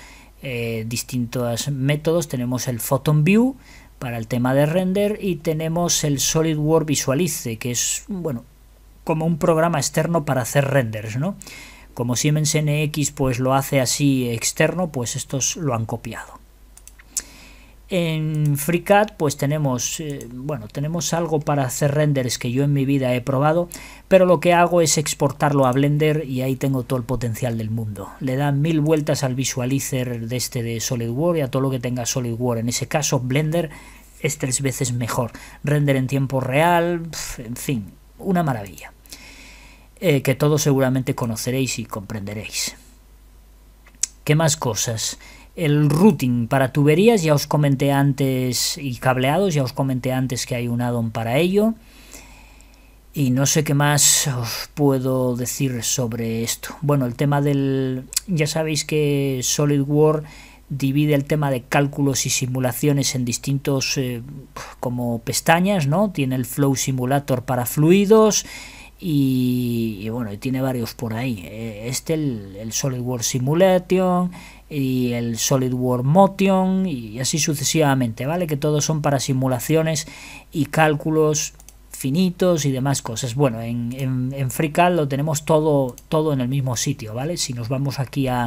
eh, distintos métodos. Tenemos el Photon View, para el tema de render y tenemos el SolidWorks Visualize, que es, bueno, como un programa externo para hacer renders, ¿no? Como Siemens NX pues lo hace así externo, pues estos lo han copiado. En FreeCAD pues tenemos, eh, bueno, tenemos algo para hacer renders que yo en mi vida he probado, pero lo que hago es exportarlo a Blender y ahí tengo todo el potencial del mundo. Le dan mil vueltas al visualizer de este de SolidWorks y a todo lo que tenga SolidWorks. En ese caso Blender es tres veces mejor. Render en tiempo real, en fin, una maravilla. Eh, que todos seguramente conoceréis y comprenderéis. ¿Qué más cosas? El routing para tuberías, ya os comenté antes, y cableados, ya os comenté antes que hay un addon para ello. Y no sé qué más os puedo decir sobre esto. Bueno, el tema del... Ya sabéis que SolidWorks divide el tema de cálculos y simulaciones en distintos eh, como pestañas, ¿no? Tiene el Flow Simulator para fluidos y, bueno, tiene varios por ahí. Eh, este, el, el SolidWorks Simulation, y el SolidWorks Motion y así sucesivamente, ¿vale? Que todos son para simulaciones y cálculos finitos y demás cosas. Bueno, en, en, FreeCAD lo tenemos todo, todo en el mismo sitio, ¿vale? Si nos vamos aquí a,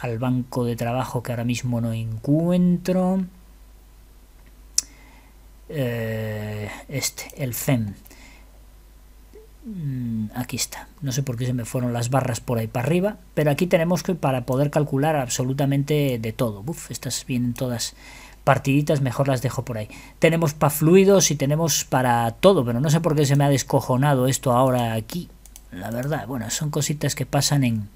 al banco de trabajo que ahora mismo no encuentro, eh, este, el FEM. Mm, aquí está. No sé por qué se me fueron las barras por ahí para arriba, pero aquí tenemos que para poder calcular absolutamente de todo. Uf, estas vienen todas partiditas, mejor las dejo por ahí. Tenemos para fluidos y tenemos para todo, pero no sé por qué se me ha descojonado esto ahora aquí. La verdad, bueno, son cositas que pasan en,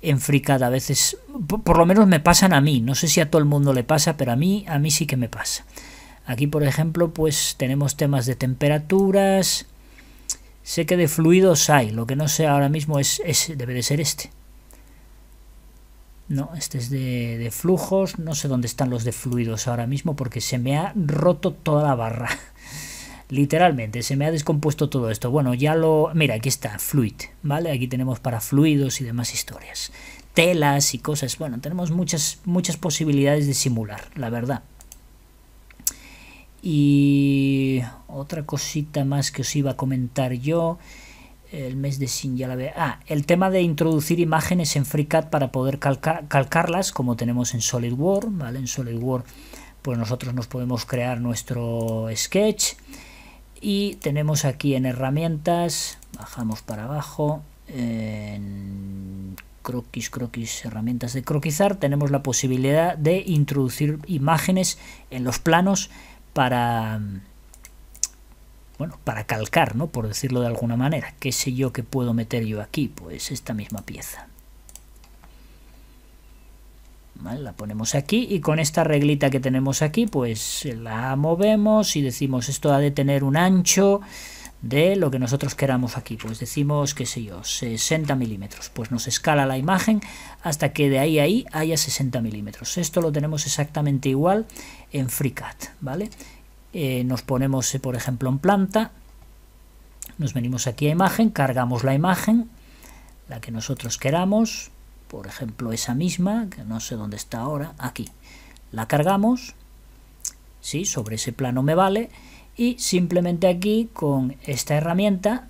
en fricada a veces. Por, por lo menos me pasan a mí. No sé si a todo el mundo le pasa, pero a mí, a mí sí que me pasa. Aquí, por ejemplo, pues tenemos temas de temperaturas Sé que de fluidos hay, lo que no sé ahora mismo es, es debe de ser este. No, este es de, de, flujos, no sé dónde están los de fluidos ahora mismo porque se me ha roto toda la barra. Literalmente, se me ha descompuesto todo esto. Bueno, ya lo... Mira, aquí está, fluid, ¿vale? Aquí tenemos para fluidos y demás historias. Telas y cosas. Bueno, tenemos muchas, muchas posibilidades de simular, la verdad. Y otra cosita más que os iba a comentar yo. El mes de Sin ya la ve. Ah, el tema de introducir imágenes en FreeCAD para poder calcarlas, como tenemos en SolidWorks, ¿vale? En SolidWorks, pues nosotros nos podemos crear nuestro sketch. Y tenemos aquí en herramientas, bajamos para abajo, en croquis, croquis, herramientas de croquisar, tenemos la posibilidad de introducir imágenes en los planos para mm, bueno, para calcar, ¿no? Por decirlo de alguna manera. ¿Qué sé yo que puedo meter yo aquí? Pues esta misma pieza. La ponemos aquí y con esta reglita que tenemos aquí, pues la movemos y decimos esto ha de tener un ancho de lo que nosotros queramos aquí. Pues decimos, que sé yo, 60 milímetros. Pues nos escala la imagen hasta que de ahí a ahí haya 60 milímetros. Esto lo tenemos exactamente igual en FreeCAD, ¿vale? Eh, nos ponemos, eh, por ejemplo, en planta, nos venimos aquí a imagen, cargamos la imagen, la que nosotros queramos, por ejemplo, esa misma, que no sé dónde está ahora, aquí. La cargamos, sí, sobre ese plano me vale, y simplemente aquí con esta herramienta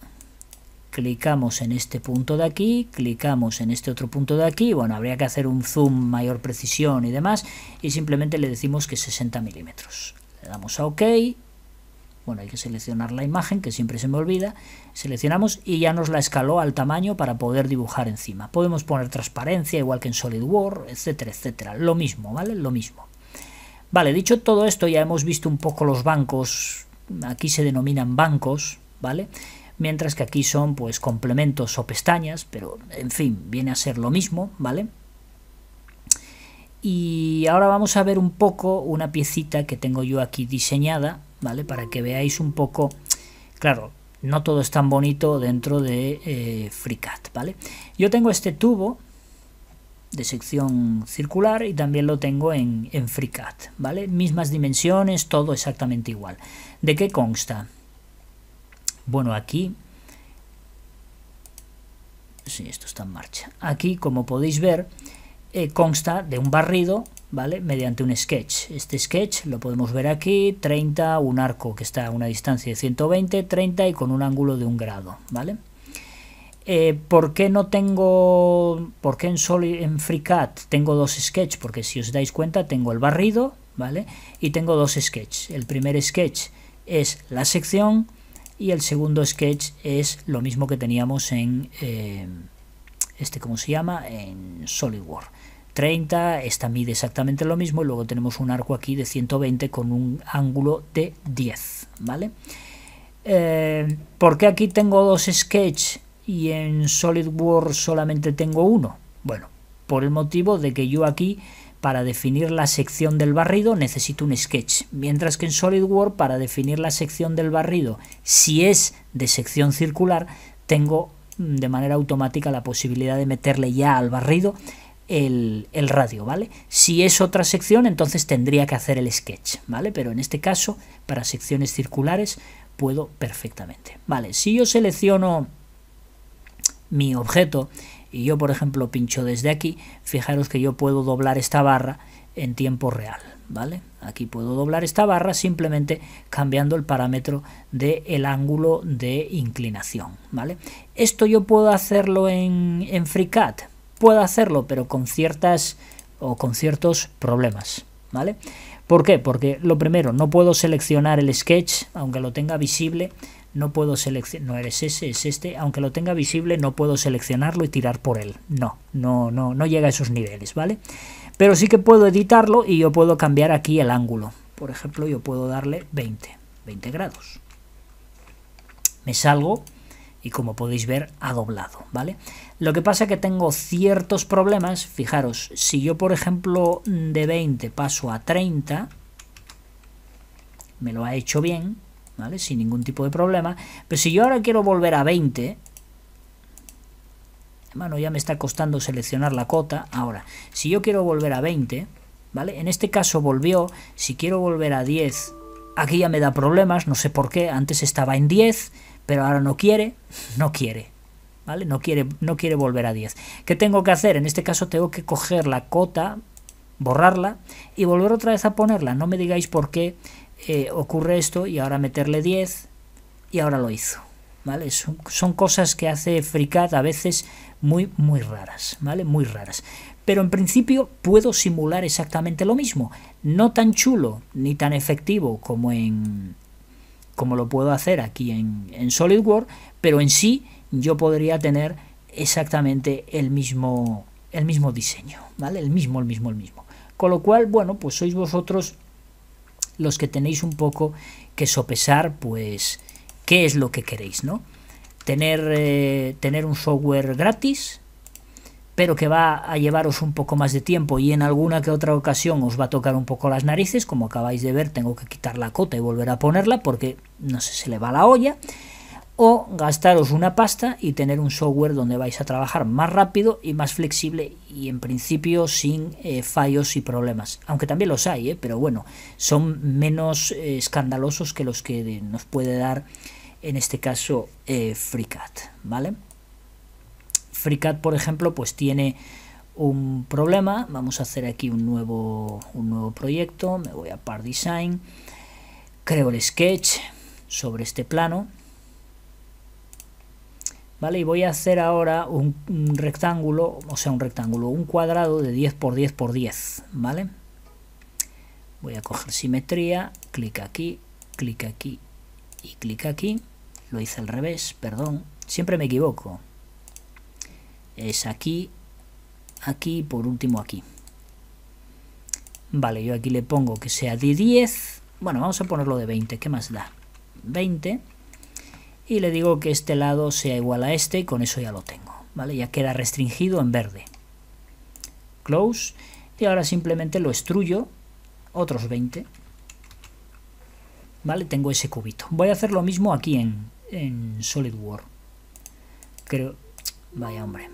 clicamos en este punto de aquí, clicamos en este otro punto de aquí, bueno, habría que hacer un zoom mayor precisión y demás, y simplemente le decimos que 60 milímetros. Le damos a OK, bueno, hay que seleccionar la imagen, que siempre se me olvida, seleccionamos y ya nos la escaló al tamaño para poder dibujar encima. Podemos poner transparencia, igual que en SolidWorks, etcétera, etcétera, lo mismo, ¿vale? Lo mismo. Vale, dicho todo esto, ya hemos visto un poco los bancos aquí se denominan bancos, ¿vale? Mientras que aquí son pues complementos o pestañas, pero en fin, viene a ser lo mismo, ¿vale? Y ahora vamos a ver un poco una piecita que tengo yo aquí diseñada, ¿vale? Para que veáis un poco, claro, no todo es tan bonito dentro de eh, FreeCAD, ¿vale? Yo tengo este tubo, de sección circular y también lo tengo en, en FreeCAD, ¿vale? Mismas dimensiones, todo exactamente igual. ¿De qué consta? Bueno, aquí... Sí, esto está en marcha. Aquí, como podéis ver, eh, consta de un barrido, ¿vale? Mediante un sketch. Este sketch lo podemos ver aquí, 30, un arco que está a una distancia de 120, 30 y con un ángulo de un grado, ¿vale? vale eh, ¿Por qué no tengo, por qué en, en FreeCAD tengo dos sketches? Porque si os dais cuenta tengo el barrido, ¿vale? Y tengo dos sketches. El primer sketch es la sección y el segundo sketch es lo mismo que teníamos en, eh, este, ¿cómo se llama? En SolidWorks. 30, esta mide exactamente lo mismo y luego tenemos un arco aquí de 120 con un ángulo de 10, ¿vale? Eh, ¿Por qué aquí tengo dos sketches y en SolidWorks solamente tengo uno. Bueno, por el motivo de que yo aquí para definir la sección del barrido necesito un sketch, mientras que en SolidWorks para definir la sección del barrido, si es de sección circular, tengo mm, de manera automática la posibilidad de meterle ya al barrido el, el, radio, ¿vale? Si es otra sección, entonces tendría que hacer el sketch, ¿vale? Pero en este caso, para secciones circulares, puedo perfectamente. Vale, si yo selecciono mi objeto y yo por ejemplo pincho desde aquí, fijaros que yo puedo doblar esta barra en tiempo real, ¿vale? Aquí puedo doblar esta barra simplemente cambiando el parámetro del el ángulo de inclinación, ¿vale? Esto yo puedo hacerlo en, en FreeCAD, puedo hacerlo, pero con ciertas o con ciertos problemas, ¿vale? ¿Por qué? Porque lo primero, no puedo seleccionar el sketch, aunque lo tenga visible, no puedo seleccionar, no eres ese, es este, aunque lo tenga visible no puedo seleccionarlo y tirar por él, no, no, no, no llega a esos niveles, ¿vale? Pero sí que puedo editarlo y yo puedo cambiar aquí el ángulo, por ejemplo yo puedo darle 20, 20 grados. Me salgo y como podéis ver ha doblado, ¿vale? Lo que pasa es que tengo ciertos problemas, fijaros, si yo por ejemplo de 20 paso a 30, me lo ha hecho bien, ¿vale? Sin ningún tipo de problema. Pero si yo ahora quiero volver a 20, hermano, ya me está costando seleccionar la cota. Ahora, si yo quiero volver a 20, ¿vale? En este caso volvió, si quiero volver a 10, aquí ya me da problemas, no sé por qué, antes estaba en 10, pero ahora no quiere, no quiere. ¿Vale? No quiere, no quiere volver a 10. ¿Qué tengo que hacer? En este caso tengo que coger la cota, borrarla y volver otra vez a ponerla. No me digáis por qué eh, ocurre esto y ahora meterle 10 y ahora lo hizo. ¿Vale? Son, cosas que hace FreeCAD a veces muy, muy raras, ¿vale? Muy raras. Pero en principio puedo simular exactamente lo mismo. No tan chulo ni tan efectivo como en como lo puedo hacer aquí en, en SolidWorks, pero en sí yo podría tener exactamente el mismo, el mismo diseño, ¿vale? El mismo, el mismo, el mismo. Con lo cual, bueno, pues sois vosotros los que tenéis un poco que sopesar, pues, qué es lo que queréis, ¿no? Tener, eh, tener un software gratis, pero que va a llevaros un poco más de tiempo y en alguna que otra ocasión os va a tocar un poco las narices, como acabáis de ver, tengo que quitar la cota y volver a ponerla porque no sé, se le va la olla o gastaros una pasta y tener un software donde vais a trabajar más rápido y más flexible y en principio sin eh, fallos y problemas. Aunque también los hay, eh, pero bueno, son menos eh, escandalosos que los que nos puede dar en este caso FreeCAD, ¿vale? FreeCAD, por ejemplo, pues tiene un problema. Vamos a hacer aquí un nuevo, un nuevo proyecto. Me voy a Part Design. Creo el sketch sobre este plano y voy a hacer ahora un, rectángulo, o sea, un rectángulo, un cuadrado de 10 por 10 por 10, ¿vale? Voy a coger simetría, clic aquí, clic aquí y clic aquí. Lo hice al revés, perdón, siempre me equivoco. Es aquí, aquí y por último aquí. Vale, yo aquí le pongo que sea de 10. Bueno, vamos a ponerlo de 20, ¿qué más da? 20 y le digo que este lado sea igual a este y con eso ya lo tengo, ¿vale? Ya queda restringido en verde. Close y ahora simplemente lo extruyo otros 20. ¿Vale? Tengo ese cubito. Voy a hacer lo mismo aquí en, en SolidWorks. Creo... Vaya hombre.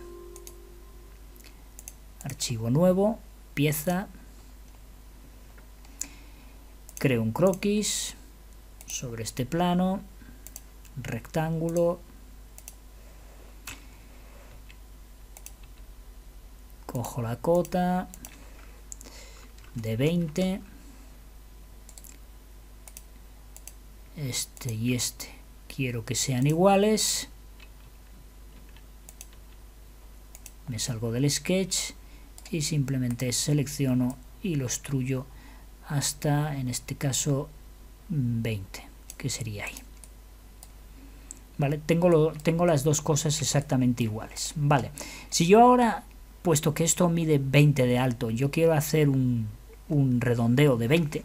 Archivo nuevo, pieza. Creo un croquis sobre este plano rectángulo cojo la cota de 20 este y este quiero que sean iguales me salgo del sketch y simplemente selecciono y lo extruyo hasta en este caso 20 que sería ahí tengo, las dos cosas exactamente iguales, ¿vale? Si yo ahora, puesto que esto mide 20 de alto, yo quiero hacer un, redondeo de 20,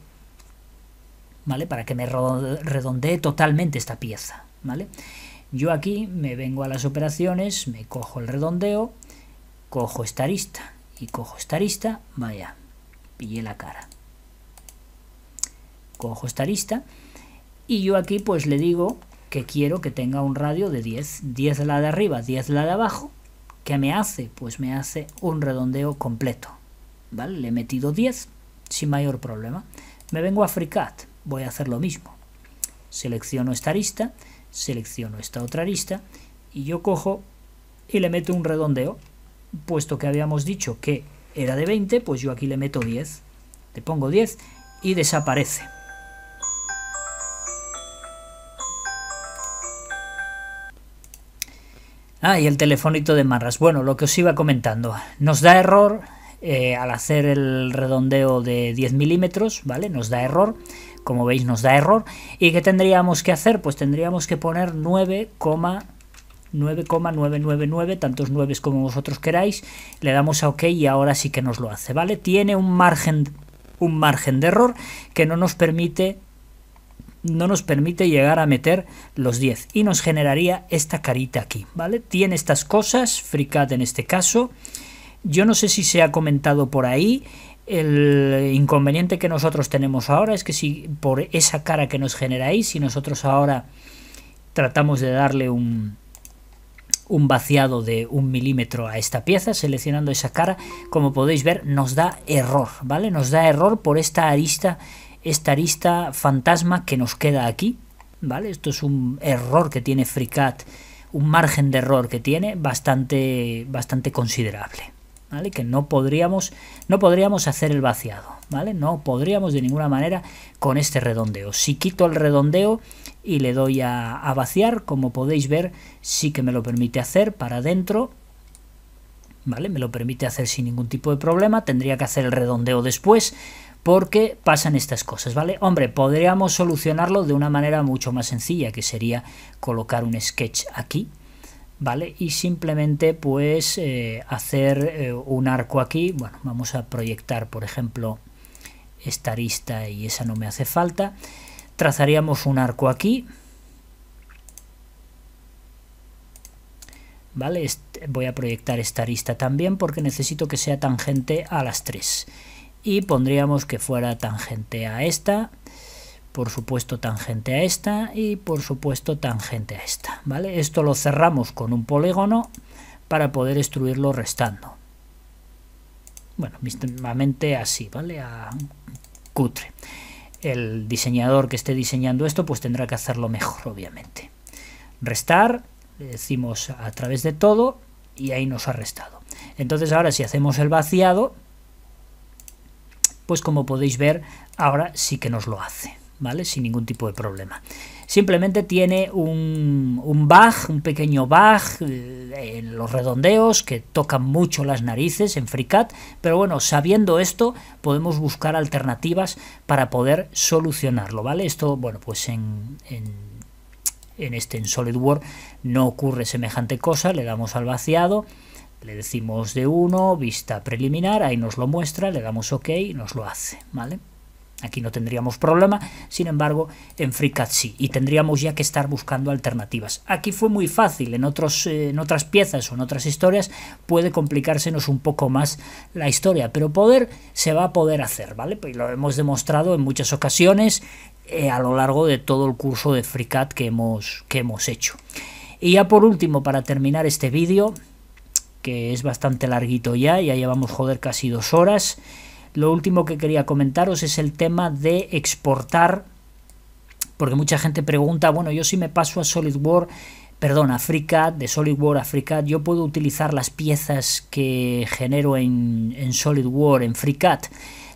¿vale? Para que me redondee totalmente esta pieza, ¿vale? Yo aquí me vengo a las operaciones, me cojo el redondeo, cojo esta arista y cojo esta arista, vaya, pillé la cara. Cojo esta arista y yo aquí pues le digo que quiero que tenga un radio de 10, 10 la de arriba, 10 la de abajo, ¿qué me hace? Pues me hace un redondeo completo, ¿vale? Le he metido 10 sin mayor problema. Me vengo a FreeCAD, voy a hacer lo mismo. Selecciono esta arista, selecciono esta otra arista y yo cojo y le meto un redondeo, puesto que habíamos dicho que era de 20, pues yo aquí le meto 10, le pongo 10 y desaparece. Ah, y el telefonito de Marras. Bueno, lo que os iba comentando. Nos da error eh, al hacer el redondeo de 10 milímetros, ¿vale? Nos da error. Como veis, nos da error. ¿Y qué tendríamos que hacer? Pues tendríamos que poner 9,999, tantos 9 como vosotros queráis. Le damos a OK y ahora sí que nos lo hace, ¿vale? Tiene un margen, un margen de error que no nos permite no nos permite llegar a meter los 10 y nos generaría esta carita aquí, ¿vale? Tiene estas cosas, FreeCAD en este caso. Yo no sé si se ha comentado por ahí, el inconveniente que nosotros tenemos ahora es que si por esa cara que nos generáis, si nosotros ahora tratamos de darle un, un vaciado de un milímetro a esta pieza, seleccionando esa cara, como podéis ver, nos da error, ¿vale? Nos da error por esta arista esta arista fantasma que nos queda aquí, ¿vale? Esto es un error que tiene FreeCAD, un margen de error que tiene bastante, bastante considerable, ¿vale? Que no podríamos, no podríamos hacer el vaciado, ¿vale? No podríamos de ninguna manera con este redondeo. Si quito el redondeo y le doy a, a vaciar, como podéis ver, sí que me lo permite hacer para adentro, ¿vale? Me lo permite hacer sin ningún tipo de problema, tendría que hacer el redondeo después, porque pasan estas cosas, ¿vale? Hombre, podríamos solucionarlo de una manera mucho más sencilla, que sería colocar un sketch aquí, ¿vale? Y simplemente pues eh, hacer eh, un arco aquí, bueno, vamos a proyectar por ejemplo esta arista y esa no me hace falta, trazaríamos un arco aquí, ¿vale? voy a proyectar esta arista también porque necesito que sea tangente a las tres y pondríamos que fuera tangente a esta, por supuesto tangente a esta y por supuesto tangente a esta, ¿vale? Esto lo cerramos con un polígono para poder extruirlo restando. Bueno, mínimamente así, ¿vale? A cutre. El diseñador que esté diseñando esto pues tendrá que hacerlo mejor, obviamente. Restar, le decimos a través de todo y ahí nos ha restado. Entonces ahora si hacemos el vaciado, pues como podéis ver, ahora sí que nos lo hace, ¿vale? Sin ningún tipo de problema. Simplemente tiene un, un bug, un pequeño bug eh, en los redondeos que tocan mucho las narices en FreeCAD, pero bueno, sabiendo esto podemos buscar alternativas para poder solucionarlo, ¿vale? Esto, bueno, pues en, en en este en SolidWorks no ocurre semejante cosa, le damos al vaciado le decimos de 1, vista preliminar, ahí nos lo muestra, le damos OK y nos lo hace, ¿vale? Aquí no tendríamos problema, sin embargo, en FreeCAD sí, y tendríamos ya que estar buscando alternativas. Aquí fue muy fácil, en, otros, eh, en otras piezas o en otras historias puede complicársenos un poco más la historia, pero poder se va a poder hacer, ¿vale? Pues lo hemos demostrado en muchas ocasiones eh, a lo largo de todo el curso de FreeCAD que hemos, que hemos hecho. Y ya por último, para terminar este vídeo, que es bastante larguito ya, ya llevamos joder casi dos horas. Lo último que quería comentaros es el tema de exportar, porque mucha gente pregunta, bueno, yo si me paso a SolidWorks, perdón, a FreeCAD, de SolidWorks a FreeCAD, yo puedo utilizar las piezas que genero en, en SolidWorks, en FreeCAD.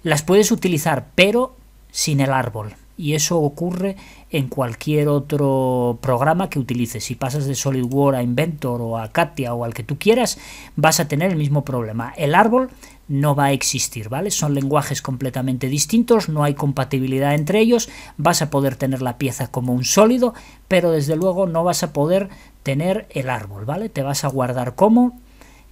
Las puedes utilizar, pero sin el árbol y eso ocurre en cualquier otro programa que utilices. Si pasas de SolidWorks a Inventor o a Katia o al que tú quieras, vas a tener el mismo problema. El árbol no va a existir, ¿vale? Son lenguajes completamente distintos, no hay compatibilidad entre ellos, vas a poder tener la pieza como un sólido, pero desde luego no vas a poder tener el árbol, ¿vale? Te vas a guardar como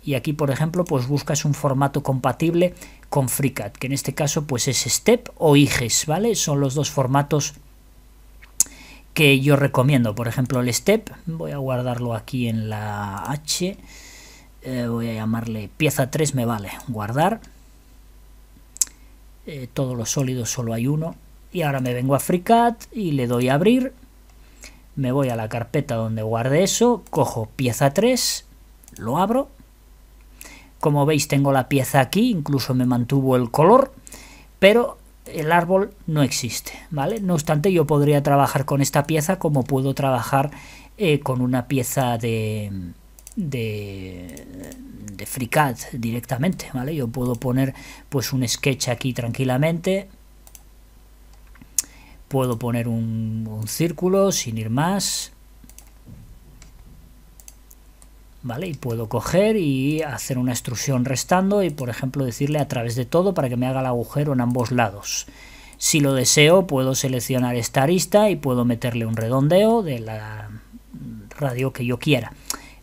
y aquí por ejemplo pues buscas un formato compatible con FreeCAD que en este caso pues es STEP o IGES vale son los dos formatos que yo recomiendo por ejemplo el STEP voy a guardarlo aquí en la H eh, voy a llamarle pieza 3 me vale guardar eh, todos los sólidos solo hay uno y ahora me vengo a FreeCAD y le doy a abrir me voy a la carpeta donde guardé eso cojo pieza 3 lo abro como veis tengo la pieza aquí, incluso me mantuvo el color, pero el árbol no existe, ¿vale? No obstante, yo podría trabajar con esta pieza como puedo trabajar eh, con una pieza de, de, de FreeCAD directamente, ¿vale? Yo puedo poner pues un sketch aquí tranquilamente, puedo poner un círculo sin ir más, Y puedo coger y hacer una extrusión restando y, por ejemplo, decirle a través de todo para que me haga el agujero en ambos lados. Si lo deseo, puedo seleccionar esta arista y puedo meterle un redondeo de la radio que yo quiera.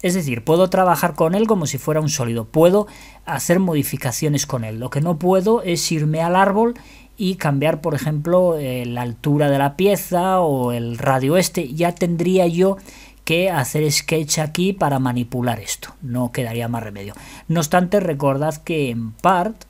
Es decir, puedo trabajar con él como si fuera un sólido, puedo hacer modificaciones con él. Lo que no puedo es irme al árbol y cambiar, por ejemplo, eh, la altura de la pieza o el radio este. Ya tendría yo que hacer sketch aquí para manipular esto. No quedaría más remedio. No obstante, recordad que en part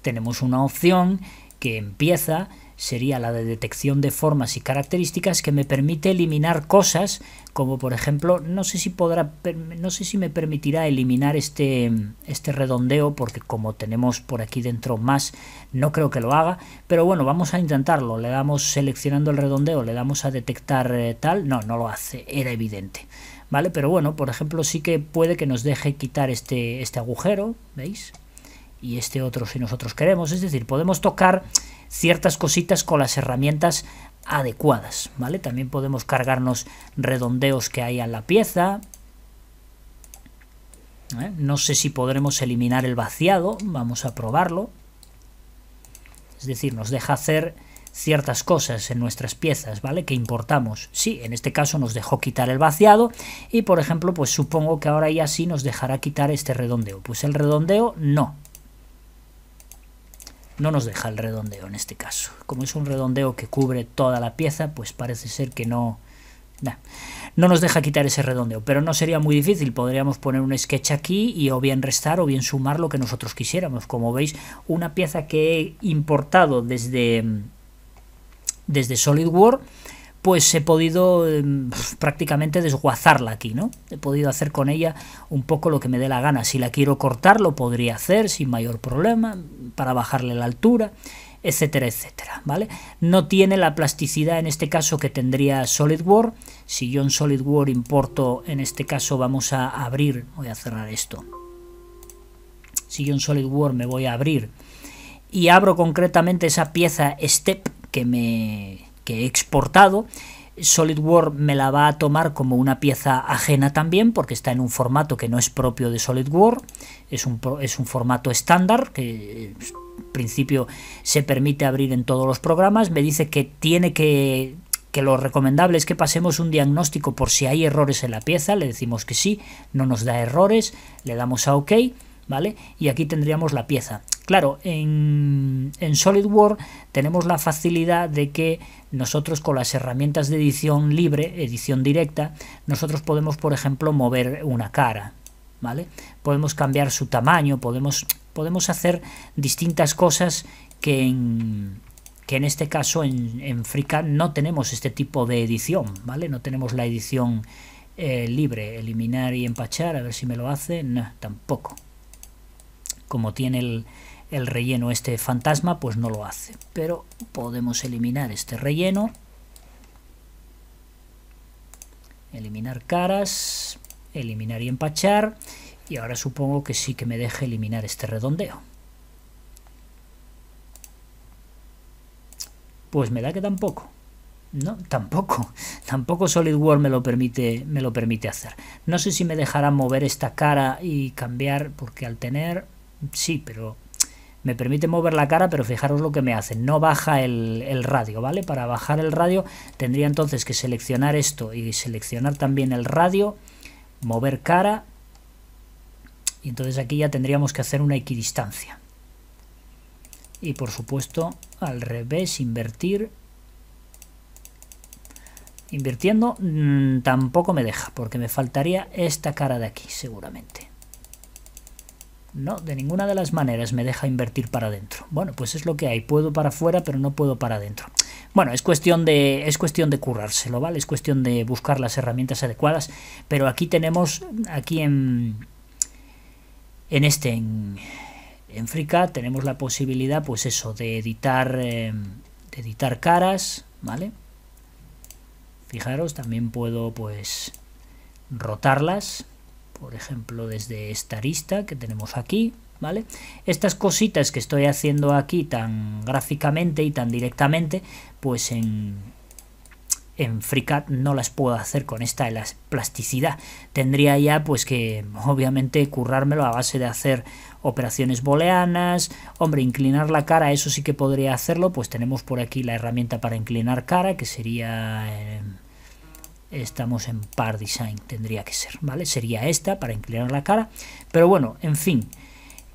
tenemos una opción que empieza sería la de detección de formas y características que me permite eliminar cosas como por ejemplo no sé si podrá no sé si me permitirá eliminar este este redondeo porque como tenemos por aquí dentro más no creo que lo haga pero bueno vamos a intentarlo le damos seleccionando el redondeo le damos a detectar eh, tal no no lo hace era evidente vale pero bueno por ejemplo sí que puede que nos deje quitar este este agujero veis y este otro si nosotros queremos es decir podemos tocar ciertas cositas con las herramientas adecuadas, ¿vale? También podemos cargarnos redondeos que hay en la pieza. ¿eh? No sé si podremos eliminar el vaciado, vamos a probarlo. Es decir, nos deja hacer ciertas cosas en nuestras piezas, ¿vale? Que importamos. Sí, en este caso nos dejó quitar el vaciado y, por ejemplo, pues supongo que ahora ya sí nos dejará quitar este redondeo. Pues el redondeo no, no nos deja el redondeo en este caso. Como es un redondeo que cubre toda la pieza, pues parece ser que no... no nos deja quitar ese redondeo, pero no sería muy difícil. Podríamos poner un sketch aquí y o bien restar o bien sumar lo que nosotros quisiéramos. Como veis, una pieza que he importado desde, desde SolidWorks pues he podido em, prácticamente desguazarla aquí, ¿no? He podido hacer con ella un poco lo que me dé la gana. Si la quiero cortar, lo podría hacer sin mayor problema, para bajarle la altura, etcétera, etcétera, ¿vale? No tiene la plasticidad en este caso que tendría SolidWorks. Si yo en SolidWorks importo, en este caso vamos a abrir, voy a cerrar esto. Si yo en SolidWorks me voy a abrir y abro concretamente esa pieza Step que me que he exportado. SolidWorks me la va a tomar como una pieza ajena también porque está en un formato que no es propio de SolidWorks, es un, es un formato estándar que en eh, principio se permite abrir en todos los programas, me dice que tiene que que lo recomendable es que pasemos un diagnóstico por si hay errores en la pieza, le decimos que sí, no nos da errores, le damos a OK y aquí tendríamos la pieza. Claro, en, en SolidWorks tenemos la facilidad de que nosotros con las herramientas de edición libre, edición directa, nosotros podemos, por ejemplo, mover una cara, ¿vale? Podemos cambiar su tamaño, podemos, podemos hacer distintas cosas que en, que en este caso en, en FreeCAD no tenemos este tipo de edición, ¿vale? No tenemos la edición eh, libre, eliminar y empachar, a ver si me lo hace, no, tampoco como tiene el, relleno este fantasma, pues no lo hace. Pero podemos eliminar este relleno. Eliminar caras, eliminar y empachar. Y ahora supongo que sí que me deje eliminar este redondeo. Pues me da que tampoco. No, tampoco. Tampoco SolidWorks me lo permite, me lo permite hacer. No sé si me dejará mover esta cara y cambiar, porque al tener sí, pero me permite mover la cara, pero fijaros lo que me hace, no baja el, radio, ¿vale? Para bajar el radio tendría entonces que seleccionar esto y seleccionar también el radio, mover cara, y entonces aquí ya tendríamos que hacer una equidistancia. Y por supuesto, al revés, invertir. Invirtiendo mm, tampoco me deja, porque me faltaría esta cara de aquí, seguramente. No, de ninguna de las maneras me deja invertir para adentro. Bueno, pues es lo que hay. Puedo para afuera, pero no puedo para adentro. Bueno, es cuestión de es cuestión de currárselo, ¿vale? Es cuestión de buscar las herramientas adecuadas, pero aquí tenemos aquí en en este en, en FreeCAD tenemos la posibilidad pues eso de editar em, de editar caras, ¿vale? Fijaros, también puedo pues rotarlas por ejemplo desde esta arista que tenemos aquí, ¿vale? Estas cositas que estoy haciendo aquí tan gráficamente y tan directamente, pues en, en FreeCAD no las puedo hacer con esta plasticidad. Tendría ya pues que obviamente currármelo a base de hacer operaciones booleanas, hombre, inclinar la cara, eso sí que podría hacerlo, pues tenemos por aquí la herramienta para inclinar cara, que sería... Eh, estamos en par design, tendría que ser, ¿vale? Sería esta para inclinar la cara, pero bueno, en fin,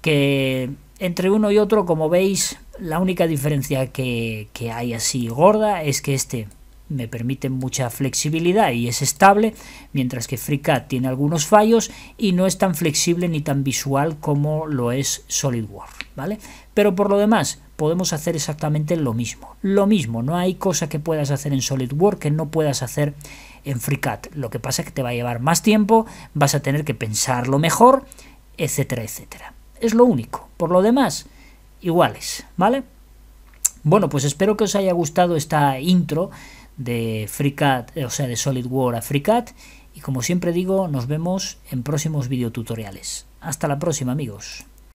que entre uno y otro, como veis, la única diferencia que, hay así gorda es que este me permite mucha flexibilidad y es estable, mientras que FreeCAD tiene algunos fallos y no es tan flexible ni tan visual como lo es SolidWorks, ¿vale? Pero por lo demás, podemos hacer exactamente lo mismo. Lo mismo, no hay cosa que puedas hacer en SolidWorks que no puedas hacer en FreeCAD. Lo que pasa es que te va a llevar más tiempo, vas a tener que pensarlo mejor, etcétera, etcétera. Es lo único. Por lo demás, iguales, ¿vale? Bueno, pues espero que os haya gustado esta intro de FreeCAD, eh, o sea, de SolidWorks a FreeCAD. Y como siempre digo, nos vemos en próximos videotutoriales. Hasta la próxima, amigos.